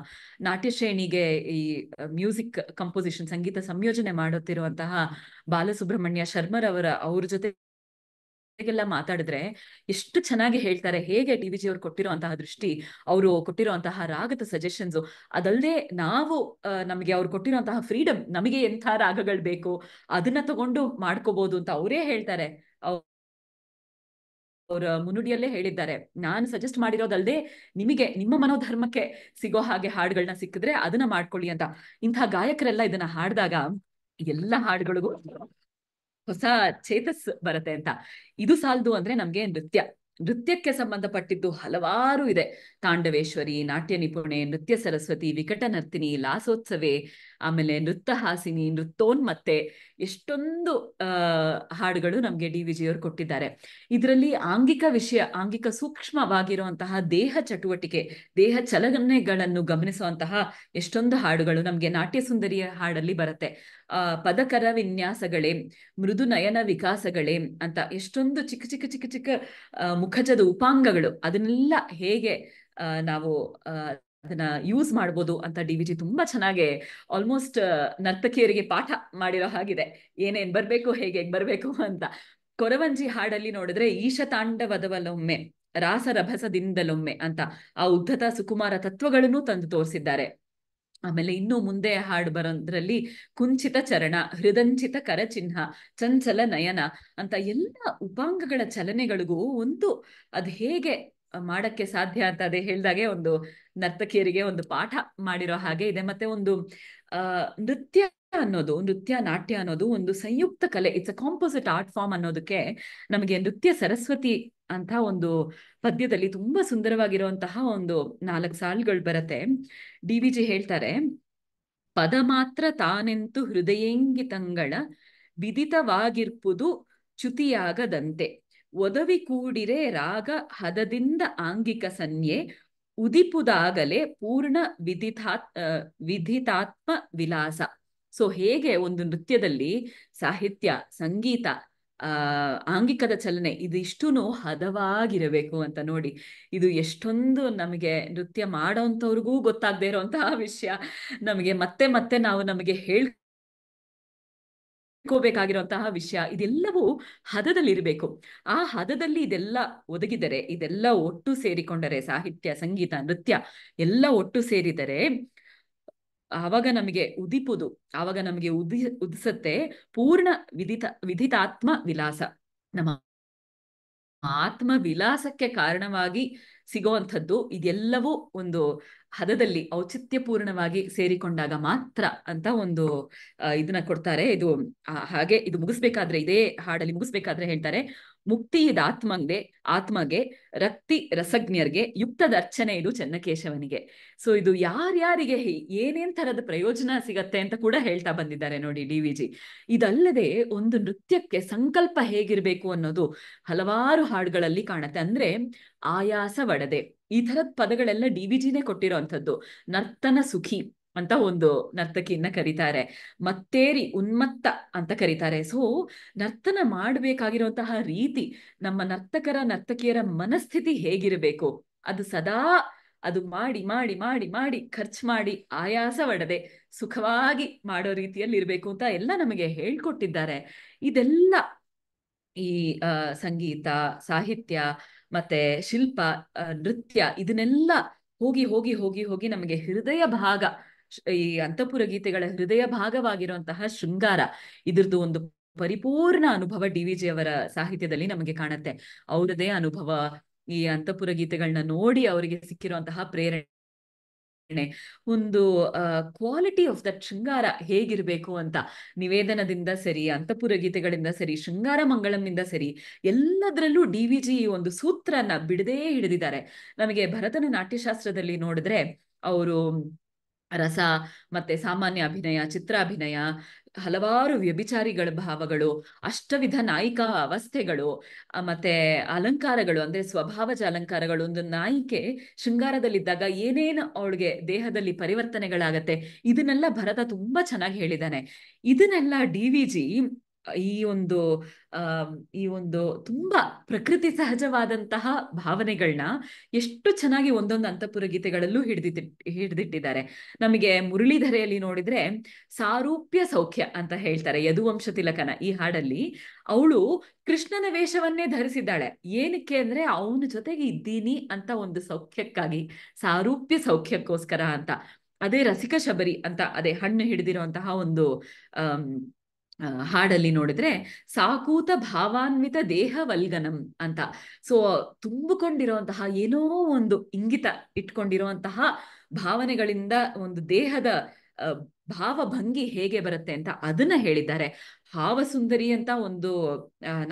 ನಾಟ್ಯ ಶ್ರೇಣಿಗೆ ಈ ಮ್ಯೂಸಿಕ್ ಕಂಪೋಸಿಷನ್ ಸಂಗೀತ ಸಂಯೋಜನೆ ಮಾಡುತ್ತಿರುವಂತಹ ಬಾಲಸುಬ್ರಹ್ಮಣ್ಯ ಶರ್ಮರವರ ಅವ್ರ ಜೊತೆ ಮಾತಾಡಿದ್ರೆ ಎಷ್ಟು ಚೆನ್ನಾಗಿ ಹೇಳ್ತಾರೆ ಹೇಗೆ ಟಿ ವಿ ಜಿ ಅವ್ರು ಕೊಟ್ಟಿರುವಂತಹ ದೃಷ್ಟಿ ಅವರು ಕೊಟ್ಟಿರುವಂತಹ ರಾಗದ ಸಜೆಷನ್ಸ್ ಅದಲ್ಲದೆ ನಾವು ನಮಗೆ ಅವ್ರು ಕೊಟ್ಟಿರುವಂತಹ ಫ್ರೀಡಮ್ ನಮಗೆ ಎಂಥ ರಾಗಗಳು ಬೇಕು ಅದನ್ನ ತಗೊಂಡು ಮಾಡ್ಕೋಬಹುದು ಅಂತ ಅವರೇ ಹೇಳ್ತಾರೆ ಅವ್ರ ಮುನ್ನುಡಿಯಲ್ಲೇ ಹೇಳಿದ್ದಾರೆ ನಾನು ಸಜೆಸ್ಟ್ ಮಾಡಿರೋದಲ್ಲದೆ ನಿಮಗೆ ನಿಮ್ಮ ಮನೋಧರ್ಮಕ್ಕೆ ಸಿಗೋ ಹಾಗೆ ಹಾಡುಗಳನ್ನ ಸಿಕ್ಕಿದ್ರೆ ಅದನ್ನ ಮಾಡ್ಕೊಳ್ಳಿ ಅಂತ ಇಂತಹ ಗಾಯಕರೆಲ್ಲ ಇದನ್ನ ಹಾಡಿದಾಗ ಎಲ್ಲ ಹಾಡುಗಳಿಗೂ ಹೊಸ ಚೇತಸ್ ಬರತ್ತೆ ಅಂತ ಇದು ಸಾಲದು ಅಂದ್ರೆ ನಮ್ಗೆ ನೃತ್ಯ ನೃತ್ಯಕ್ಕೆ ಸಂಬಂಧಪಟ್ಟಿದ್ದು ಹಲವಾರು ಇದೆ ತಾಂಡವೇಶ್ವರಿ ನಾಟ್ಯ ನಿಪುಣೆ ನೃತ್ಯ ಸರಸ್ವತಿ ವಿಕಟ ನರ್ತಿನಿ ಲಾಸೋತ್ಸವೆ ಆಮೇಲೆ ನೃತ್ಯ ಹಾಸಿನಿ ನೃತ್ಯೋನ್ಮತ್ತೆ ಎಷ್ಟೊಂದು ಹಾಡುಗಳು ನಮ್ಗೆ ಡಿ ವಿಜಿಯವರು ಕೊಟ್ಟಿದ್ದಾರೆ ಇದರಲ್ಲಿ ಆಂಗಿಕ ವಿಷಯ ಆಂಗಿಕ ಸೂಕ್ಷ್ಮವಾಗಿರುವಂತಹ ದೇಹ ಚಟುವಟಿಕೆ ದೇಹ ಚಲನೆಗಳನ್ನು ಗಮನಿಸುವಂತಹ ಎಷ್ಟೊಂದು ಹಾಡುಗಳು ನಮ್ಗೆ ನಾಟ್ಯ ಸುಂದರಿಯ ಹಾಡಲ್ಲಿ ಬರುತ್ತೆ ಆ ಪದಕರ ವಿನ್ಯಾಸಗಳೇ ಮೃದು ನಯನ ವಿಕಾಸಗಳೇ ಅಂತ ಎಷ್ಟೊಂದು ಚಿಕ್ಕ ಚಿಕ್ಕ ಚಿಕ್ಕ ಚಿಕ್ಕ ಮುಖಜದ ಉಪಾಂಗಗಳು ಅದನ್ನೆಲ್ಲ ಹೇಗೆ ನಾವು ಅದನ್ನ ಯೂಸ್ ಮಾಡ್ಬೋದು ಅಂತ ಡಿ ವಿಜಿ ತುಂಬಾ ಚೆನ್ನಾಗಿ ಆಲ್ಮೋಸ್ಟ್ ನರ್ತಕಿಯರಿಗೆ ಪಾಠ ಮಾಡಿರೋ ಹಾಗಿದೆ ಏನೇನ್ ಬರ್ಬೇಕು ಹೇಗೆ ಬರ್ಬೇಕು ಅಂತ ಕೊರವಂಜಿ ಹಾಡಲ್ಲಿ ನೋಡಿದ್ರೆ ಈಶ ರಾಸರಭಸದಿಂದಲೊಮ್ಮೆ ಅಂತ ಆ ಉದ್ಧತ ಸುಕುಮಾರ ತತ್ವಗಳನ್ನು ತಂದು ತೋರಿಸಿದ್ದಾರೆ ಆಮೇಲೆ ಇನ್ನು ಮುಂದೆ ಹಾಡು ಬರೋದ್ರಲ್ಲಿ ಕುಂಚಿತ ಚರಣ ಹೃದಂಚಿತ ಕರಚಿಹ್ನ ಚಂಚಲ ನಯನ ಅಂತ ಎಲ್ಲ ಉಪಾಂಗಗಳ ಚಲನೆಗಳಿಗೂ ಒಂದು ಅದು ಹೇಗೆ ಮಾಡಕ್ಕೆ ಸಾಧ್ಯ ಅಂತ ಅದೇ ಹೇಳಿದಾಗೆ ಒಂದು ನರ್ತಕಿಯರಿಗೆ ಒಂದು ಪಾಠ ಮಾಡಿರೋ ಹಾಗೆ ಇದೆ ಮತ್ತೆ ಒಂದು ನೃತ್ಯ ಅನ್ನೋದು ನೃತ್ಯ ನಾಟ್ಯ ಅನ್ನೋದು ಒಂದು ಸಂಯುಕ್ತ ಕಲೆ it's a composite art form ಅನ್ನೋದಕ್ಕೆ ನಮಗೆ ನೃತ್ಯ ಸರಸ್ವತಿ ಅಂತ ಒಂದು ಪದ್ಯದಲ್ಲಿ ತುಂಬಾ ಸುಂದರವಾಗಿರುವಂತಹ ಒಂದು ನಾಲ್ಕು ಸಾಲುಗಳು ಬರತ್ತೆ ಡಿ ವಿ ಜಿ ಹೇಳ್ತಾರೆ ಪದ ಮಾತ್ರ ತಾನೆಂತು ಹೃದಯಂಗಿತಂಗಳ ವಿದಿತವಾಗಿರ್ಪುದು ಚ್ಯುತಿಯಾಗದಂತೆ ಒದವಿ ಕೂಡಿರೆ ರಾಗ ಹದದಿಂದ ಆಂಗಿಕ ಸನ್ಯೆ ಉದಿಪುದಾಗಲೇ ಪೂರ್ಣ ವಿಧಿತಾ ವಿಧಿತಾತ್ಮ ವಿಲಾಸ ಸೊ ಹೇಗೆ ಒಂದು ನೃತ್ಯದಲ್ಲಿ ಸಾಹಿತ್ಯ ಸಂಗೀತ ಆ ಆಂಗಿಕದ ಚಲನೆ ಇದಿಷ್ಟು ಹದವಾಗಿರಬೇಕು ಅಂತ ನೋಡಿ ಇದು ಎಷ್ಟೊಂದು ನಮಗೆ ನೃತ್ಯ ಮಾಡೋಂಥವ್ರಿಗೂ ಗೊತ್ತಾಗದೇ ಇರೋಂತಹ ವಿಷಯ ನಮಗೆ ಮತ್ತೆ ಮತ್ತೆ ನಾವು ನಮಗೆ ಹೇಳ್ ವಿಷಯ ಇದೆಲ್ಲವೂ ಹದದಲ್ಲಿ ಇರಬೇಕು ಆ ಹದದಲ್ಲಿ ಇದೆಲ್ಲ ಒದಗಿದರೆ ಇದೆಲ್ಲ ಒಟ್ಟು ಸೇರಿಕೊಂಡರೆ ಸಾಹಿತ್ಯ ಸಂಗೀತ ನೃತ್ಯ ಎಲ್ಲ ಒಟ್ಟು ಸೇರಿದರೆ ಆವಾಗ ನಮಗೆ ಉದಿಪುದು ಆವಾಗ ನಮಗೆ ಉದಿ ಉದಿಸತ್ತೆ ಪೂರ್ಣ ವಿಧಿತ ವಿಧಿತಾತ್ಮ ವಿಲಾಸ ನಮ್ಮ ಆತ್ಮ ವಿಲಾಸಕ್ಕೆ ಕಾರಣವಾಗಿ ಸಿಗೋವಂಥದ್ದು ಇದೆಲ್ಲವೂ ಒಂದು ಹದದಲ್ಲಿ ಔಚಿತ್ಯಪೂರ್ಣವಾಗಿ ಸೇರಿಕೊಂಡಾಗ ಮಾತ್ರ ಅಂತ ಒಂದು ಇದನ್ನ ಕೊಡ್ತಾರೆ ಇದು ಹಾಗೆ ಇದು ಮುಗಿಸ್ಬೇಕಾದ್ರೆ ಇದೇ ಹಾಡಲ್ಲಿ ಮುಗಿಸ್ಬೇಕಾದ್ರೆ ಹೇಳ್ತಾರೆ ಮುಕ್ತಿಯಿದ ಆತ್ಮಂಗೆ ಆತ್ಮಗೆ ರಕ್ತಿ ರಸಜ್ಞರ್ಗೆ ಯುಕ್ತದ ಅರ್ಚನೆ ಇದು ಚನ್ನಕೇಶವನಿಗೆ ಸೊ ಇದು ಯಾರ್ಯಾರಿಗೆ ಏನೇನ್ ತರದ ಪ್ರಯೋಜನ ಸಿಗತ್ತೆ ಅಂತ ಕೂಡ ಹೇಳ್ತಾ ಬಂದಿದ್ದಾರೆ ನೋಡಿ ಡಿ ವಿ ಜಿ ಇದಲ್ಲದೆ ಒಂದು ನೃತ್ಯಕ್ಕೆ ಸಂಕಲ್ಪ ಹೇಗಿರ್ಬೇಕು ಅನ್ನೋದು ಹಲವಾರು ಹಾಡುಗಳಲ್ಲಿ ಕಾಣತ್ತೆ ಅಂದ್ರೆ ಆಯಾಸ ಒಡದೆ ಈ ತರದ ಪದಗಳೆಲ್ಲ ಡಿ ವಿ ಜಿನೇ ಕೊಟ್ಟಿರೋ ಅಂಥದ್ದು ನರ್ತನ ಸುಖಿ ಅಂತ ಒಂದು ನರ್ತಕಿಯನ್ನ ಕರೀತಾರೆ ಮತ್ತೇರಿ ಉನ್ಮತ್ತ ಅಂತ ಕರೀತಾರೆ ಸೊ ನರ್ತನ ಮಾಡಬೇಕಾಗಿರುವಂತಹ ರೀತಿ ನಮ್ಮ ನರ್ತಕರ ನರ್ತಕಿಯರ ಮನಸ್ಥಿತಿ ಹೇಗಿರಬೇಕು ಅದು ಸದಾ ಅದು ಮಾಡಿ ಮಾಡಿ ಮಾಡಿ ಮಾಡಿ ಖರ್ಚು ಮಾಡಿ ಆಯಾಸ ಒಡದೆ ಸುಖವಾಗಿ ಮಾಡೋ ರೀತಿಯಲ್ಲಿ ಇರಬೇಕು ಅಂತ ಎಲ್ಲ ನಮಗೆ ಹೇಳ್ಕೊಟ್ಟಿದ್ದಾರೆ ಇದೆಲ್ಲ ಈ ಸಂಗೀತ ಸಾಹಿತ್ಯ ಮತ್ತೆ ಶಿಲ್ಪ ನೃತ್ಯ ಇದನ್ನೆಲ್ಲ ಹೋಗಿ ಹೋಗಿ ಹೋಗಿ ಹೋಗಿ ನಮಗೆ ಹೃದಯ ಭಾಗ ಈ ಅಂತಪುರ ಗೀತೆಗಳ ಹೃದಯ ಭಾಗವಾಗಿರುವಂತಹ ಶೃಂಗಾರ ಇದ್ರದ್ದು ಒಂದು ಪರಿಪೂರ್ಣ ಅನುಭವ ಡಿ ವಿ ಜಿ ಅವರ ಸಾಹಿತ್ಯದಲ್ಲಿ ನಮಗೆ ಕಾಣುತ್ತೆ ಅವರದೇ ಅನುಭವ ಈ ಅಂತಪುರ ಗೀತೆಗಳನ್ನ ನೋಡಿ ಅವರಿಗೆ ಸಿಕ್ಕಿರುವಂತಹ ಪ್ರೇರಣೆ ಒಂದು ಕ್ವಾಲಿಟಿ ಆಫ್ ದಟ್ ಶೃಂಗಾರ ಹೇಗಿರ್ಬೇಕು ಅಂತ ನಿವೇದನದಿಂದ ಸರಿ ಅಂತಪುರ ಗೀತೆಗಳಿಂದ ಸರಿ ಶೃಂಗಾರ ಮಂಗಳಂನಿಂದ ಸರಿ ಎಲ್ಲದರಲ್ಲೂ ಡಿ ವಿ ಜಿ ಒಂದು ಸೂತ್ರನ ಬಿಡದೇ ಹಿಡಿದಿದ್ದಾರೆ ನಮಗೆ ಭರತನ ನಾಟ್ಯಶಾಸ್ತ್ರದಲ್ಲಿ ನೋಡಿದ್ರೆ ಅವರು ರಸ ಮತ್ತೆ ಸಾಮಾನ್ಯ ಅಭಿನಯ ಚಿತ್ರಾಭಿನಯ ಹಲವಾರು ವ್ಯಭಿಚಾರಿಗಳ ಭಾವಗಳು ಅಷ್ಟವಿಧ ನಾಯಿಕಾ ಅವಸ್ಥೆಗಳು ಮತ್ತೆ ಅಲಂಕಾರಗಳು ಅಂದ್ರೆ ಸ್ವಭಾವಜ ಅಲಂಕಾರಗಳು ಒಂದು ನಾಯಿಕೆ ಶೃಂಗಾರದಲ್ಲಿದ್ದಾಗ ಏನೇನು ಅವಳಿಗೆ ದೇಹದಲ್ಲಿ ಪರಿವರ್ತನೆಗಳಾಗತ್ತೆ ಇದನ್ನೆಲ್ಲ ಭರತ ತುಂಬಾ ಚೆನ್ನಾಗಿ ಹೇಳಿದ್ದಾನೆ ಇದನ್ನೆಲ್ಲ ಡಿ ವಿ ಜಿ ಈ ಒಂದು ಈ ಒಂದು ತುಂಬಾ ಪ್ರಕೃತಿ ಸಹಜವಾದಂತಹ ಭಾವನೆಗಳನ್ನ ಎಷ್ಟು ಚೆನ್ನಾಗಿ ಒಂದೊಂದು ಅಂತಪುರ ಗೀತೆಗಳಲ್ಲೂ ಹಿಡಿದಿಟ್ಟಿ ಹಿಡಿದಿಟ್ಟಿದ್ದಾರೆ ನಮಗೆ ಮುರಳೀಧರೆಯಲ್ಲಿ ನೋಡಿದ್ರೆ ಸಾರೂಪ್ಯ ಸೌಖ್ಯ ಅಂತ ಹೇಳ್ತಾರೆ ಯದುವಂಶ ತಿಲಕನ ಈ ಹಾಡಲ್ಲಿ ಅವಳು ಕೃಷ್ಣನ ವೇಷವನ್ನೇ ಧರಿಸಿದ್ದಾಳೆ ಏನಕ್ಕೆ ಅಂದ್ರೆ ಅವನ ಜೊತೆಗೆ ಇದ್ದೀನಿ ಅಂತ ಒಂದು ಸೌಖ್ಯಕ್ಕಾಗಿ ಸಾರೂಪ್ಯ ಸೌಖ್ಯಕ್ಕೋಸ್ಕರ ಅಂತ ಅದೇ ರಸಿಕ ಶಬರಿ ಅಂತ ಅದೇ ಹಣ್ಣು ಹಿಡಿದಿರುವಂತಹ ಒಂದು ಅಹ್ ಹಾಡಲ್ಲಿ ನೋಡಿದ್ರೆ ಸಾಕೂತ ಭಾವಾನ್ವಿತ ದೇಹ ವಲ್ಗನಂ ಅಂತ ಸೊ ತುಂಬಿಕೊಂಡಿರುವಂತಹ ಏನೋ ಒಂದು ಇಂಗಿತ ಇಟ್ಕೊಂಡಿರುವಂತಹ ಭಾವನೆಗಳಿಂದ ಒಂದು ದೇಹದ ಭಾವಭಂಗಿ ಹೇಗೆ ಬರುತ್ತೆ ಅಂತ ಅದನ್ನ ಹೇಳಿದ್ದಾರೆ ಹಾವಸುಂದರಿ ಅಂತ ಒಂದು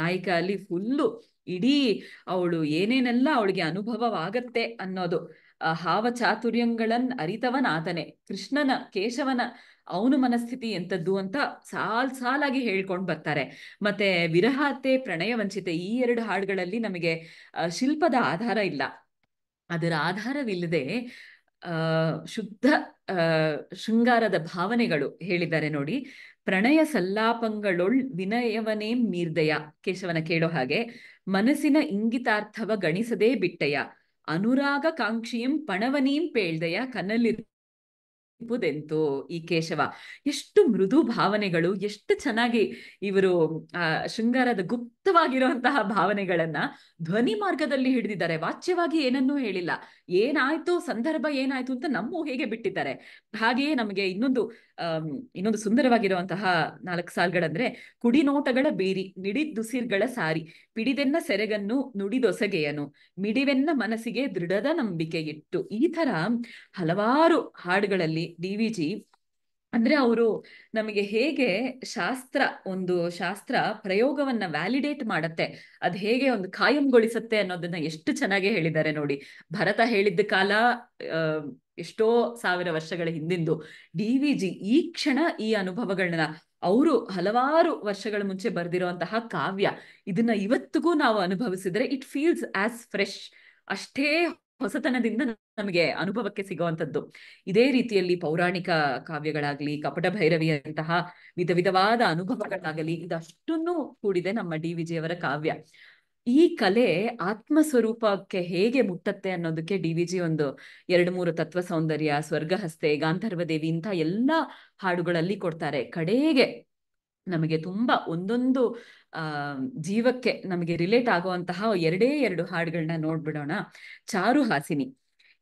ನಾಯಿಕ ಅಲ್ಲಿ ಫುಲ್ಲು ಇಡೀ ಅವಳು ಏನೇನೆಲ್ಲ ಅವಳಿಗೆ ಅನುಭವವಾಗತ್ತೆ ಅನ್ನೋದು ಹಾವ ಚಾತುರ್ಯಂಗಳನ್ ಅರಿತವನಾತನೆ ಕೃಷ್ಣನ ಕೇಶವನ ಅವನು ಮನಸ್ಥಿತಿ ಎಂಥದ್ದು ಅಂತ ಸಾಲ್ ಸಾಲಾಗಿ ಹೇಳ್ಕೊಂಡು ಬರ್ತಾರೆ ಮತ್ತೆ ವಿರಹತೆ ಪ್ರಣಯ ವಂಚಿತೆ ಈ ಎರಡು ಹಾಡುಗಳಲ್ಲಿ ನಮಗೆ ಶಿಲ್ಪದ ಆಧಾರ ಇಲ್ಲ ಅದರ ಆಧಾರವಿಲ್ಲದೆ ಶುದ್ಧ ಶೃಂಗಾರದ ಭಾವನೆಗಳು ಹೇಳಿದ್ದಾರೆ ನೋಡಿ ಪ್ರಣಯ ಸಲ್ಲಾಪಂಗಳೊಳ್ ವಿನಯವನೇ ಮೀರ್ದಯ ಕೇಶವನ ಕೇಳೋ ಹಾಗೆ ಮನಸ್ಸಿನ ಇಂಗಿತಾರ್ಥವ ಗಣಿಸದೇ ಬಿಟ್ಟಯ ಅನುರಾಗ ಕಾಂಕ್ಷಿಯಂ ಪಣವನೀಂ ಪೇಳ್ದಯ ಕನಲಿರು ಎಂಬುದೆಂತೋ ಈ ಕೇಶವ ಎಷ್ಟು ಮೃದು ಭಾವನೆಗಳು ಎಷ್ಟು ಚೆನ್ನಾಗಿ ಇವರು ಆ ಶೃಂಗಾರದ ಗುಪ್ತ ವ್ಯಕ್ತವಾಗಿರುವಂತಹ ಭಾವನೆಗಳನ್ನ ಧ್ವನಿ ಮಾರ್ಗದಲ್ಲಿ ಹಿಡಿದಿದ್ದಾರೆ ವಾಚ್ಯವಾಗಿ ಏನನ್ನೂ ಹೇಳಿಲ್ಲ ಏನಾಯ್ತು ಸಂದರ್ಭ ಏನಾಯ್ತು ಅಂತ ನಮ್ಮ ಹೇಗೆ ಬಿಟ್ಟಿದ್ದಾರೆ ಹಾಗೆಯೇ ನಮಗೆ ಇನ್ನೊಂದು ಇನ್ನೊಂದು ಸುಂದರವಾಗಿರುವಂತಹ ನಾಲ್ಕು ಸಾಲ್ಗಳಂದ್ರೆ ಕುಡಿನೋಟಗಳ ಬೇರಿ ದುಸಿರ್ಗಳ ಸಾರಿ ಪಿಡಿದೆನ್ನ ಸೆರೆಗನ್ನು ನುಡಿದೊಸಗೆಯನು ಮಿಡಿವೆನ್ನ ಮನಸ್ಸಿಗೆ ದೃಢದ ನಂಬಿಕೆ ಇಟ್ಟು ಈ ತರ ಹಲವಾರು ಹಾಡುಗಳಲ್ಲಿ ಡಿ ಅಂದ್ರೆ ಅವರು ನಮಗೆ ಹೇಗೆ ಶಾಸ್ತ್ರ ಒಂದು ಶಾಸ್ತ್ರ ಪ್ರಯೋಗವನ್ನ ವ್ಯಾಲಿಡೇಟ್ ಮಾಡತ್ತೆ ಅದ್ ಹೇಗೆ ಒಂದು ಕಾಯಂಗೊಳಿಸತ್ತೆ ಅನ್ನೋದನ್ನ ಎಷ್ಟು ಚೆನ್ನಾಗಿ ಹೇಳಿದ್ದಾರೆ ನೋಡಿ ಭರತ ಹೇಳಿದ್ದ ಕಾಲ ಎಷ್ಟೋ ಸಾವಿರ ವರ್ಷಗಳ ಹಿಂದಿಂದು ಡಿ ವಿ ಜಿ ಈ ಕ್ಷಣ ಈ ಅನುಭವಗಳನ್ನ ಅವರು ಹಲವಾರು ವರ್ಷಗಳ ಮುಂಚೆ ಬರೆದಿರುವಂತಹ ಕಾವ್ಯ ಇದನ್ನ ಇವತ್ತಿಗೂ ನಾವು ಅನುಭವಿಸಿದ್ರೆ ಇಟ್ ಫೀಲ್ಸ್ ಆಸ್ ಫ್ರೆಶ್ ಅಷ್ಟೇ ಹೊಸತನದಿಂದ ನಮಗೆ ಅನುಭವಕ್ಕೆ ಸಿಗುವಂಥದ್ದು ಇದೇ ರೀತಿಯಲ್ಲಿ ಪೌರಾಣಿಕ ಕಾವ್ಯಗಳಾಗ್ಲಿ ಕಪಟ ಭೈರವಿಯಂತಹ ವಿಧ ವಿಧವಾದ ಅನುಭವಗಳಾಗಲಿ ಇದಷ್ಟನ್ನು ಕೂಡಿದೆ ನಮ್ಮ ಡಿ ಅವರ ಕಾವ್ಯ ಈ ಕಲೆ ಆತ್ಮ ಸ್ವರೂಪಕ್ಕೆ ಹೇಗೆ ಮುಟ್ಟತ್ತೆ ಅನ್ನೋದಕ್ಕೆ ಡಿ ವಿ ಒಂದು ಎರಡು ಮೂರು ತತ್ವ ಸೌಂದರ್ಯ ಸ್ವರ್ಗಹಸ್ತೆ ಗಾಂಧರ್ವ ದೇವಿ ಇಂಥ ಎಲ್ಲ ಹಾಡುಗಳಲ್ಲಿ ಕೊಡ್ತಾರೆ ಕಡೆಗೆ ನಮಗೆ ತುಂಬಾ ಒಂದೊಂದು ಜೀವಕ್ಕೆ ನಮಗೆ ರಿಲೇಟ್ ಆಗುವಂತಹ ಎರಡೇ ಎರಡು ಹಾಡುಗಳನ್ನ ನೋಡ್ಬಿಡೋಣ ಚಾರು ಹಾಸಿನಿ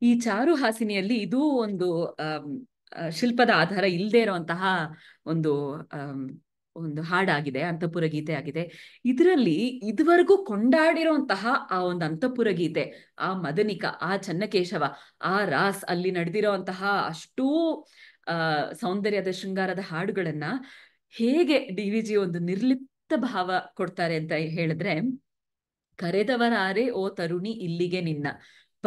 ಈ ಚಾರು ಹಾಸಿನಿಯಲ್ಲಿ ಇದೂ ಒಂದು ಶಿಲ್ಪದ ಆಧಾರ ಇಲ್ಲದೆ ಇರುವಂತಹ ಒಂದು ಒಂದು ಹಾಡಾಗಿದೆ ಅಂತಪುರ ಗೀತೆ ಆಗಿದೆ ಇದರಲ್ಲಿ ಇದುವರೆಗೂ ಕೊಂಡಾಡಿರುವಂತಹ ಆ ಒಂದು ಅಂತಪುರ ಗೀತೆ ಆ ಮದನಿಕ ಆ ಚನ್ನಕೇಶವ ಆ ರಾಸ್ ಅಲ್ಲಿ ನಡೆದಿರುವಂತಹ ಅಷ್ಟೂ ಆ ಸೌಂದರ್ಯದ ಶೃಂಗಾರದ ಹಾಡುಗಳನ್ನ ಹೇಗೆ ಡಿ ಒಂದು ನಿರ್ಲಿಪ್ ಭಾವ ಕೊಡ್ತಾರೆ ಅಂತ ಹೇಳಿದ್ರೆ ಕರೆದವರಾರೆ ಓ ತರುಣಿ ಇಲ್ಲಿಗೆ ನಿನ್ನ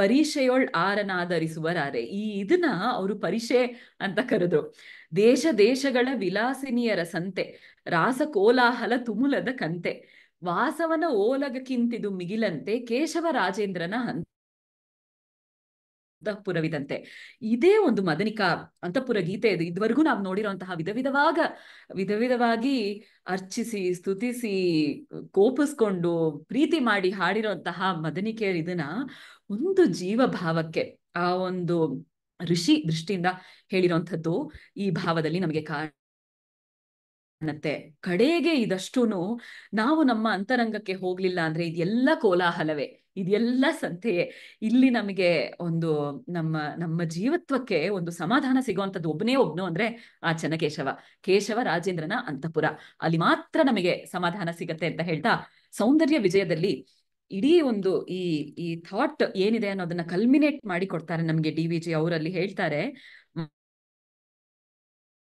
ಪರೀಕ್ಷೆಯೊಳ್ ಆರನಾದರಿಸುವರಾರೆ ಈ ಇದನ್ನ ಅವರು ಪರಿಷೆ ಅಂತ ಕರೆದ್ರು ದೇಶ ದೇಶಗಳ ವಿಲಾಸಿನಿಯರ ಸಂತೆ ರಾಸ ಕೋಲಾಹಲ ತುಮುಲದ ಕಂತೆ ವಾಸವನ ಓಲಗಕ್ಕಿಂತಿದು ಮಿಗಿಲಂತೆ ಕೇಶವ ರಾಜೇಂದ್ರನ ಹಂತ ಅಂತಃಪುರವಿದಂತೆ ಇದೇ ಒಂದು ಮದನಿಕಾ ಅಂತಃಪುರ ಗೀತೆ ಇದು ಇದುವರೆಗೂ ನಾವು ನೋಡಿರುವಂತಹ ವಿಧ ವಿಧವಾಗ ವಿಧ ವಿಧವಾಗಿ ಅರ್ಚಿಸಿ ಸ್ತುತಿಸಿ ಕೋಪಿಸ್ಕೊಂಡು ಪ್ರೀತಿ ಮಾಡಿ ಹಾಡಿರುವಂತಹ ಮದನಿಕೆಯ ಇದನ್ನ ಒಂದು ಜೀವಭಾವಕ್ಕೆ ಆ ಒಂದು ಋಷಿ ದೃಷ್ಟಿಯಿಂದ ಹೇಳಿರುವಂಥದ್ದು ಈ ಭಾವದಲ್ಲಿ ನಮಗೆ ಕಾಣತ್ತೆ ಕಡೆಗೆ ಇದಷ್ಟೂನು ನಾವು ನಮ್ಮ ಅಂತರಂಗಕ್ಕೆ ಹೋಗ್ಲಿಲ್ಲ ಅಂದ್ರೆ ಇದೆಲ್ಲ ಕೋಲಾಹಲವೇ ಇದೆಲ್ಲ ಸಂತೆಯೇ ಇಲ್ಲಿ ನಮಗೆ ಒಂದು ನಮ್ಮ ನಮ್ಮ ಜೀವತ್ವಕ್ಕೆ ಒಂದು ಸಮಾಧಾನ ಸಿಗುವಂಥದ್ದು ಒಬ್ಬನೇ ಒಬ್ನು ಅಂದ್ರೆ ಆ ಚನ್ನಕೇಶವ ಕೇಶವ ರಾಜೇಂದ್ರನ ಅಂತಪುರ ಅಲ್ಲಿ ಮಾತ್ರ ನಮಗೆ ಸಮಾಧಾನ ಸಿಗತ್ತೆ ಅಂತ ಹೇಳ್ತಾ ಸೌಂದರ್ಯ ವಿಜಯದಲ್ಲಿ ಇಡೀ ಒಂದು ಈ ಈ ಥಾಟ್ ಏನಿದೆ ಅನ್ನೋದನ್ನ ಕಲ್ಮಿನೇಟ್ ಮಾಡಿ ಕೊಡ್ತಾರೆ ನಮ್ಗೆ ಡಿ ವಿ ಜಿ ಅವರಲ್ಲಿ ಹೇಳ್ತಾರೆ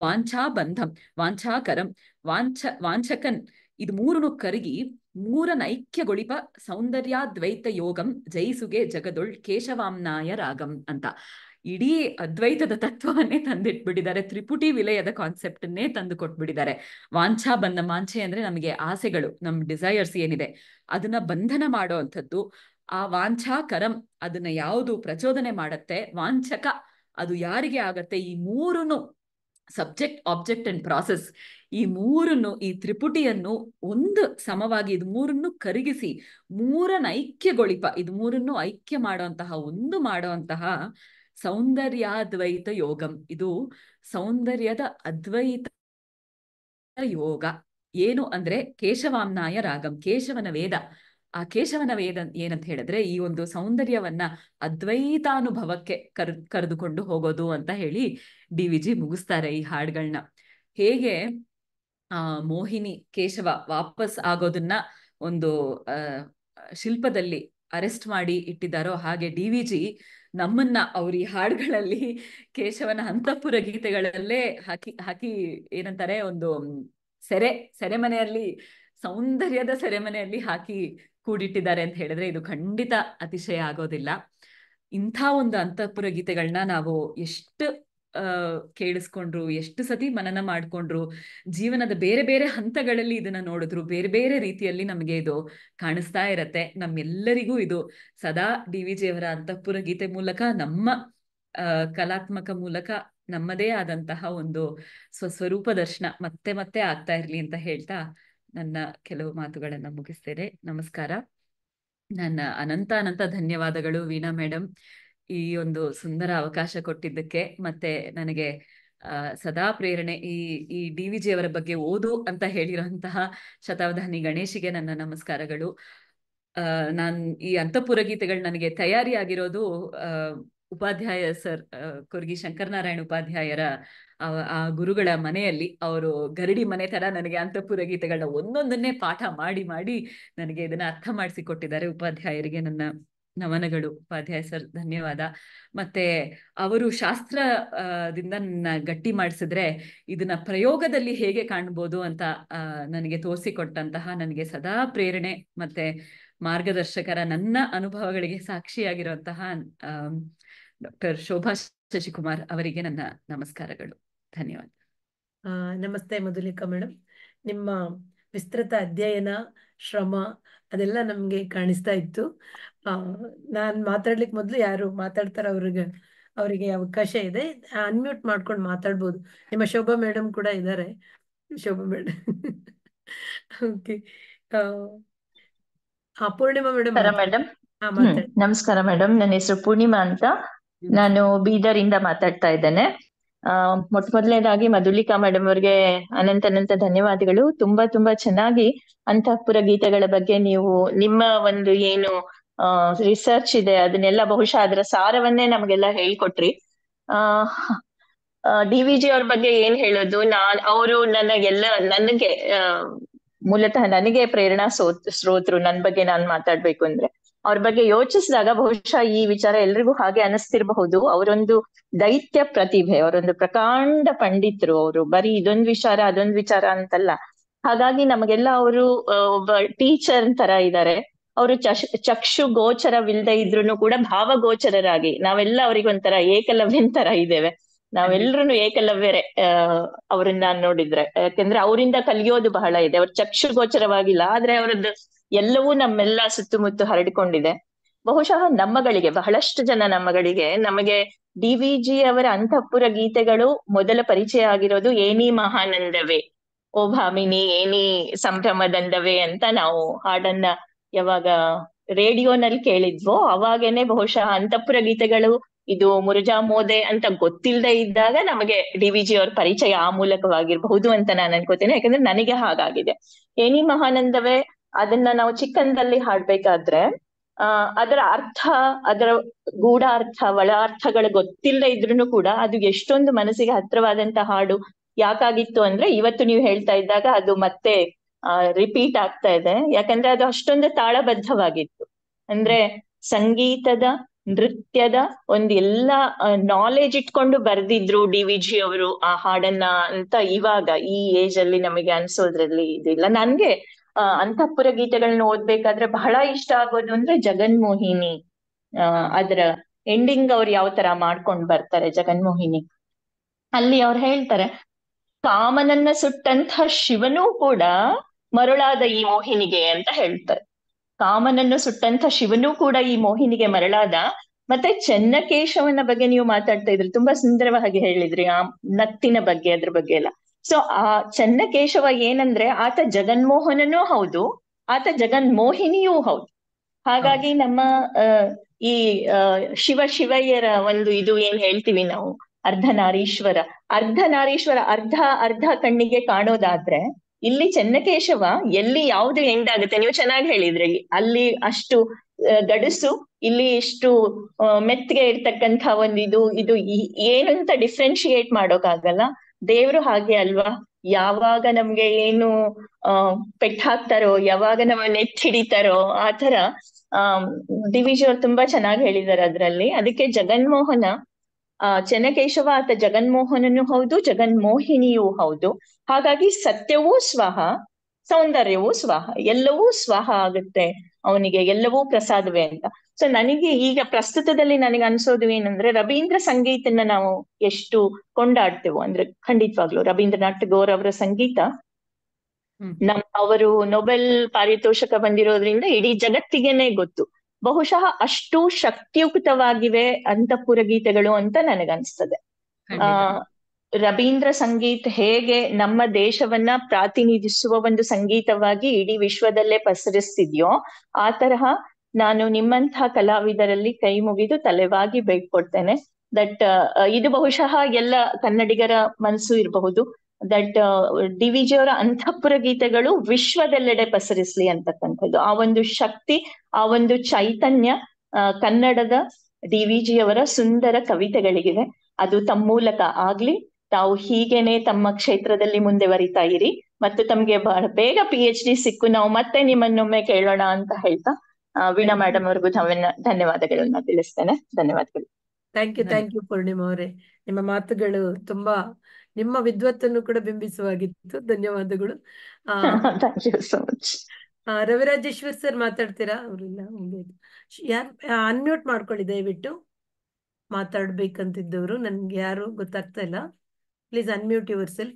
ವಾಂಛಾ ಬಂಧಂ ವಾಂಛಾ ಕರಂ ವಾಂಛ ವಾಂಛಕನ್ ಇದು ಮೂರನ್ನು ಕರಗಿ ಸೌಂದರ್ಯ ದ್ವೈತ ಯೋಗಂ ಜೈಸುಗೆ ಜಗದೊಳ್ ಕೇಶವಾಂನಾಯ ರಾಗಂ ಅಂತ ಇಡೀ ಅದ್ವೈತದ ತತ್ವವನ್ನೇ ತಂದಿಟ್ಬಿಟ್ಟಿದ್ದಾರೆ ತ್ರಿಪುಟಿ ವಿಲಯದ ಕಾನ್ಸೆಪ್ಟ್ ತಂದು ಕೊಟ್ಬಿಟ್ಟಿದ್ದಾರೆ ವಾಂಛಾ ಬಂದ ಮಾಂಛೆ ಅಂದ್ರೆ ನಮಗೆ ಆಸೆಗಳು ನಮ್ ಡಿಸೈರ್ಸ್ ಏನಿದೆ ಅದನ್ನ ಬಂಧನ ಮಾಡೋ ಅಂಥದ್ದು ಆ ವಾಂಛಾ ಕರಂ ಅದನ್ನ ಯಾವುದು ಪ್ರಚೋದನೆ ಮಾಡತ್ತೆ ವಾಂಛಕ ಅದು ಯಾರಿಗೆ ಆಗತ್ತೆ ಈ ಮೂರನ್ನು ಸಬ್ಜೆಕ್ಟ್ ಆಬ್ಜೆಕ್ಟ್ ಅಂಡ್ ಪ್ರಾಸೆಸ್ ಈ ಮೂರನ್ನು ಈ ತ್ರಿಪುಟಿಯನ್ನು ಒಂದು ಸಮವಾಗಿ ಇದು ಮೂರನ್ನು ಕರಗಿಸಿ ಮೂರನ್ನ ಐಕ್ಯಗೊಳಿಪ ಇದು ಮೂರನ್ನು ಐಕ್ಯ ಮಾಡುವಂತಹ ಒಂದು ಮಾಡುವಂತಹ ಸೌಂದರ್ಯಾದ್ವೈತ ಯೋಗಂ ಇದು ಸೌಂದರ್ಯದ ಅದ್ವೈತ ಯೋಗ ಏನು ಅಂದ್ರೆ ಕೇಶವಾಮ್ನಾಯ ರಾಗಂ ಕೇಶವನ ವೇದ ಆ ಕೇಶವನ ಏನಂತ ಏನಂತ ಹೇಳಿದ್ರೆ ಈ ಒಂದು ಸೌಂದರ್ಯವನ್ನ ಅದ್ವೈತಾನುಭವಕ್ಕೆ ಕರ್ ಕರೆದುಕೊಂಡು ಹೋಗೋದು ಅಂತ ಹೇಳಿ ಡಿ ವಿ ಜಿ ಮುಗಿಸ್ತಾರೆ ಈ ಹಾಡುಗಳನ್ನ ಹೇಗೆ ಆ ಮೋಹಿನಿ ಕೇಶವ ವಾಪಸ್ ಆಗೋದನ್ನ ಒಂದು ಶಿಲ್ಪದಲ್ಲಿ ಅರೆಸ್ಟ್ ಮಾಡಿ ಇಟ್ಟಿದ್ದಾರೋ ಹಾಗೆ ಡಿ ವಿ ನಮ್ಮನ್ನ ಅವ್ರ ಈ ಹಾಡುಗಳಲ್ಲಿ ಕೇಶವನ ಹಂತಪುರ ಗೀತೆಗಳಲ್ಲೇ ಹಾಕಿ ಹಾಕಿ ಏನಂತಾರೆ ಒಂದು ಸೆರೆ ಸೆರೆಮನೆಯಲ್ಲಿ ಸೌಂದರ್ಯದ ಸೆರೆಮನೆಯಲ್ಲಿ ಹಾಕಿ ಕೂಡಿಟ್ಟಿದ್ದಾರೆ ಅಂತ ಹೇಳಿದ್ರೆ ಇದು ಖಂಡಿತ ಅತಿಶಯ ಆಗೋದಿಲ್ಲ ಇಂಥ ಒಂದು ಅಂತಃಪುರ ಗೀತೆಗಳನ್ನ ನಾವು ಎಷ್ಟು ಕೇಳಿಸ್ಕೊಂಡ್ರು ಎಷ್ಟು ಸತಿ ಮನನ ಮಾಡ್ಕೊಂಡ್ರು ಜೀವನದ ಬೇರೆ ಬೇರೆ ಹಂತಗಳಲ್ಲಿ ಇದನ್ನ ನೋಡಿದ್ರು ಬೇರೆ ಬೇರೆ ರೀತಿಯಲ್ಲಿ ನಮಗೆ ಇದು ಕಾಣಿಸ್ತಾ ಇರತ್ತೆ ನಮ್ಮೆಲ್ಲರಿಗೂ ಇದು ಸದಾ ಡಿ ವಿ ಜಿಯವರ ಅಂತಃಪುರ ಗೀತೆ ಮೂಲಕ ನಮ್ಮ ಕಲಾತ್ಮಕ ಮೂಲಕ ನಮ್ಮದೇ ಆದಂತಹ ಒಂದು ಸ್ವಸ್ವರೂಪ ದರ್ಶನ ಮತ್ತೆ ಮತ್ತೆ ಆಗ್ತಾ ಇರ್ಲಿ ಅಂತ ಹೇಳ್ತಾ ನನ್ನ ಕೆಲವು ಮಾತುಗಳನ್ನ ಮುಗಿಸ್ತೇನೆ ನಮಸ್ಕಾರ ನನ್ನ ಅನಂತ ಅನಂತ ಧನ್ಯವಾದಗಳು ವೀಣಾ ಮೇಡಮ್ ಈ ಒಂದು ಸುಂದರ ಅವಕಾಶ ಕೊಟ್ಟಿದ್ದಕ್ಕೆ ಮತ್ತೆ ನನಗೆ ಸದಾ ಪ್ರೇರಣೆ ಈ ಈ ಡಿ ವಿಜಿ ಅವರ ಬಗ್ಗೆ ಓದು ಅಂತ ಹೇಳಿರುವಂತಹ ಶತಾವಧಾನಿ ಗಣೇಶಿಗೆ ನನ್ನ ನಮಸ್ಕಾರಗಳು ಅಹ್ ನಾನ್ ಈ ಅಂತಃಪುರ ಗೀತೆಗಳು ನನಗೆ ತಯಾರಿ ಆಗಿರೋದು ಉಪಾಧ್ಯಾಯ ಸರ್ ಕುರ್ಗಿ ಶಂಕರನಾರಾಯಣ ಉಪಾಧ್ಯಾಯರ ಆ ಗುರುಗಳ ಮನೆಯಲ್ಲಿ ಅವರು ಗರಡಿ ಮನೆ ತರ ನನಗೆ ಅಂತಃಪುರ ಗೀತೆಗಳನ್ನ ಒಂದೊಂದನ್ನೇ ಪಾಠ ಮಾಡಿ ಮಾಡಿ ನನಗೆ ಇದನ್ನ ಅರ್ಥ ಮಾಡಿಸಿಕೊಟ್ಟಿದ್ದಾರೆ ಉಪಾಧ್ಯಾಯರಿಗೆ ನನ್ನ ನಮನಗಳು ಉಪಾಧ್ಯಾಯ ಸರ್ ಧನ್ಯವಾದ ಮತ್ತೆ ಅವರು ಶಾಸ್ತ್ರ ದಿಂದ ನನ್ನ ಗಟ್ಟಿ ಮಾಡಿಸಿದ್ರೆ ಇದನ್ನ ಪ್ರಯೋಗದಲ್ಲಿ ಹೇಗೆ ಕಾಣ್ಬೋದು ಅಂತ ನನಗೆ ತೋರಿಸಿಕೊಟ್ಟಂತಹ ನನಗೆ ಸದಾ ಪ್ರೇರಣೆ ಮತ್ತೆ ಮಾರ್ಗದರ್ಶಕರ ನನ್ನ ಅನುಭವಗಳಿಗೆ ಸಾಕ್ಷಿಯಾಗಿರುವಂತಹ ಡಾಕ್ಟರ್ ಶೋಭಾ ಶಶಿಕುಮಾರ್ ಅವರಿಗೆ ನನ್ನ ನಮಸ್ಕಾರಗಳು ಧನ್ಯವಾದ ನಮಸ್ತೆ ಮಧುಲಿಕಾ ಮೇಡಮ್ ನಿಮ್ಮ ವಿಸ್ತೃತ ಅಧ್ಯಯನ ಶ್ರಮ ಅದೆಲ್ಲ ನಮಗೆ ಕಾಣಿಸ್ತಾ ಇತ್ತು ನಾನು ಮಾತಾಡ್ಲಿಕ್ಕೆ ಮೊದಲು ಯಾರು ಮಾತಾಡ್ತಾರ ಅವ್ರಿಗೆ ಅವರಿಗೆ ಅವಕಾಶ ಇದೆ ಅನ್ಮ್ಯೂಟ್ ಮಾಡ್ಕೊಂಡು ಮಾತಾಡ್ಬೋದು ನಿಮ್ಮ ಶೋಭಾ ಮೇಡಮ್ ಕೂಡ ಇದ್ದಾರೆ Shobha madam okay Poornima madam ನಮಸ್ಕಾರ ಮೇಡಮ್ ನನ್ನ ಹೆಸರು ಪೂರ್ಣಿಮಾ ಅಂತ ನಾನು ಬೀದರ್ ಇಂದ ಮಾತಾಡ್ತಾ ಇದ್ದೇನೆ ಆ ಮೊಟ್ಟ ಮೊದಲನೇದಾಗಿ ಮಧುಲಿಕಾ ಮೇಡಮ್ ಅವ್ರಿಗೆ ಅನಂತ ಅನಂತ ಧನ್ಯವಾದಗಳು ತುಂಬಾ ತುಂಬಾ ಚೆನ್ನಾಗಿ ಅಂತಃಪುರ ಗೀತೆಗಳ ಬಗ್ಗೆ ನೀವು ನಿಮ್ಮ ಒಂದು ಏನು ರಿಸರ್ಚ್ ಇದೆ ಅದನ್ನೆಲ್ಲ ಬಹುಶಃ ಅದರ ಸಾರವನ್ನೇ ನಮಗೆಲ್ಲ ಹೇಳ್ಕೊಟ್ರಿ ಆ ಡಿ ವಿ ಜಿ ಅವ್ರ ಬಗ್ಗೆ ಏನ್ ಹೇಳೋದು ನಾನ್ ಅವರು ಎಲ್ಲ ನನಗೆ ಮೂಲತಃ ನನಗೆ ಪ್ರೇರಣಾ ಸೋತ್ ಸ್ರೋತರು ನನ್ ಬಗ್ಗೆ ನಾನ್ ಮಾತಾಡ್ಬೇಕು ಅಂದ್ರೆ ಅವ್ರ ಬಗ್ಗೆ ಯೋಚಿಸಿದಾಗ ಬಹುಶಃ ಈ ವಿಚಾರ ಎಲ್ರಿಗೂ ಹಾಗೆ ಅನಿಸ್ತಿರ್ಬಹುದು ಅವರೊಂದು ದೈತ್ಯ ಪ್ರತಿಭೆ ಅವರೊಂದು ಪ್ರಕಾಂಡ ಪಂಡಿತರು ಅವರು ಬರೀ ಇದೊಂದು ವಿಚಾರ ಅದೊಂದ್ ವಿಚಾರ ಅಂತಲ್ಲ ಹಾಗಾಗಿ ನಮಗೆಲ್ಲ ಅವರು ಒಬ್ಬ ಟೀಚರ್ ತರ ಇದ್ದಾರೆ ಅವರು ಚಶ್ ಚಕ್ಷು ಗೋಚರವಿಲ್ಲದೆ ಇದ್ರು ಕೂಡ ಭಾವಗೋಚರರಾಗಿ ನಾವೆಲ್ಲ ಒಂಥರ ಏಕಲವ್ಯನ್ ತರ ಇದ್ದೇವೆ ನಾವೆಲ್ಲರೂ ಏಕಲವ್ಯರೇ ಅಹ್ ಅವ್ರನ್ನ ನೋಡಿದ್ರೆ ಯಾಕೆಂದ್ರೆ ಅವರಿಂದ ಕಲಿಯೋದು ಬಹಳ ಇದೆ ಅವ್ರ ಚಕ್ಷು ಗೋಚರವಾಗಿಲ್ಲ ಆದ್ರೆ ಅವರದ್ದು ಎಲ್ಲವೂ ನಮ್ಮೆಲ್ಲ ಸುತ್ತಮುತ್ತ ಹರಡಿಕೊಂಡಿದೆ ಬಹುಶಃ ನಮ್ಮಗಳಿಗೆ ಬಹಳಷ್ಟು ಜನ ನಮ್ಮಗಳಿಗೆ ನಮಗೆ ಡಿ ವಿ ಜಿ ಅವರ ಅಂತಃಪುರ ಗೀತೆಗಳು ಮೊದಲ ಪರಿಚಯ ಆಗಿರೋದು ಏನಿ ಮಹಾನಂದವೇ ಓ ಭಾಮಿನಿ ಏನಿ ಸಂಭ್ರಮದಂದವೇ ಅಂತ ನಾವು ಹಾಡನ್ನ ಯಾವಾಗ ರೇಡಿಯೋನಲ್ಲಿ ಕೇಳಿದ್ವೋ ಅವಾಗೇನೆ ಬಹುಶಃ ಅಂತಃಪುರ ಗೀತೆಗಳು ಇದು ಮುರುಜಾ ಮೋದೆ ಅಂತ ಗೊತ್ತಿಲ್ಲದೆ ಇದ್ದಾಗ ನಮಗೆ ಡಿ ವಿ ಜಿ ಅವ್ರ ಪರಿಚಯ ಆ ಮೂಲಕವಾಗಿರ್ಬಹುದು ಅಂತ ನಾನು ಅನ್ಕೋತೇನೆ ಯಾಕಂದ್ರೆ ನನಗೆ ಹಾಗಾಗಿದೆ ಏನಿ ಮಹಾನಂದವೇ ಅದನ್ನ ನಾವು ಚಿಕ್ಕಂದಲ್ಲಿ ಹಾಡ್ಬೇಕಾದ್ರೆ ಅಹ್ ಅದರ ಅರ್ಥ ಅದರ ಗೂಢಾರ್ಥ ಒಳ ಅರ್ಥಗಳು ಗೊತ್ತಿಲ್ಲದೆ ಇದ್ರು ಕೂಡ ಅದು ಎಷ್ಟೊಂದು ಮನಸ್ಸಿಗೆ ಹತ್ರವಾದಂತ ಹಾಡು ಯಾಕಾಗಿತ್ತು ಅಂದ್ರೆ ಇವತ್ತು ನೀವು ಹೇಳ್ತಾ ಇದ್ದಾಗ ಅದು ಮತ್ತೆ ರಿಪೀಟ್ ಆಗ್ತಾ ಇದೆ ಯಾಕಂದ್ರೆ ಅದು ಅಷ್ಟೊಂದು ತಾಳಬದ್ಧವಾಗಿತ್ತು ಅಂದ್ರೆ ಸಂಗೀತದ ನೃತ್ಯದ ಒಂದ್ ಎಲ್ಲಾ ನಾಲೆಜ್ ಇಟ್ಕೊಂಡು ಬರ್ದಿದ್ರು ಡಿ ವಿ ಜಿ ಅವರು ಆ ಹಾಡನ್ನ ಅಂತ ಇವಾಗ ಈ ಏಜ್ ಅಲ್ಲಿ ನಮಗೆ ಅನ್ಸೋದ್ರಲ್ಲಿ ಇದಿಲ್ಲ ನನ್ಗೆ ಅಂತಃಪುರ ಗೀತೆಗಳನ್ನ ಓದ್ಬೇಕಾದ್ರೆ ಬಹಳ ಇಷ್ಟ ಆಗೋದು ಅಂದ್ರೆ ಜಗನ್ಮೋಹಿನಿ ಅಹ್ ಅದ್ರ ಎಂಡಿಂಗ್ ಅವ್ರು ಯಾವ ತರ ಮಾಡ್ಕೊಂಡ್ ಬರ್ತಾರೆ ಜಗನ್ಮೋಹಿನಿ ಅಲ್ಲಿ ಅವ್ರು ಹೇಳ್ತಾರೆ ಕಾಮನನ್ನ ಸುಟ್ಟಂತ ಶಿವನೂ ಕೂಡ ಮರಳಾದ ಈ ಮೋಹಿನಿಗೆ ಅಂತ ಹೇಳ್ತಾರೆ ಕಾಮನನ್ನು ಸುಟ್ಟಂತ ಶಿವನೂ ಕೂಡ ಈ ಮೋಹಿನಿಗೆ ಮರಳಾದ ಮತ್ತೆ ಚೆನ್ನಕೇಶವನ ಬಗ್ಗೆ ನೀವು ಮಾತಾಡ್ತಾ ಇದ್ರಿ ತುಂಬಾ ಸುಂದರವಾಗಿ ಹೇಳಿದ್ರಿ ಆ ನತ್ತಿನ ಬಗ್ಗೆ ಅದ್ರ ಬಗ್ಗೆ ಎಲ್ಲ ಸೊ ಆ ಚನ್ನಕೇಶವ ಏನಂದ್ರೆ ಆತ ಜಗನ್ಮೋಹನನೂ ಹೌದು ಆತ ಜಗನ್ಮೋಹಿನಿಯೂ ಹೌದು ಹಾಗಾಗಿ ನಮ್ಮ ಈ ಶಿವ ಶಿವಯ್ಯರ ಒಂದು ಇದು ಏನ್ ಹೇಳ್ತೀವಿ ನಾವು ಅರ್ಧನಾರೀಶ್ವರ ಅರ್ಧನಾರೀಶ್ವರ ಅರ್ಧ ಅರ್ಧ ಕಣ್ಣಿಗೆ ಕಾಣೋದಾದ್ರೆ ಇಲ್ಲಿ ಚೆನ್ನಕೇಶವ ಎಲ್ಲಿ ಯಾವ್ದು ಎಂಡ್ ಆಗುತ್ತೆ ನೀವು ಚೆನ್ನಾಗಿ ಹೇಳಿದ್ರೆ ಅಲ್ಲಿ ಅಷ್ಟು ಗಡಸು ಇಲ್ಲಿ ಇಷ್ಟು ಮೆತ್ತಗೆ ಇರ್ತಕ್ಕಂಥ ಒಂದು ಇದು ಇದು ಏನಂತ ಡಿಫ್ರೆನ್ಶಿಯೇಟ್ ಮಾಡೋಕಾಗಲ್ಲ ದೇವ್ರು ಹಾಗೆ ಅಲ್ವಾ ಯಾವಾಗ ನಮ್ಗೆ ಏನು ಆ ಪೆಟ್ ಹಾಕ್ತಾರೋ ಯಾವಾಗ ನಮ್ಮನ್ನ ಎತ್ತಿ ಹಿಡಿತಾರೋ ಆತರ ಆ ದಿವಿಜಿ ಅವ್ರು ತುಂಬಾ ಚೆನ್ನಾಗಿ ಹೇಳಿದಾರೆ ಅದ್ರಲ್ಲಿ ಅದಕ್ಕೆ ಜಗನ್ಮೋಹನ ಆ ಚೆನ್ನಕೇಶವ ಆತ ಜಗನ್ಮೋಹನನು ಹೌದು ಜಗನ್ಮೋಹಿನಿಯೂ ಹೌದು ಹಾಗಾಗಿ ಸತ್ಯವೂ ಸ್ವಹ ಸೌಂದರ್ಯವೂ ಸ್ವಹ ಎಲ್ಲವೂ ಸ್ವಹ ಆಗುತ್ತೆ ಅವನಿಗೆ ಎಲ್ಲವೂ ಪ್ರಸಾದವೇ ಅಂತ ಸೊ ನನಗೆ ಈಗ ಪ್ರಸ್ತುತದಲ್ಲಿ ನನಗೆ ಅನ್ಸೋದು ಏನಂದ್ರೆ ರವೀಂದ್ರ ಸಂಗೀತನ ನಾವು ಎಷ್ಟು ಕೊಂಡಾಡ್ತೇವೋ ಅಂದ್ರೆ ಖಂಡಿತವಾಗ್ಲು ರವೀಂದ್ರನಾಥ್ ಗೌರ್ ಅವರ ಸಂಗೀತ ನಮ್ ಅವರು ನೊಬೆಲ್ ಪಾರಿತೋಷಕ ಬಂದಿರೋದ್ರಿಂದ ಇಡೀ ಜಗತ್ತಿಗೆನೆ ಗೊತ್ತು ಬಹುಶಃ ಅಷ್ಟು ಶಕ್ತಿಯುಕ್ತವಾಗಿವೆ ಅಂತಃಪುರ ಗೀತೆಗಳು ಅಂತ ನನಗನ್ಸ್ತದೆ ಆ ರವೀಂದ್ರ ಸಂಗೀತ್ ಹೇಗೆ ನಮ್ಮ ದೇಶವನ್ನ ಪ್ರಾತಿನಿಧಿಸುವ ಒಂದು ಸಂಗೀತವಾಗಿ ಇಡೀ ವಿಶ್ವದಲ್ಲೇ ಪಸರಿಸ್ತಿದ್ಯೋ ಆ ತರಹ ನಾನು ನಿಮ್ಮಂತಹ ಕಲಾವಿದರಲ್ಲಿ ಕೈ ಮುಗಿದು ತಲೆವಾಗಿ ಬೇಡ್ಕೊಡ್ತೇನೆ ದಟ್ ಇದು ಬಹುಶಃ ಎಲ್ಲ ಕನ್ನಡಿಗರ ಮನಸ್ಸು ಇರಬಹುದು ದಟ್ ಡಿ ವಿ ಜಿಯವರ ಅಂತಃಪುರ ಗೀತೆಗಳು ವಿಶ್ವದೆಲ್ಲೆಡೆ ಪಸರಿಸ್ಲಿ ಅಂತಕ್ಕಂಥದ್ದು ಆ ಒಂದು ಶಕ್ತಿ ಆ ಒಂದು ಚೈತನ್ಯ ಕನ್ನಡದ ಡಿ ವಿ ಜಿಯವರ ಸುಂದರ ಕವಿತೆಗಳಿಗಿದೆ ಅದು ತಮ್ಮೂಲಕ ಆಗ್ಲಿ ತಾವು ಹೀಗೇನೆ ತಮ್ಮ ಕ್ಷೇತ್ರದಲ್ಲಿ ಮುಂದೆ ಬರಿತಾ ಇರಿ ಮತ್ತು ತಮ್ಗೆ ಬಹಳ ಬೇಗ ಪಿ ಎಚ್ ಡಿ ಸಿಕ್ಕು ನಾವು ಮತ್ತೆ ನಿಮ್ಮನ್ನೊಮ್ಮೆ ಕೇಳೋಣ ಅಂತ ಹೇಳ್ತಾ ವೀಣಾ ಮೇಡಮ್ ಅವ್ರಿಗೂ ಧನ್ಯವಾದಗಳನ್ನ ತಿಳಿಸ್ತೇನೆ ಧನ್ಯವಾದಗಳು thank you thank you Poornima ಅವರೇ ನಿಮ್ಮ ಮಾತುಗಳು ತುಂಬಾ ನಿಮ್ಮ ವಿದ್ವತ್ತನ್ನು ಕೂಡ ಬಿಂಬಿಸುವಾಗಿತ್ತು ಧನ್ಯವಾದಗಳು ರವಿರಾಜೇಶ್ವರ್ ಸರ್ ಮಾತಾಡ್ತೀರಾ ಅವರಿಲ್ಲ ಯಾರು ಅನ್ಮ್ಯೂಟ್ ಮಾಡ್ಕೊಳ್ಳಿ ದಯವಿಟ್ಟು ಮಾತಾಡ್ಬೇಕಂತಿದ್ದವರು ನನ್ಗೆ ಯಾರು ಗೊತ್ತಾಗ್ತಾ ಇಲ್ಲ Please unmute yourself.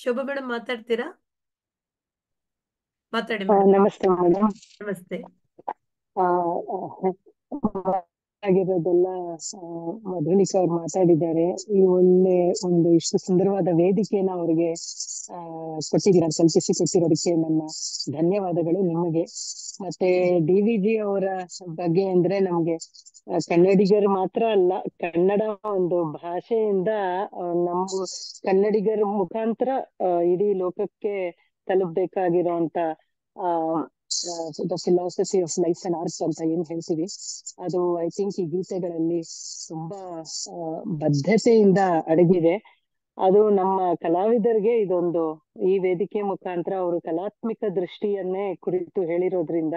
Shobha madam ಮಾತಾಡ್ತೀರಾ ಮಾತಾಡಿ ನಮಸ್ತೆ ಮೇಡಮ್ ನಮಸ್ತೆ ಆಗಿರೋದೆಲ್ಲ ಮಧುಲಿಕ ಅವ್ರು ಮಾತಾಡಿದ್ದಾರೆ ಈ ಒಳ್ಳೆ ಒಂದು ಇಷ್ಟು ಸುಂದರವಾದ ವೇದಿಕೆಯನ್ನ ಅವ್ರಿಗೆ ಆ ಕೊಟ್ಟಿದ್ದೀರಾ ಕಲ್ಪಿಸಿ ಕೊಟ್ಟಿರೋದಕ್ಕೆ ನಮ್ಮ ಧನ್ಯವಾದಗಳು ನಿಮಗೆ ಮತ್ತೆ ಡಿ ವಿ ಜಿ ಅವರ ಬಗ್ಗೆ ಅಂದ್ರೆ ನಮ್ಗೆ ಕನ್ನಡಿಗರು ಮಾತ್ರ ಅಲ್ಲ ಕನ್ನಡ ಒಂದು ಭಾಷೆಯಿಂದ ನಮ್ಮ ಕನ್ನಡಿಗರ ಮುಖಾಂತರ ಇಡೀ ಲೋಕಕ್ಕೆ ತಲುಪಬೇಕಾಗಿರೋಂತ ಆ the philosophy of life and arts ಅಂತ ಏನ್ ಹೇಳ್ತೀವಿ ಅದು ಐ ಥಿಂಕ್ ಈ ಗೀತೆಗಳಲ್ಲಿ ತುಂಬಾ ಬದ್ಧತೆಯಿಂದ ಅಡಗಿದೆ ಅದು ನಮ್ಮ ಕಲಾವಿದರಿಗೆ ಇದೊಂದು ಈ ವೇದಿಕೆ ಮುಖಾಂತರ ಅವರು ಕಲಾತ್ಮಕ ದೃಷ್ಟಿಯನ್ನೇ ಕುರಿತು ಹೇಳಿರೋದ್ರಿಂದ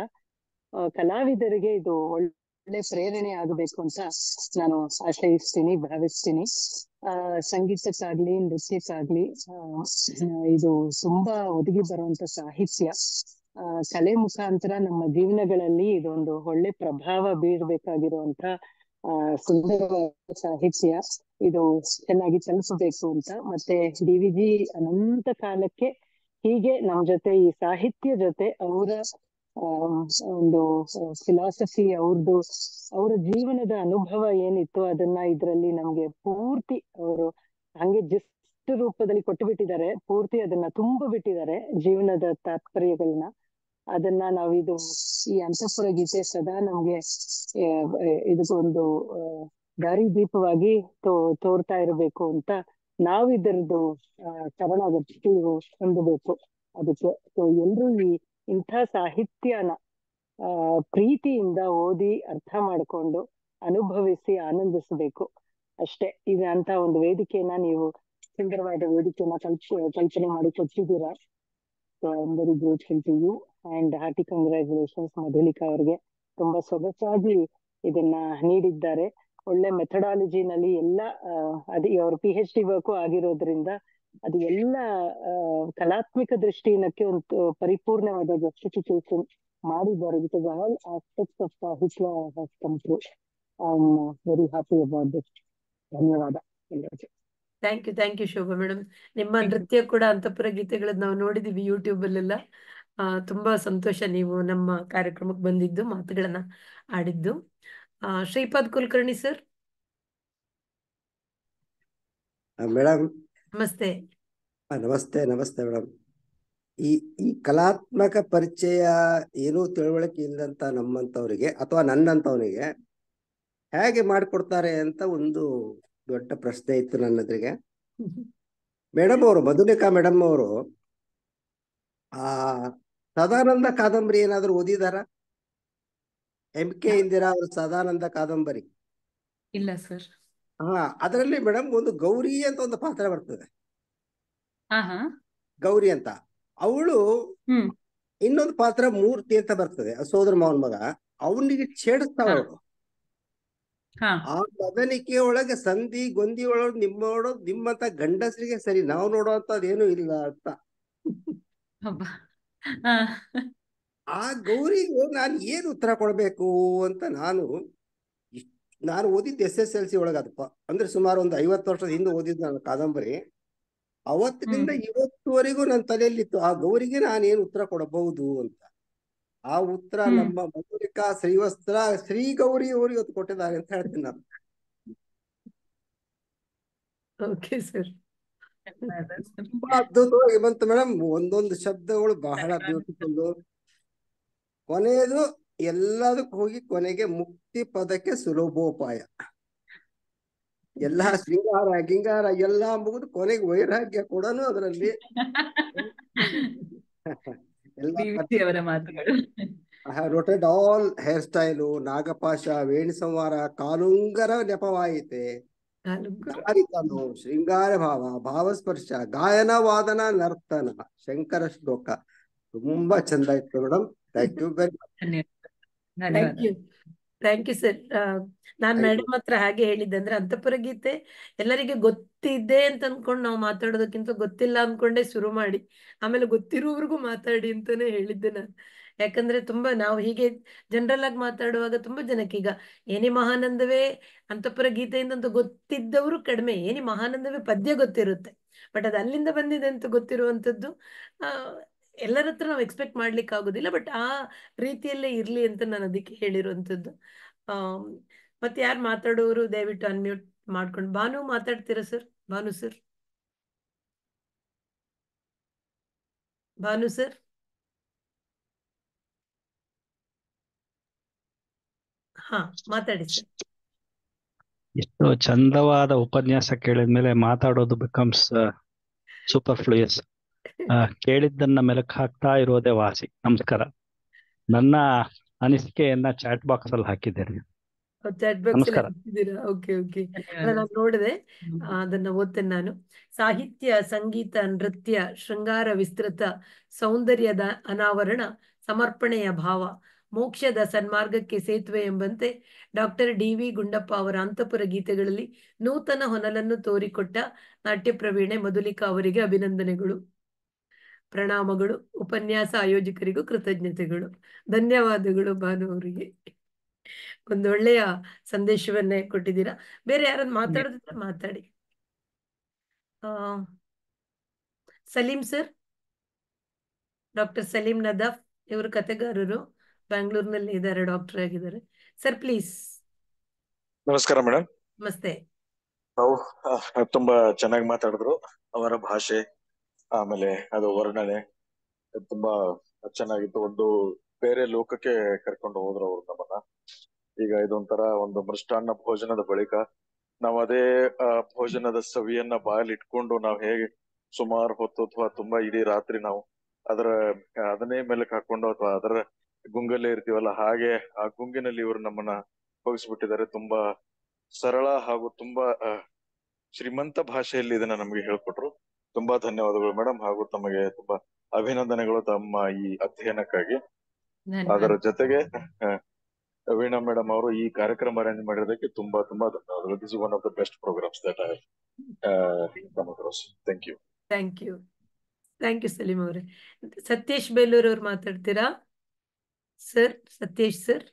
ಕಲಾವಿದರಿಗೆ ಇದು ಒಳ್ಳೆ ಪ್ರೇರಣೆ ಆಗಬೇಕು ಅಂತ ನಾನು ಆಶ್ರಯಿಸ್ತೀನಿ ಭಾವಿಸ್ತೀನಿ ಆ ಸಂಗೀತಕ್ಕಾಗ್ಲಿ ನೃತ್ಯಕ್ಕಾಗ್ಲಿ ಇದು ತುಂಬಾ ಒದಗಿ ಬರುವಂತ ಸಾಹಿತ್ಯ ಆ ಕಲೆ ಮುಖಾಂತರ ನಮ್ಮ ಜೀವನಗಳಲ್ಲಿ ಇದೊಂದು ಒಳ್ಳೆ ಪ್ರಭಾವ ಬೀರ್ಬೇಕಾಗಿರುವಂತ ಆ ಸುಂದರವಾದ ಸಾಹಿತ್ಯ ಇದು ಚೆನ್ನಾಗಿ ಚಲಿಸಬೇಕು ಅಂತ ಮತ್ತೆ ಡಿ ವಿ ಜಿ ಅನಂತ ಕಾಲಕ್ಕೆ ಹೀಗೆ ನಮ್ಮ ಜೊತೆ ಈ ಸಾಹಿತ್ಯ ಜೊತೆ ಅವರ ಒಂದು ಫಿಲಾಸಫಿ ಅವ್ರದ್ದು ಅವರ ಜೀವನದ ಅನುಭವ ಏನಿತ್ತು ಅದನ್ನ ಇದರಲ್ಲಿ ನಮ್ಗೆ ಪೂರ್ತಿ ಅವರು ಹಂಗೆ ಜಸ್ಟ್ ರೂಪದಲ್ಲಿ ಕೊಟ್ಟು ಬಿಟ್ಟಿದ್ದಾರೆ ಪೂರ್ತಿ ಅದನ್ನ ತುಂಬ ಬಿಟ್ಟಿದ್ದಾರೆ ಜೀವನದ ತಾತ್ಪರ್ಯಗಳನ್ನ ಅದನ್ನ ನಾವಿದು ಈ ಅಂತಃಪುರ ಗೀತೆ ಸದಾ ನಮ್ಗೆ ಇದಕ್ಕೊಂದು ದಾರಿ ದೀಪವಾಗಿ ತೋ ತೋರ್ತಾ ಇರಬೇಕು ಅಂತ ನಾವ್ ಇದರದ್ದು ಶರಣಾಗತಿ ಹೊಂದಬೇಕು ಅದಕ್ಕೆ ಸೊ ಎಲ್ರು ಈ ಇಂಥ ಸಾಹಿತ್ಯನ ಆ ಪ್ರೀತಿಯಿಂದ ಓದಿ ಅರ್ಥ ಮಾಡ್ಕೊಂಡು ಅನುಭವಿಸಿ ಆನಂದಿಸಬೇಕು ಅಷ್ಟೇ ಈಗ ಅಂತ ಒಂದು ವೇದಿಕೆಯನ್ನ ನೀವು ಸುಂದರವಾದ ವೇದಿಕೆನ ಕಲ್ಪ ಕಲ್ಪನೆ ಮಾಡಿ ಕೊಟ್ಟಿದ್ದೀರಾ so I very and hearty congratulations Madhulika ಅವರಿಗೆ ತುಂಬಾ ಸೊಗಸಾಗಿ ಇದನ್ನ ನೀಡಿದ್ದಾರೆ ಒಳ್ಳೆ ಮೆಥಡಾಲಜಿನಲ್ಲಿ ಎಲ್ಲ ಅದು ಅವ್ರ ಪಿ ಎಚ್ ಡಿ ವರ್ಕು ಆಗಿರೋದ್ರಿಂದ ಅದು ಎಲ್ಲ ಕಲಾತ್ಮಕ ದೃಷ್ಟಿಯನ್ನಕ್ಕೆ ಒಂದು ಪರಿಪೂರ್ಣವಾದ ಜಸ್ಟಿಫಿಕೇಶನ್ ಮಾಡಿದ್ದಾರೆ because all aspects of Hitler come I am very happy about this ಧನ್ಯವಾದ ಎಲ್ಲರಿಗೂ thank you thank you Shobha madam ನಿಮ್ಮ ನೃತ್ಯ ಕೂಡ ಅಂತಪುರ ಗೀತೆಗಳನ್ನ ನಾವು ನೋಡಿದೀವಿ ಯೂಟ್ಯೂಬ್ ಅಲ್ಲೆಲ್ಲ ಆ ತುಂಬಾ ಸಂತೋಷ ನೀವು ನಮ್ಮ ಕಾರ್ಯಕ್ರಮಕ್ಕೆ ಬಂದಿದ್ದು ಮಾತುಗಳನ್ನ ಆಡಿದ್ದು ಆ ಶ್ರೀಪಾದ್ ಕುಲಕರ್ಣಿ ಸರ್ ಮೇಡಮ್ ನಮಸ್ತೆ ನಮಸ್ತೆ ನಮಸ್ತೆ ಮೇಡಮ್ ಈ ಈ ಕಲಾತ್ಮಕ ಪರಿಚಯ ಏನೂ ತಿಳುವಳಿಕೆ ಇಲ್ಲದಂತ ನಮ್ಮಂತವರಿಗೆ ಅಥವಾ ನನ್ನಂತವನಿಗೆ ಹೇಗೆ ಮಾಡಿಕೊಡ್ತಾರೆ ಅಂತ ಒಂದು ದೊಡ್ಡ ಪ್ರಶ್ನೆ ಇತ್ತು ನನ್ನ ಎದುರಿಗೆ ಮೇಡಮ್ ಅವರು ಮಧುಲಿಕಾ ಮೇಡಮ್ ಅವರು ಆ ಸದಾನಂದ ಕಾದಂಬರಿ ಏನಾದ್ರು ಓದಿದಾರ ಎಂ ಕೆ ಇಂದಿರಾ ಅವರ ಸದಾನಂದ ಕಾದಂಬರಿ ಇಲ್ಲ ಸರ್ ಹಾ ಅದರಲ್ಲಿ ಮೇಡಮ್ ಒಂದು ಗೌರಿ ಅಂತ ಒಂದು ಪಾತ್ರ ಬರ್ತದೆ ಗೌರಿ ಅಂತ ಅವಳು ಇನ್ನೊಂದು ಪಾತ್ರ ಮೂರ್ತಿ ಅಂತ ಬರ್ತದೆ ಸೋದರ ಮಾವನ್ ಮಗ ಅವನಿಗೆ ಅವಳು ಆ ಮದನಿಕೆ ಒಳಗೆ ಸಂಧಿ ಗೊಂದಿ ಒಳಗೆ ನಿಮ್ಮ ನಿಮ್ಮಂತ ಗಂಡಸರಿಗೆ ಸರಿ ನಾವು ನೋಡೋ ಇಲ್ಲ ಅಂತ ಆ ಗೌರಿಗೆ ನಾನು ಏನು ಉತ್ತರ ಕೊಡಬೇಕು ಅಂತ ನಾನು ನಾನು ಓದಿದ್ದ ಎಸ್ ಎಸ್ ಎಲ್ ಸಿ ಅದಪ್ಪ ಅಂದ್ರೆ ಸುಮಾರು ಒಂದು ಐವತ್ತು ವರ್ಷದ ಹಿಂದೆ ಓದಿದ್ದು ನಾನು ಕಾದಂಬರಿ ಅವತ್ತಿನಿಂದ ಇವತ್ತುವರೆಗೂ ನನ್ನ ತಲೆಯಲ್ಲಿತ್ತು ಆ ಗೌರಿಗೆ ನಾನು ಏನು ಉತ್ತರ ಕೊಡಬಹುದು ಅಂತ ಆ ಉತ್ತರ ನಮ್ಮ ಮಧುರಿಕಾ ಶ್ರೀವಸ್ತ್ರ ಶ್ರೀ ಗೌರಿ ಅವರು ಕೊಟ್ಟಿದ್ದಾರೆ ಅಂತ ಹೇಳ್ತೀನಿ ನಾನು ಓಕೆ ಸರ್ ತುಂಬಾ ಅದ್ಭುತವಾಗಿ ಬಂತು ಮೇಡಮ್ ಒಂದೊಂದು ಶಬ್ದಗಳು ಬಹಳ ಬ್ಯೂಟಿಫುಲ್ ಕೊನೆಯದು ಎಲ್ಲದಕ್ಕೂ ಹೋಗಿ ಕೊನೆಗೆ ಮುಕ್ತಿ ಪದಕ್ಕೆ ಸುಲಭೋಪಾಯ ಎಲ್ಲಾ ಶೃಂಗಾರ ಗಿಂಗಾರ ಎಲ್ಲಾ ಮುಗಿದು ಕೊನೆಗೆ ವೈರಾಗ್ಯ ಕೂಡ ಅದರಲ್ಲಿ ಐ ಆಲ್ ಹೇರ್ ಸ್ಟೈಲು ನಾಗಪಾಶ ವೇಣಿ ಸಂವಾರ ಕಾಲುಂಗರ ನೆಪವಾಯಿತೆ ಗಾರಿಕನು ಶೃಂಗಾರ ಭಾವ ಭಾವಸ್ಪರ್ಶ ಗಾಯನ ವಾದನ ನರ್ತನ ಶಂಕರ ಶ್ಲೋಕ ತುಂಬಾ ಚಂದ ಇತ್ತು madam thank you very much thank you sir ನಾನ್ ಮೇಡಮ್ ಹತ್ರ ಹಾಗೆ ಹೇಳಿದ್ದೆ ಅಂದ್ರೆ ಅಂತಪುರ ಗೀತೆ ಎಲ್ಲರಿಗೆ ಗೊತ್ತಿದೆ ಅಂತ ಅನ್ಕೊಂಡ್ ನಾವು ಮಾತಾಡೋದಕ್ಕಿಂತ ಗೊತ್ತಿಲ್ಲ ಅನ್ಕೊಂಡೆ ಶುರು ಮಾಡಿ ಆಮೇಲೆ ಗೊತ್ತಿರೋವರೆಗೂ ಮಾತಾಡಿ ಅಂತಾನೆ ಹೇಳಿದ್ದೆ ನಾನು ಯಾಕಂದ್ರೆ ತುಂಬಾ ನಾವು ಹೀಗೆ ಜನರಲ್ ಆಗಿ ಮಾತಾಡುವಾಗ ತುಂಬಾ ಜನಕ್ಕೆ ಈಗ ಏನಿ ಮಹಾನಂದವೇ ಅಂತಪುರ ಗೀತೆಯಿಂದ ಅಂತ ಗೊತ್ತಿದ್ದವರು ಕಡಿಮೆ ಏನಿ ಮಹಾನಂದವೇ ಪದ್ಯ ಗೊತ್ತಿರುತ್ತೆ ಬಟ್ ಅದು ಅಲ್ಲಿಂದ ಬಂದಿದೆ ಅಂತ ಗೊತ್ತಿರುವಂತದ್ದು ಆ ಎಲ್ಲರ ಹತ್ರ ನಾವು ಎಕ್ಸ್ಪೆಕ್ಟ್ ಮಾಡ್ಲಿಕ್ಕೆ ಆಗೋದಿಲ್ಲ ಬಟ್ ಆ ರೀತಿಯಲ್ಲೇ ಇರ್ಲಿ ಅಂತ ನಾನು ಅದಕ್ಕೆ ಹೇಳಿರುವಂತದ್ದು ಆ ಮತ್ತೆ ಯಾರು ಮಾತಾಡೋರು ದಯವಿಟ್ಟು ಅನ್ಮ್ಯೂಟ್ ಮಾಡ್ಕೊಂಡು ಭಾನು ಮಾತಾಡ್ತೀರಾ sir Bhanu sir Bhanu sir ಹಾ ಮಾತಾಡಿ ಸರ್ ಎಷ್ಟು ಚಂದವಾದ ಉಪನ್ಯಾಸ ಕೇಳಿದ ಮೇಲೆ ಮಾತಾಡೋದು ಬಿಕಮ್ಸ್ ಸೂಪರ್ ಫ್ಲೂಯಸ್ ಕೇಳಿದ್ದನ್ನ ಮೆಲಕ್ ಹಾಕ್ತಾ ಇರೋದೇ ವಾಸಿ ನಮಸ್ಕಾರ ನನ್ನ ಅನಿಸಿಕೆಯನ್ನ ಚಾಟ್ ಬಾಕ್ಸ್ ಅಲ್ಲಿ ಹಾಕಿದ್ದೇನೆ ನೋಡಿದೆ ಅದನ್ನ ಓದ್ತೇನೆ ನಾನು ಸಾಹಿತ್ಯ ಸಂಗೀತ ನೃತ್ಯ ಶೃಂಗಾರ ವಿಸ್ತೃತ ಸೌಂದರ್ಯದ ಅನಾವರಣ ಸಮರ್ಪಣೆಯ ಭಾವ ಮೋಕ್ಷದ ಸನ್ಮಾರ್ಗಕ್ಕೆ ಸೇತುವೆ ಎಂಬಂತೆ ಡಾಕ್ಟರ್ ಡಿ ವಿ ಗುಂಡಪ್ಪ ಅವರ ಅಂತಪುರ ಗೀತೆಗಳಲ್ಲಿ ನೂತನ ಹೊನಲನ್ನು ತೋರಿಕೊಟ್ಟ ನಾಟ್ಯ ಪ್ರವೀಣೆ ಮಧುಲಿಕಾ ಅವರಿಗೆ ಅಭಿನಂದನೆಗಳು ಪ್ರಣಾಮಗಳು ಉಪನ್ಯಾಸ ಆಯೋಜಕರಿಗೂ ಕೃತಜ್ಞತೆಗಳು ಧನ್ಯವಾದಗಳು ಭಾನು ಅವರಿಗೆ ಒಳ್ಳೆಯ ಸಂದೇಶವನ್ನೇ ಕೊಟ್ಟಿದ್ದೀರಾ ಬೇರೆ ಯಾರನ್ನ ಮಾತಾಡೋದಿದ್ರೆ ಮಾತಾಡಿ ಆ ಸಲೀಂ ಸರ್ ಡಾಕ್ಟರ್ ಸಲೀಂ ನದಾಫ್ ಇವರು ಕತೆಗಾರರು ಬ್ಯಾಂಗ್ಳೂರ್ನಲ್ಲಿ ಇದ್ದಾರೆ ಡಾಕ್ಟರ್ ಆಗಿದ್ದಾರೆ ಸರ್ ಪ್ಲೀಸ್ ನಮಸ್ಕಾರ ಮೇಡಮ್ ನಮಸ್ತೆ ತಾವು ತುಂಬಾ ಚೆನ್ನಾಗಿ ಮಾತಾಡಿದ್ರು ಅವರ ಭಾಷೆ ಆಮೇಲೆ ಅದು ವರ್ಣನೆ ತುಂಬಾ ಚೆನ್ನಾಗಿತ್ತು ಒಂದು ಬೇರೆ ಲೋಕಕ್ಕೆ ಕರ್ಕೊಂಡು ಹೋದ್ರು ಅವ್ರು ನಮ್ಮನ್ನ ಈಗ ಇದೊಂಥರ ಒಂದು ಮೃಷ್ಟಾನ್ನ ಭೋಜನದ ಬಳಿಕ ನಾವು ಅದೇ ಭೋಜನದ ಸವಿಯನ್ನ ಬಾಯಲ್ಲಿ ಇಟ್ಕೊಂಡು ನಾವು ಹೇಗೆ ಸುಮಾರು ಹೊತ್ತು ಅಥವಾ ತುಂಬಾ ಇಡೀ ರಾತ್ರಿ ನಾವು ಅದರ ಅದನ್ನೇ ಮೇಲಕ್ಕೆ ಹಾಕೊಂಡು ಅಥವಾ ಅದರ ಗುಂಗಲ್ಲೇ ಇರ್ತೀವಲ್ಲ ಹಾಗೆ ಆ ಗುಂಗಿನಲ್ಲಿ ಇವರು ನಮ್ಮನ್ನ ಹೋಗಿಸ್ಬಿಟ್ಟಿದ್ದಾರೆ ತುಂಬಾ ಸರಳ ಹಾಗೂ ತುಂಬಾ ಶ್ರೀಮಂತ ಭಾಷೆಯಲ್ಲಿ ಇದನ್ನ ನಮಗೆ ಹೇಳ್ಕೊಟ್ರು ತುಂಬಾ ಧನ್ಯವಾದಗಳು ಮೇಡಮ್ ಹಾಗೂ ತಮಗೆ ತುಂಬಾ ಅಭಿನಂದನೆಗಳು ತಮ್ಮ ಈ ಅಧ್ಯಯನಕ್ಕಾಗಿ ಅದರ ಜೊತೆಗೆ ವೀಣಾ ಮೇಡಮ್ ಅವರು ಈ ಕಾರ್ಯಕ್ರಮ ಅರೇಂಜ್ ಮಾಡಿರೋದಕ್ಕೆ ತುಂಬಾ ತುಂಬಾ ಧನ್ಯವಾದಗಳು this one of the best programs that I thank you thank you thank you Salim ಅವರೇ ಸತೀಶ್ ಬೇಲೂರ್ ಅವ್ರು ಮಾತಾಡ್ತೀರಾ ಸರ್ ಸತೀಶ್ ಸರ್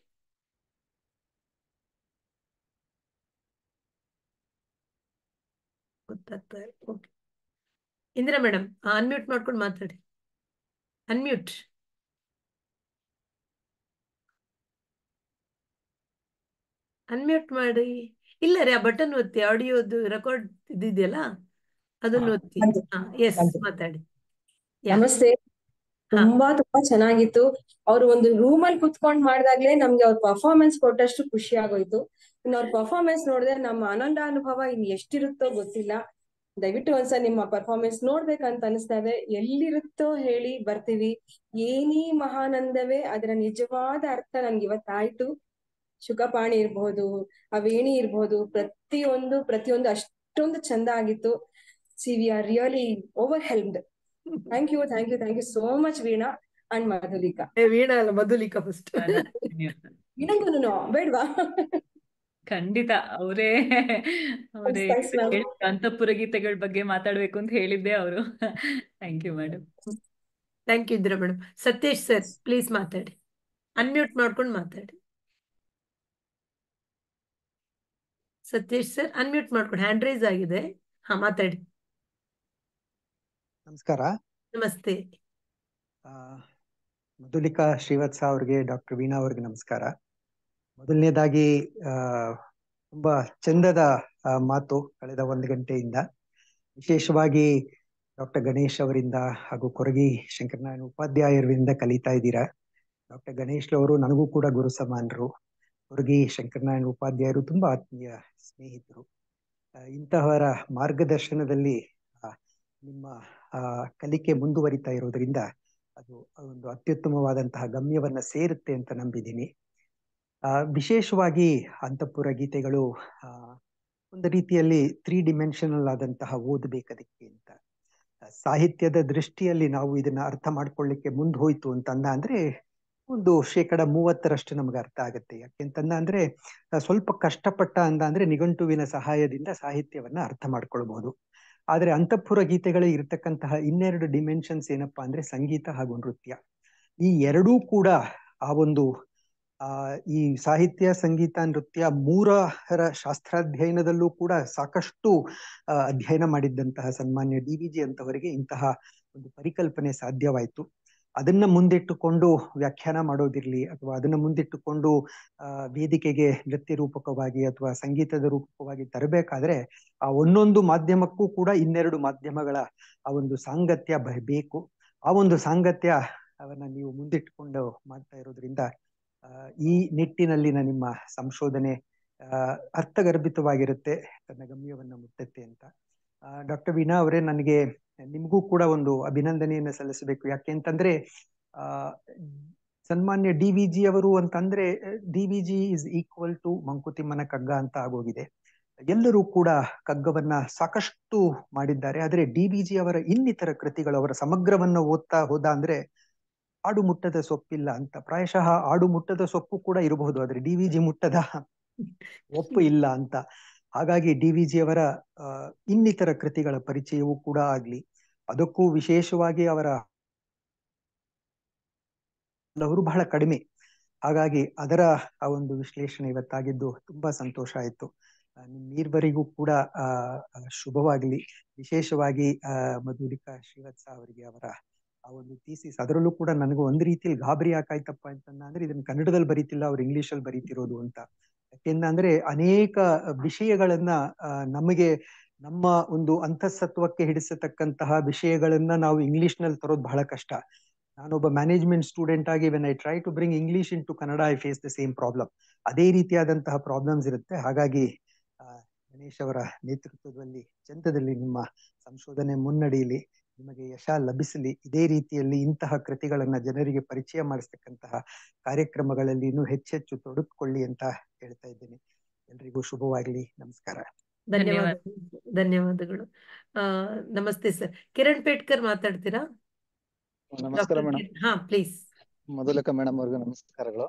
ಗೊತ್ತಾಗ್ತಾ ಇಲ್ಲ ಓಕೆ ಇಂದಿರಾ ಮೇಡಮ್ ಅನ್ಮ್ಯೂಟ್ ಮಾಡ್ಕೊಂಡು ಮಾತಾಡಿ ಅನ್ಮ್ಯೂಟ್ ಅನ್ಮ್ಯೂಟ್ ಮಾಡಿ ಇಲ್ಲ ರೀ ಆ ಬಟನ್ ಒತ್ತಿ ಆಡಿಯೋದು ರೆಕಾರ್ಡ್ ಇದೆಯಲ್ಲ ಅದನ್ನು ಒತ್ತಿ ಎಸ್ ಮಾತಾಡಿ ನಮಸ್ತೆ ತುಂಬಾ ತುಂಬಾ ಚೆನ್ನಾಗಿತ್ತು ಅವ್ರು ಒಂದು ರೂಮ್ ಅಲ್ಲಿ ಕುತ್ಕೊಂಡ್ ಮಾಡ್ದಾಗ್ಲೇ ನಮ್ಗೆ ಅವ್ರ ಪರ್ಫಾರ್ಮೆನ್ಸ್ ಕೊಟ್ಟಷ್ಟು ಖುಷಿ ಆಗೋಯ್ತು ಇನ್ನು ಅವ್ರ ಪರ್ಫಾರ್ಮೆನ್ಸ್ ನೋಡಿದ್ರೆ ನಮ್ಮ ಆನಂದ ಅನುಭವ ಇನ್ ಎಷ್ಟಿರುತ್ತೋ ಗೊತ್ತಿಲ್ಲ ದಯವಿಟ್ಟು ಒಂದ್ಸಲ ನಿಮ್ಮ ಪರ್ಫಾರ್ಮೆನ್ಸ್ ನೋಡ್ಬೇಕಂತ ಅನಿಸ್ತಾ ಇದೆ ಎಲ್ಲಿರುತ್ತೋ ಹೇಳಿ ಬರ್ತೀವಿ ಏನೇ ಮಹಾನಂದವೇ ಅದರ ನಿಜವಾದ ಅರ್ಥ ನನ್ಗೆ ಇವತ್ತಾಯ್ತು ಶುಕಪಾಣಿ ಇರ್ಬಹುದು ಅವೇಣಿ ಇರ್ಬಹುದು ಪ್ರತಿಯೊಂದು ಪ್ರತಿಯೊಂದು ಅಷ್ಟೊಂದು ಚಂದ ಆಗಿತ್ತು C V R really overwhelmed thank you thank you thank you so much Veena and Madhulika Veena ಅಲ್ಲ ಮಧುಲಿಕಾ ಫಸ್ಟ್ ಇನ್ನೊಂದು ಬೇಡ್ವಾ ಖಂಡಿತ ಅವರೇ ಅವರೇ ಅಂತಪುರ ಗೀತೆಗಳ ಬಗ್ಗೆ ಮಾತಾಡ್ಬೇಕು ಅಂತ ಹೇಳಿದ್ದೆ ಅವರು thank you madam thank you ಇದ್ರ ಮೇಡಮ್ ಸತೀಶ್ ಸರ್ ಪ್ಲೀಸ್ ಮಾತಾಡಿ ಅನ್ಮ್ಯೂಟ್ ಮಾಡ್ಕೊಂಡು ಮಾತಾಡಿ ಸತೀಶ್ ಸರ್ ಅನ್ಮ್ಯೂಟ್ ಮಾಡ್ಕೊಂಡು ಹ್ಯಾಂಡ್ರೈಸ್ ಆಗಿದೆ ಹಾ ಮಾತಾಡಿ ನಮಸ್ಕಾರ ನಮಸ್ತೆ ಮಧುಲಿಕಾ ಶ್ರೀವತ್ಸ ಅವ್ರಿಗೆ ಡಾಕ್ಟರ್ ವೀಣಾ ಅವ್ರಿಗೆ ನಮಸ್ಕಾರ ಮೊದಲನೇದಾಗಿ ತುಂಬಾ ಚಂದದ ಮಾತು ಕಳೆದ ಒಂದು ಗಂಟೆಯಿಂದ ವಿಶೇಷವಾಗಿ ಡಾಕ್ಟರ್ ಗಣೇಶ್ ಅವರಿಂದ ಹಾಗೂ ಕೊರಗಿ ಶಂಕರನಾರಾಯಣ ಉಪಾಧ್ಯಾಯರಿಂದ ಕಲಿತಾ ಇದ್ದೀರಾ ಡಾಕ್ಟರ್ ಗಣೇಶ್ ಅವರು ನನಗೂ ಕೂಡ ಗುರು ಸಮಾನರು ಕೊರಗಿ ಶಂಕರನಾರಾಯಣ ಉಪಾಧ್ಯಾಯರು ತುಂಬಾ ಆತ್ಮೀಯ ಸ್ನೇಹಿತರು ಇಂತಹವರ ಮಾರ್ಗದರ್ಶನದಲ್ಲಿ ನಿಮ್ಮ ಆ ಕಲಿಕೆ ಮುಂದುವರಿತಾ ಇರೋದ್ರಿಂದ ಅದು ಒಂದು ಅತ್ಯುತ್ತಮವಾದಂತಹ ಗಮ್ಯವನ್ನ ಸೇರುತ್ತೆ ಅಂತ ನಂಬಿದ್ದೀನಿ ಆ ವಿಶೇಷವಾಗಿ ಅಂತಃಪುರ ಗೀತೆಗಳು ಆ ಒಂದು ರೀತಿಯಲ್ಲಿ ತ್ರೀ ಡಿಮೆನ್ಷನಲ್ ಆದಂತಹ ಓದಬೇಕದಕ್ಕೆ ಅಂತ ಸಾಹಿತ್ಯದ ದೃಷ್ಟಿಯಲ್ಲಿ ನಾವು ಇದನ್ನ ಅರ್ಥ ಮಾಡ್ಕೊಳ್ಳಿಕ್ಕೆ ಮುಂದೆ ಹೋಯ್ತು ಅಂತಂದ ಅಂದ್ರೆ ಒಂದು ಶೇಕಡ ಮೂವತ್ತರಷ್ಟು ನಮ್ಗೆ ಅರ್ಥ ಆಗುತ್ತೆ ಯಾಕೆಂತಂದ ಅಂದ್ರೆ ಸ್ವಲ್ಪ ಕಷ್ಟಪಟ್ಟ ಅಂದ ಅಂದ್ರೆ ನಿಘಂಟುವಿನ ಸಹಾಯದಿಂದ ಸಾಹಿತ್ಯವನ್ನ ಅರ್ಥ ಮಾಡ್ಕೊಳ್ಬಹುದು ಆದರೆ ಅಂತಃಪುರ ಗೀತೆಗಳೇ ಇರತಕ್ಕಂತಹ ಇನ್ನೆರಡು ಡಿಮೆನ್ಷನ್ಸ್ ಏನಪ್ಪಾ ಅಂದ್ರೆ ಸಂಗೀತ ಹಾಗೂ ನೃತ್ಯ ಈ ಎರಡೂ ಕೂಡ ಆ ಒಂದು ಆ ಈ ಸಾಹಿತ್ಯ ಸಂಗೀತ ನೃತ್ಯ ಮೂರರ ಶಾಸ್ತ್ರಾಧ್ಯಯನದಲ್ಲೂ ಕೂಡ ಸಾಕಷ್ಟು ಅಧ್ಯಯನ ಮಾಡಿದ್ದಂತಹ ಸನ್ಮಾನ್ಯ ಡಿ ವಿ ಜಿ ಅಂತವರಿಗೆ ಇಂತಹ ಒಂದು ಪರಿಕಲ್ಪನೆ ಸಾಧ್ಯವಾಯಿತು ಅದನ್ನ ಮುಂದಿಟ್ಟುಕೊಂಡು ವ್ಯಾಖ್ಯಾನ ಮಾಡೋದಿರ್ಲಿ ಅಥವಾ ಅದನ್ನ ಮುಂದಿಟ್ಟುಕೊಂಡು ವೇದಿಕೆಗೆ ನೃತ್ಯ ರೂಪಕವಾಗಿ ಅಥವಾ ಸಂಗೀತದ ರೂಪಕವಾಗಿ ತರಬೇಕಾದ್ರೆ ಆ ಒಂದೊಂದು ಮಾಧ್ಯಮಕ್ಕೂ ಕೂಡ ಇನ್ನೆರಡು ಮಾಧ್ಯಮಗಳ ಆ ಒಂದು ಸಾಂಗತ್ಯ ಬೇಕು ಆ ಒಂದು ಸಾಂಗತ್ಯ ಅವನ್ನ ನೀವು ಮುಂದಿಟ್ಟುಕೊಂಡು ಮಾಡ್ತಾ ಇರೋದ್ರಿಂದ ಈ ನಿಟ್ಟಿನಲ್ಲಿನ ನಿಮ್ಮ ಸಂಶೋಧನೆ ಅರ್ಥಗರ್ಭಿತವಾಗಿರುತ್ತೆ ತನ್ನ ಗಮ್ಯವನ್ನ ಮುಟ್ಟುತ್ತೆ ಅಂತ ಡಾಕ್ಟರ್ ವೀಣಾ ಅವರೇ ನನಗೆ ನಿಮಗೂ ಕೂಡ ಒಂದು ಅಭಿನಂದನೆಯನ್ನು ಸಲ್ಲಿಸಬೇಕು ಯಾಕೆ ಅಂತಂದ್ರೆ ಆ ಸನ್ಮಾನ್ಯ ಡಿ ವಿ ಜಿ ಅವರು ಅಂತಂದ್ರೆ D V G is equal to ಮಂಕುತಿಮ್ಮನ ಕಗ್ಗ ಅಂತ ಆಗೋಗಿದೆ ಎಲ್ಲರೂ ಕೂಡ ಕಗ್ಗವನ್ನ ಸಾಕಷ್ಟು ಮಾಡಿದ್ದಾರೆ ಆದರೆ ಡಿ ವಿ ಜಿ ಅವರ ಇನ್ನಿತರ ಕೃತಿಗಳು ಅವರ ಸಮಗ್ರವನ್ನ ಓದ್ತಾ ಹೋದ ಅಂದ್ರೆ ಆಡು ಮುಟ್ಟದ ಸೊಪ್ಪಿಲ್ಲ ಅಂತ ಪ್ರಾಯಶಃ ಆಡು ಮುಟ್ಟದ ಸೊಪ್ಪು ಕೂಡ ಇರಬಹುದು ಆದ್ರೆ ಡಿ ವಿ ಜಿ ಮುಟ್ಟದ ಒಪ್ಪು ಇಲ್ಲ ಅಂತ ಹಾಗಾಗಿ ಡಿ ವಿ ಜಿ ಅವರ ಇನ್ನಿತರ ಕೃತಿಗಳ ಪರಿಚಯವೂ ಕೂಡ ಆಗ್ಲಿ ಅದಕ್ಕೂ ವಿಶೇಷವಾಗಿ ಅವರ ಅವರು ಬಹಳ ಕಡಿಮೆ ಹಾಗಾಗಿ ಅದರ ಆ ಒಂದು ವಿಶ್ಲೇಷಣೆ ಇವತ್ತಾಗಿದ್ದು ತುಂಬಾ ಸಂತೋಷ ಆಯ್ತು ನೀರ್ಬರಿಗೂ ಕೂಡ ಆ ಶುಭವಾಗಲಿ ವಿಶೇಷವಾಗಿ ಆ ಮಧುಲಿಕಾ ಶ್ರೀವತ್ಸ ಅವರಿಗೆ ಅವರ ಆ ಒಂದು ಥೀಸಿಸ್ ಅದರಲ್ಲೂ ಕೂಡ ನನಗೂ ಒಂದ್ ರೀತಿಯಲ್ಲಿ ಗಾಬರಿ ಯಾಕಾಯ್ತಪ್ಪ ಅಂತಂದ ಅಂದ್ರೆ ಇದನ್ನ ಕನ್ನಡದಲ್ಲಿ ಬರೀತಿಲ್ಲ ಅವ್ರು ಇಂಗ್ಲಿಷ್ ಅಲ್ಲಿ ಬರೀತಿರೋದು ಅಂತ ಯಾಕೆಂದ್ರೆ ಅನೇಕ ವಿಷಯಗಳನ್ನ ನಮಗೆ ನಮ್ಮ ಒಂದು ಅಂತಸ್ತ್ವಕ್ಕೆ ಹಿಡಿಸತಕ್ಕಂತಹ ವಿಷಯಗಳನ್ನ ನಾವು ಇಂಗ್ಲಿಷ್ ನಲ್ಲಿ ತರೋದು ಬಹಳ ಕಷ್ಟ ನಾನೊಬ್ಬ ಮ್ಯಾನೇಜ್ಮೆಂಟ್ ಸ್ಟೂಡೆಂಟ್ ಆಗಿ when I try to bring English into Kannada I face the same problem ಅದೇ ರೀತಿಯಾದಂತಹ ಪ್ರಾಬ್ಲಮ್ಸ್ ಇರುತ್ತೆ ಹಾಗಾಗಿ ಗಣೇಶ್ ಅವರ ನೇತೃತ್ವದಲ್ಲಿ ಚಂತದಲ್ಲಿ ನಿಮ್ಮ ಸಂಶೋಧನೆ ಮುನ್ನಡೆಯಲಿ ನಿಮಗೆ ಯಶ ಲಭಿಸಲಿ ಇದೇ ರೀತಿಯಲ್ಲಿ ಇಂತಹ ಕೃತಿಗಳನ್ನ ಜನರಿಗೆ ಪರಿಚಯ ಮಾಡಿಸ್ತಕ್ಕಂತಹ ಕಾರ್ಯಕ್ರಮಗಳಲ್ಲಿ ಇನ್ನೂ ಹೆಚ್ಚೆಚ್ಚು ತೊಡಗಿಕೊಳ್ಳಿ ಅಂತ ಹೇಳ್ತಾ ಇದ್ದೀನಿ ಎಲ್ರಿಗೂ ಶುಭವಾಗಲಿ ನಮಸ್ಕಾರ ಧನ್ಯವಾದ ಧನ್ಯವಾದಗಳು ನಮಸ್ತೆ ಸರ್ ಕಿರಣ್ ಪೇಟ್ಕರ್ ಮಾತಾಡ್ತೀರಾ ನಮಸ್ಕಾರ ಮೇಡಮ್ ಹಾ ಪ್ಲೀಸ್ ಮೊದಲಕ ಮೇಡಮ್ ಅವ್ರಿಗೆ ನಮಸ್ಕಾರಗಳು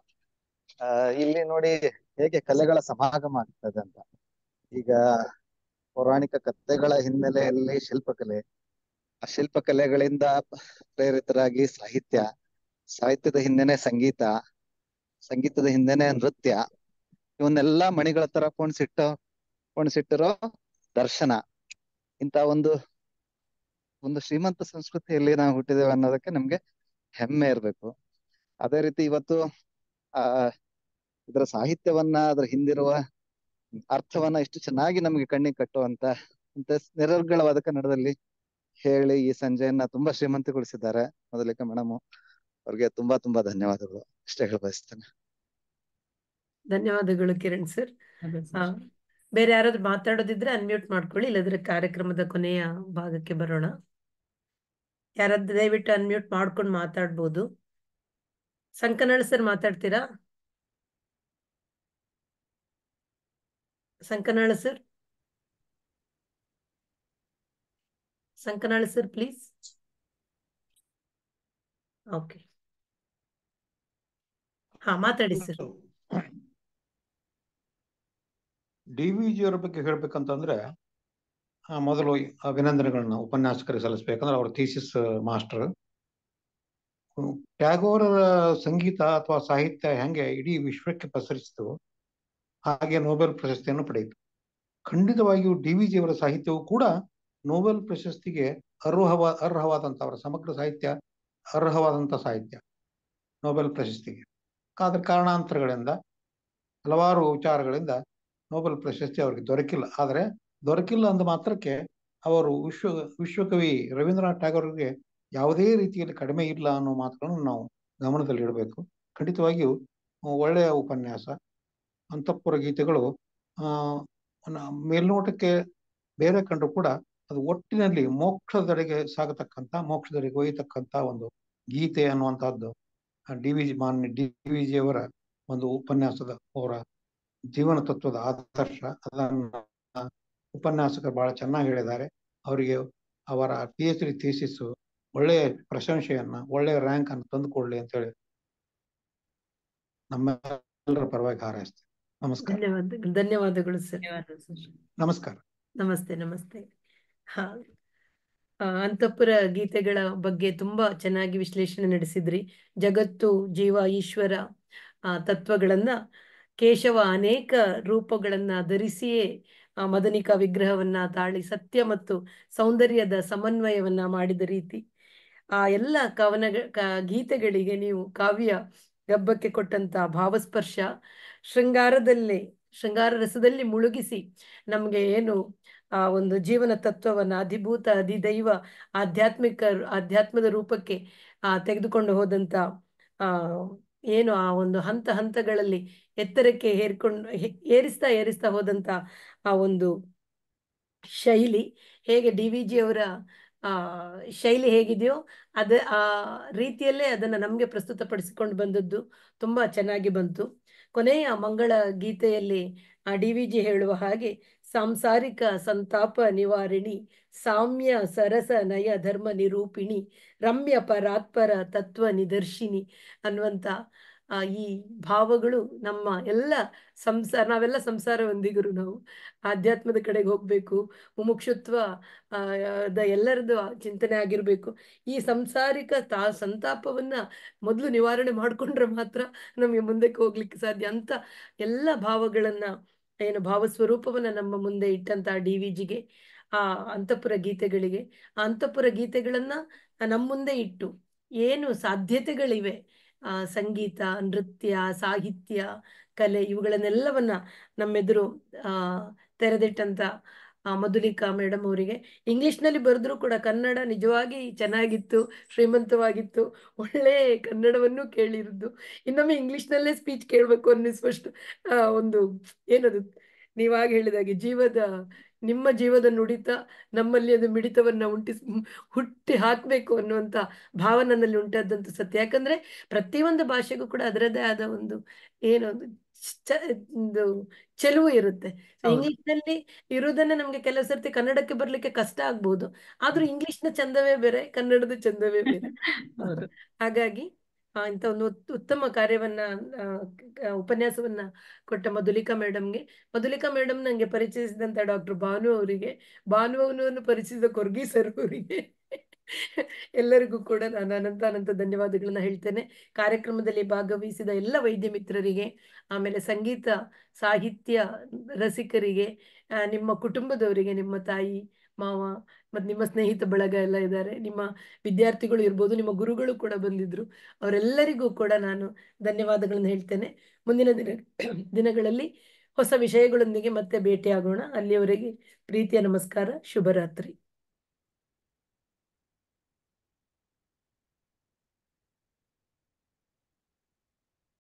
ಇಲ್ಲಿ ನೋಡಿ ಹೇಗೆ ಕಲೆಗಳ ಸಮಾಗಮ ಆಗ್ತದೆ ಅಂತ ಈಗ ಪೌರಾಣಿಕ ಕಥೆಗಳ ಹಿನ್ನೆಲೆಯಲ್ಲಿ ಶಿಲ್ಪಕಲೆ ಆ ಶಿಲ್ಪಕಲೆಗಳಿಂದ ಪ್ರೇರಿತರಾಗಿ ಸಾಹಿತ್ಯ ಸಾಹಿತ್ಯದ ಹಿಂದೆನೆ ಸಂಗೀತ ಸಂಗೀತದ ಹಿಂದೆನೆ ನೃತ್ಯ ಇವನ್ನೆಲ್ಲಾ ಮಣಿಗಳ ತರ ಕೊಂಡ್ಸಿಟ್ಟ ಪೋಣಿಸಿಟ್ಟಿರೋ ದರ್ಶನ ಇಂತ ಒಂದು ಒಂದು ಶ್ರೀಮಂತ ಸಂಸ್ಕೃತಿಯಲ್ಲಿ ನಾವು ಹುಟ್ಟಿದೇವೆ ಅನ್ನೋದಕ್ಕೆ ನಮ್ಗೆ ಹೆಮ್ಮೆ ಇರ್ಬೇಕು ಅದೇ ರೀತಿ ಇವತ್ತು ಆ ಇದರ ಸಾಹಿತ್ಯವನ್ನ ಅದ್ರ ಹಿಂದಿರುವ ಅರ್ಥವನ್ನ ಎಷ್ಟು ಚೆನ್ನಾಗಿ ನಮ್ಗೆ ಕಣ್ಣಿಗೆ ಕಟ್ಟುವಂತ ಇಂತ ನಿರರ್ಗಳವಾದ ಕನ್ನಡದಲ್ಲಿ ಹೇಳಿ ಈ ಸಂಜೆಯನ್ನ ತುಂಬಾ ಶ್ರೀಮಂತಗೊಳಿಸಿದ್ದಾರೆ ಮೊದಲಿಗೆ ಮೇಡಮ್ ಅವ್ರಿಗೆ ತುಂಬಾ ತುಂಬಾ ಧನ್ಯವಾದಗಳು ಅಷ್ಟೇ ಹೇಳ ಧನ್ಯವಾದಗಳು ಕಿರಣ್ ಸರ್ ಬೇರೆ ಯಾರಾದ್ರೂ ಮಾತಾಡೋದಿದ್ರೆ ಅನ್ಮ್ಯೂಟ್ ಮಾಡ್ಕೊಳ್ಳಿ ಇಲ್ಲದ್ರೆ ಕಾರ್ಯಕ್ರಮದ ಕೊನೆಯ ಭಾಗಕ್ಕೆ ಬರೋಣ ಯಾರಾದ್ರೂ ದಯವಿಟ್ಟು ಅನ್ಮ್ಯೂಟ್ ಮಾಡ್ಕೊಂಡು ಮಾತಾಡ್ಬೋದು ಸಂಕನಳ ಸರ್ ಮಾತಾಡ್ತೀರಾ Sankanal sir Sankanal sir please okay ಹಾ ಮಾತಾಡಿ ಸರ್ ಡಿ ವಿ ಜಿಯವರ ಬಗ್ಗೆ ಹೇಳ್ಬೇಕಂತಂದ್ರೆ ಮೊದಲು ಅಭಿನಂದನೆಗಳನ್ನ ಉಪನ್ಯಾಸಕರಿಗೆ ಸಲ್ಲಿಸ್ಬೇಕಂದ್ರೆ ಅವರ ಥೀಸಿಸ್ ಮಾಸ್ಟರ್ ಟ್ಯಾಗೋರ್ ಸಂಗೀತ ಅಥವಾ ಸಾಹಿತ್ಯ ಹೆಂಗೆ ಇಡೀ ವಿಶ್ವಕ್ಕೆ ಪಸರಿಸಿತು ಹಾಗೆ ನೋಬೆಲ್ ಪ್ರಶಸ್ತಿಯನ್ನು ಪಡೆಯಿತು ಖಂಡಿತವಾಗಿಯೂ ಡಿ ವಿ ಅವರ ಸಾಹಿತ್ಯವೂ ಕೂಡ ನೋಬೆಲ್ ಪ್ರಶಸ್ತಿಗೆ ಅರ್ಹವಾ ಅರ್ಹವಾದಂಥ ಅವರ ಸಮಗ್ರ ಸಾಹಿತ್ಯ ಅರ್ಹವಾದಂಥ ಸಾಹಿತ್ಯ ನೋಬೆಲ್ ಪ್ರಶಸ್ತಿಗೆ ಆದರೆ ಕಾರಣಾಂತರಗಳಿಂದ ಹಲವಾರು ವಿಚಾರಗಳಿಂದ ನೋಬೆಲ್ ಪ್ರಶಸ್ತಿ ಅವರಿಗೆ ದೊರಕಿಲ್ಲ ಆದರೆ ದೊರಕಿಲ್ಲ ಅಂದ ಮಾತ್ರಕ್ಕೆ ಅವರು ವಿಶ್ವ ವಿಶ್ವಕವಿ ರವೀಂದ್ರನಾಥ್ ಅವರಿಗೆ ಯಾವುದೇ ರೀತಿಯಲ್ಲಿ ಕಡಿಮೆ ಇಲ್ಲ ಅನ್ನೋ ಮಾತನ್ನು ನಾವು ಗಮನದಲ್ಲಿ ಇಡಬೇಕು ಖಂಡಿತವಾಗಿಯೂ ಒಳ್ಳೆಯ ಉಪನ್ಯಾಸ ಅಂತಃಪುರ ಗೀತೆಗಳು ಮೇಲ್ನೋಟಕ್ಕೆ ಬೇರೆ ಕಂಡು ಕೂಡ ಅದು ಒಟ್ಟಿನಲ್ಲಿ ಮೋಕ್ಷದೆಡೆಗೆ ಸಾಗತಕ್ಕಂಥ ಮೋಕ್ಷದೆಡೆಗೆ ಒಯ್ಯತಕ್ಕಂಥ ಒಂದು ಗೀತೆ ಅನ್ನುವಂತಹದ್ದು ಡಿ ವಿ ಜಿ ಮಾನ್ಯ ಡಿ ವಿ ಜಿಯವರ ಒಂದು ಉಪನ್ಯಾಸದ ಅವರ ಜೀವನ ತತ್ವದ ಆದರ್ಶ ಅದನ್ನು ಉಪನ್ಯಾಸಕರು ಬಹಳ ಚೆನ್ನಾಗಿ ಹೇಳಿದ್ದಾರೆ ಅವರಿಗೆ ಅವರ ಪಿ ಎಚ್ ಡಿ ಥೀಸಿಸ್ ಒಳ್ಳೆಯ ಪ್ರಶಂಸೆಯನ್ನ ಒಳ್ಳೆಯ ರ್ಯಾಂಕ್ ಅನ್ನು ತಂದುಕೊಳ್ಳಿ ಅಂತ ಹೇಳಿ ನಮ್ಮೆಲ್ಲರ ಪರವಾಗಿ ಹಾರೈಸ್ತೇವೆ ನಮಸ್ಕಾರ ಧನ್ಯವಾದಗಳು ಧನ್ಯವಾದಗಳು ಸರ್ ನಮಸ್ಕಾರ ನಮಸ್ತೆ ನಮಸ್ತೆ ಹಾ ಅಂತಪುರ ಗೀತೆಗಳ ಬಗ್ಗೆ ತುಂಬಾ ಚೆನ್ನಾಗಿ ವಿಶ್ಲೇಷಣೆ ನಡೆಸಿದ್ರಿ ಜಗತ್ತು ಜೀವ ಈಶ್ವರ ತತ್ವಗಳನ್ನ ಕೇಶವ ಅನೇಕ ರೂಪಗಳನ್ನ ಧರಿಸಿಯೇ ಆ ಮದನಿಕ ವಿಗ್ರಹವನ್ನ ತಾಳಿ ಸತ್ಯ ಮತ್ತು ಸೌಂದರ್ಯದ ಸಮನ್ವಯವನ್ನ ಮಾಡಿದ ರೀತಿ ಆ ಎಲ್ಲ ಕವನ ಗೀತೆಗಳಿಗೆ ನೀವು ಕಾವ್ಯ ಗಬ್ಬಕ್ಕೆ ಕೊಟ್ಟಂತ ಭಾವಸ್ಪರ್ಶ ಶೃಂಗಾರದಲ್ಲಿ ಶೃಂಗಾರ ರಸದಲ್ಲಿ ಮುಳುಗಿಸಿ ನಮಗೆ ಏನು ಆ ಒಂದು ಜೀವನ ತತ್ವವನ್ನು ಅಧಿಭೂತ ಅಧಿದೈವ ಆಧ್ಯಾತ್ಮಿಕ ಆಧ್ಯಾತ್ಮದ ರೂಪಕ್ಕೆ ಆ ತೆಗೆದುಕೊಂಡು ಹೋದಂತ ಆ ಏನು ಆ ಒಂದು ಹಂತ ಹಂತಗಳಲ್ಲಿ ಎತ್ತರಕ್ಕೆ ಹೇರ್ಕೊಂಡು ಏರಿಸ್ತಾ ಏರಿಸ್ತಾ ಹೋದಂತ ಆ ಒಂದು ಶೈಲಿ ಹೇಗೆ ಡಿ ವಿ ಜಿ ಅವರ ಆ ಶೈಲಿ ಹೇಗಿದೆಯೋ ಅದ ಆ ರೀತಿಯಲ್ಲೇ ಅದನ್ನ ನಮ್ಗೆ ಪ್ರಸ್ತುತಪಡಿಸಿಕೊಂಡು ಬಂದದ್ದು ತುಂಬಾ ಚೆನ್ನಾಗಿ ಬಂತು ಕೊನೆಯ ಮಂಗಳ ಗೀತೆಯಲ್ಲಿ ಆ ಡಿ ವಿ ಜಿ ಹೇಳುವ ಹಾಗೆ ಸಾಂಸಾರಿಕ ಸಂತಾಪ ನಿವಾರಣಿ ಸಾಮ್ಯ ಸರಸ ನಯ ಧರ್ಮ ನಿರೂಪಿಣಿ ರಮ್ಯ ಪರಾತ್ಪರ ತತ್ವ ನಿದರ್ಶಿನಿ ಅನ್ನುವಂಥ ಈ ಭಾವಗಳು ನಮ್ಮ ಎಲ್ಲ ಸಂಸಾರ ನಾವೆಲ್ಲ ಸಂಸಾರ ಹೊಂದಿಗರು ನಾವು ಆಧ್ಯಾತ್ಮದ ಕಡೆಗೆ ಹೋಗಬೇಕು ಮುಮುಕ್ಷತ್ವ ದ ಎಲ್ಲರದ್ದು ಚಿಂತನೆ ಆಗಿರಬೇಕು ಈ ಸಂಸಾರಿಕ ತಾ ಸಂತಾಪವನ್ನು ಮೊದಲು ನಿವಾರಣೆ ಮಾಡಿಕೊಂಡ್ರೆ ಮಾತ್ರ ನಮಗೆ ಮುಂದಕ್ಕೆ ಹೋಗ್ಲಿಕ್ಕೆ ಸಾಧ್ಯ ಅಂತ ಎಲ್ಲ ಭಾವಗಳನ್ನು ಏನು ಭಾವಸ್ವರೂಪವನ್ನು ನಮ್ಮ ಮುಂದೆ ಇಟ್ಟಂತ ಡಿ ವಿ ಜಿಗೆ ಆ ಅಂತಃಪುರ ಗೀತೆಗಳಿಗೆ ಆ ಅಂತಃಪುರ ಗೀತೆಗಳನ್ನ ನಮ್ಮ ಮುಂದೆ ಇಟ್ಟು ಏನು ಸಾಧ್ಯತೆಗಳಿವೆ ಆ ಸಂಗೀತ ನೃತ್ಯ ಸಾಹಿತ್ಯ ಕಲೆ ಇವುಗಳನ್ನೆಲ್ಲವನ್ನ ನಮ್ಮೆದುರು ಆ ತೆರೆದಿಟ್ಟಂತ ಮಧುಲಿಕಾ ಮೇಡಮ್ ಅವರಿಗೆ ಇಂಗ್ಲಿಷ್ನಲ್ಲಿ ಬರೆದ್ರು ಕೂಡ ಕನ್ನಡ ನಿಜವಾಗಿ ಚೆನ್ನಾಗಿತ್ತು ಶ್ರೀಮಂತವಾಗಿತ್ತು ಒಳ್ಳೆ ಕನ್ನಡವನ್ನು ಕೇಳಿರುವುದು ಇನ್ನೊಮ್ಮೆ ಇಂಗ್ಲಿಷ್ನಲ್ಲೇ ಸ್ಪೀಚ್ ಕೇಳಬೇಕು ಅನ್ನಿಸುವಷ್ಟು ಒಂದು ಏನದು ನೀವಾಗ ಹೇಳಿದಾಗೆ ಜೀವದ ನಿಮ್ಮ ಜೀವದ ನುಡಿತ ನಮ್ಮಲ್ಲಿ ಅದು ಮಿಡಿತವನ್ನ ಉಂಟಿಸ್ ಹುಟ್ಟಿ ಹಾಕಬೇಕು ಅನ್ನುವಂಥ ಭಾವ ನನ್ನಲ್ಲಿ ಉಂಟಾದಂಥ ಸತ್ಯ ಯಾಕಂದ್ರೆ ಪ್ರತಿಯೊಂದು ಭಾಷೆಗೂ ಕೂಡ ಅದರದೇ ಆದ ಒಂದು ಏನೊಂದು ಚೆಲುವು ಇರುತ್ತೆ ಇಂಗ್ಲಿಷ್ ನಲ್ಲಿ ಇರುವುದನ್ನ ನಮ್ಗೆ ಕೆಲವು ಸರ್ತಿ ಕನ್ನಡಕ್ಕೆ ಬರ್ಲಿಕ್ಕೆ ಕಷ್ಟ ಆಗ್ಬಹುದು ಆದ್ರೂ ಇಂಗ್ಲಿಷ್ ನ ಚಂದವೇ ಬೇರೆ ಕನ್ನಡದ ಚಂದವೇ ಬೇರೆ ಹಾಗಾಗಿ ಇಂಥ ಒಂದು ಉತ್ತಮ ಕಾರ್ಯವನ್ನ ಉಪನ್ಯಾಸವನ್ನ ಕೊಟ್ಟ ಮಧುಲಿಕಾ ಮೇಡಮ್ಗೆ ಮಧುಲಿಕಾ ಮೇಡಮ್ ನಂಗೆ ಪರಿಚಯಿಸಿದಂತ ಡಾಕ್ಟರ್ ಭಾನು ಅವರಿಗೆ ಅವನು ಪರಿಚಯಿಸಿದ ಕೊರ್ಗಿ ಸರ್ ಅವರಿಗೆ ಎಲ್ಲರಿಗೂ ಕೂಡ ನಾನು ಅನಂತ ಅನಂತ ಧನ್ಯವಾದಗಳನ್ನು ಹೇಳ್ತೇನೆ ಕಾರ್ಯಕ್ರಮದಲ್ಲಿ ಭಾಗವಹಿಸಿದ ಎಲ್ಲ ವೈದ್ಯ ಮಿತ್ರರಿಗೆ ಆಮೇಲೆ ಸಂಗೀತ ಸಾಹಿತ್ಯ ರಸಿಕರಿಗೆ ನಿಮ್ಮ ಕುಟುಂಬದವರಿಗೆ ನಿಮ್ಮ ತಾಯಿ ಮಾವ ಮತ್ತು ನಿಮ್ಮ ಸ್ನೇಹಿತ ಬಳಗ ಎಲ್ಲ ಇದ್ದಾರೆ ನಿಮ್ಮ ವಿದ್ಯಾರ್ಥಿಗಳು ಇರ್ಬೋದು ನಿಮ್ಮ ಗುರುಗಳು ಕೂಡ ಬಂದಿದ್ರು ಅವರೆಲ್ಲರಿಗೂ ಕೂಡ ನಾನು ಧನ್ಯವಾದಗಳನ್ನು ಹೇಳ್ತೇನೆ ಮುಂದಿನ ದಿನ ದಿನಗಳಲ್ಲಿ ಹೊಸ ವಿಷಯಗಳೊಂದಿಗೆ ಮತ್ತೆ ಭೇಟಿಯಾಗೋಣ ಅಲ್ಲಿಯವರೆಗೆ ಪ್ರೀತಿಯ ನಮಸ್ಕಾರ ಶುಭರಾತ್ರಿ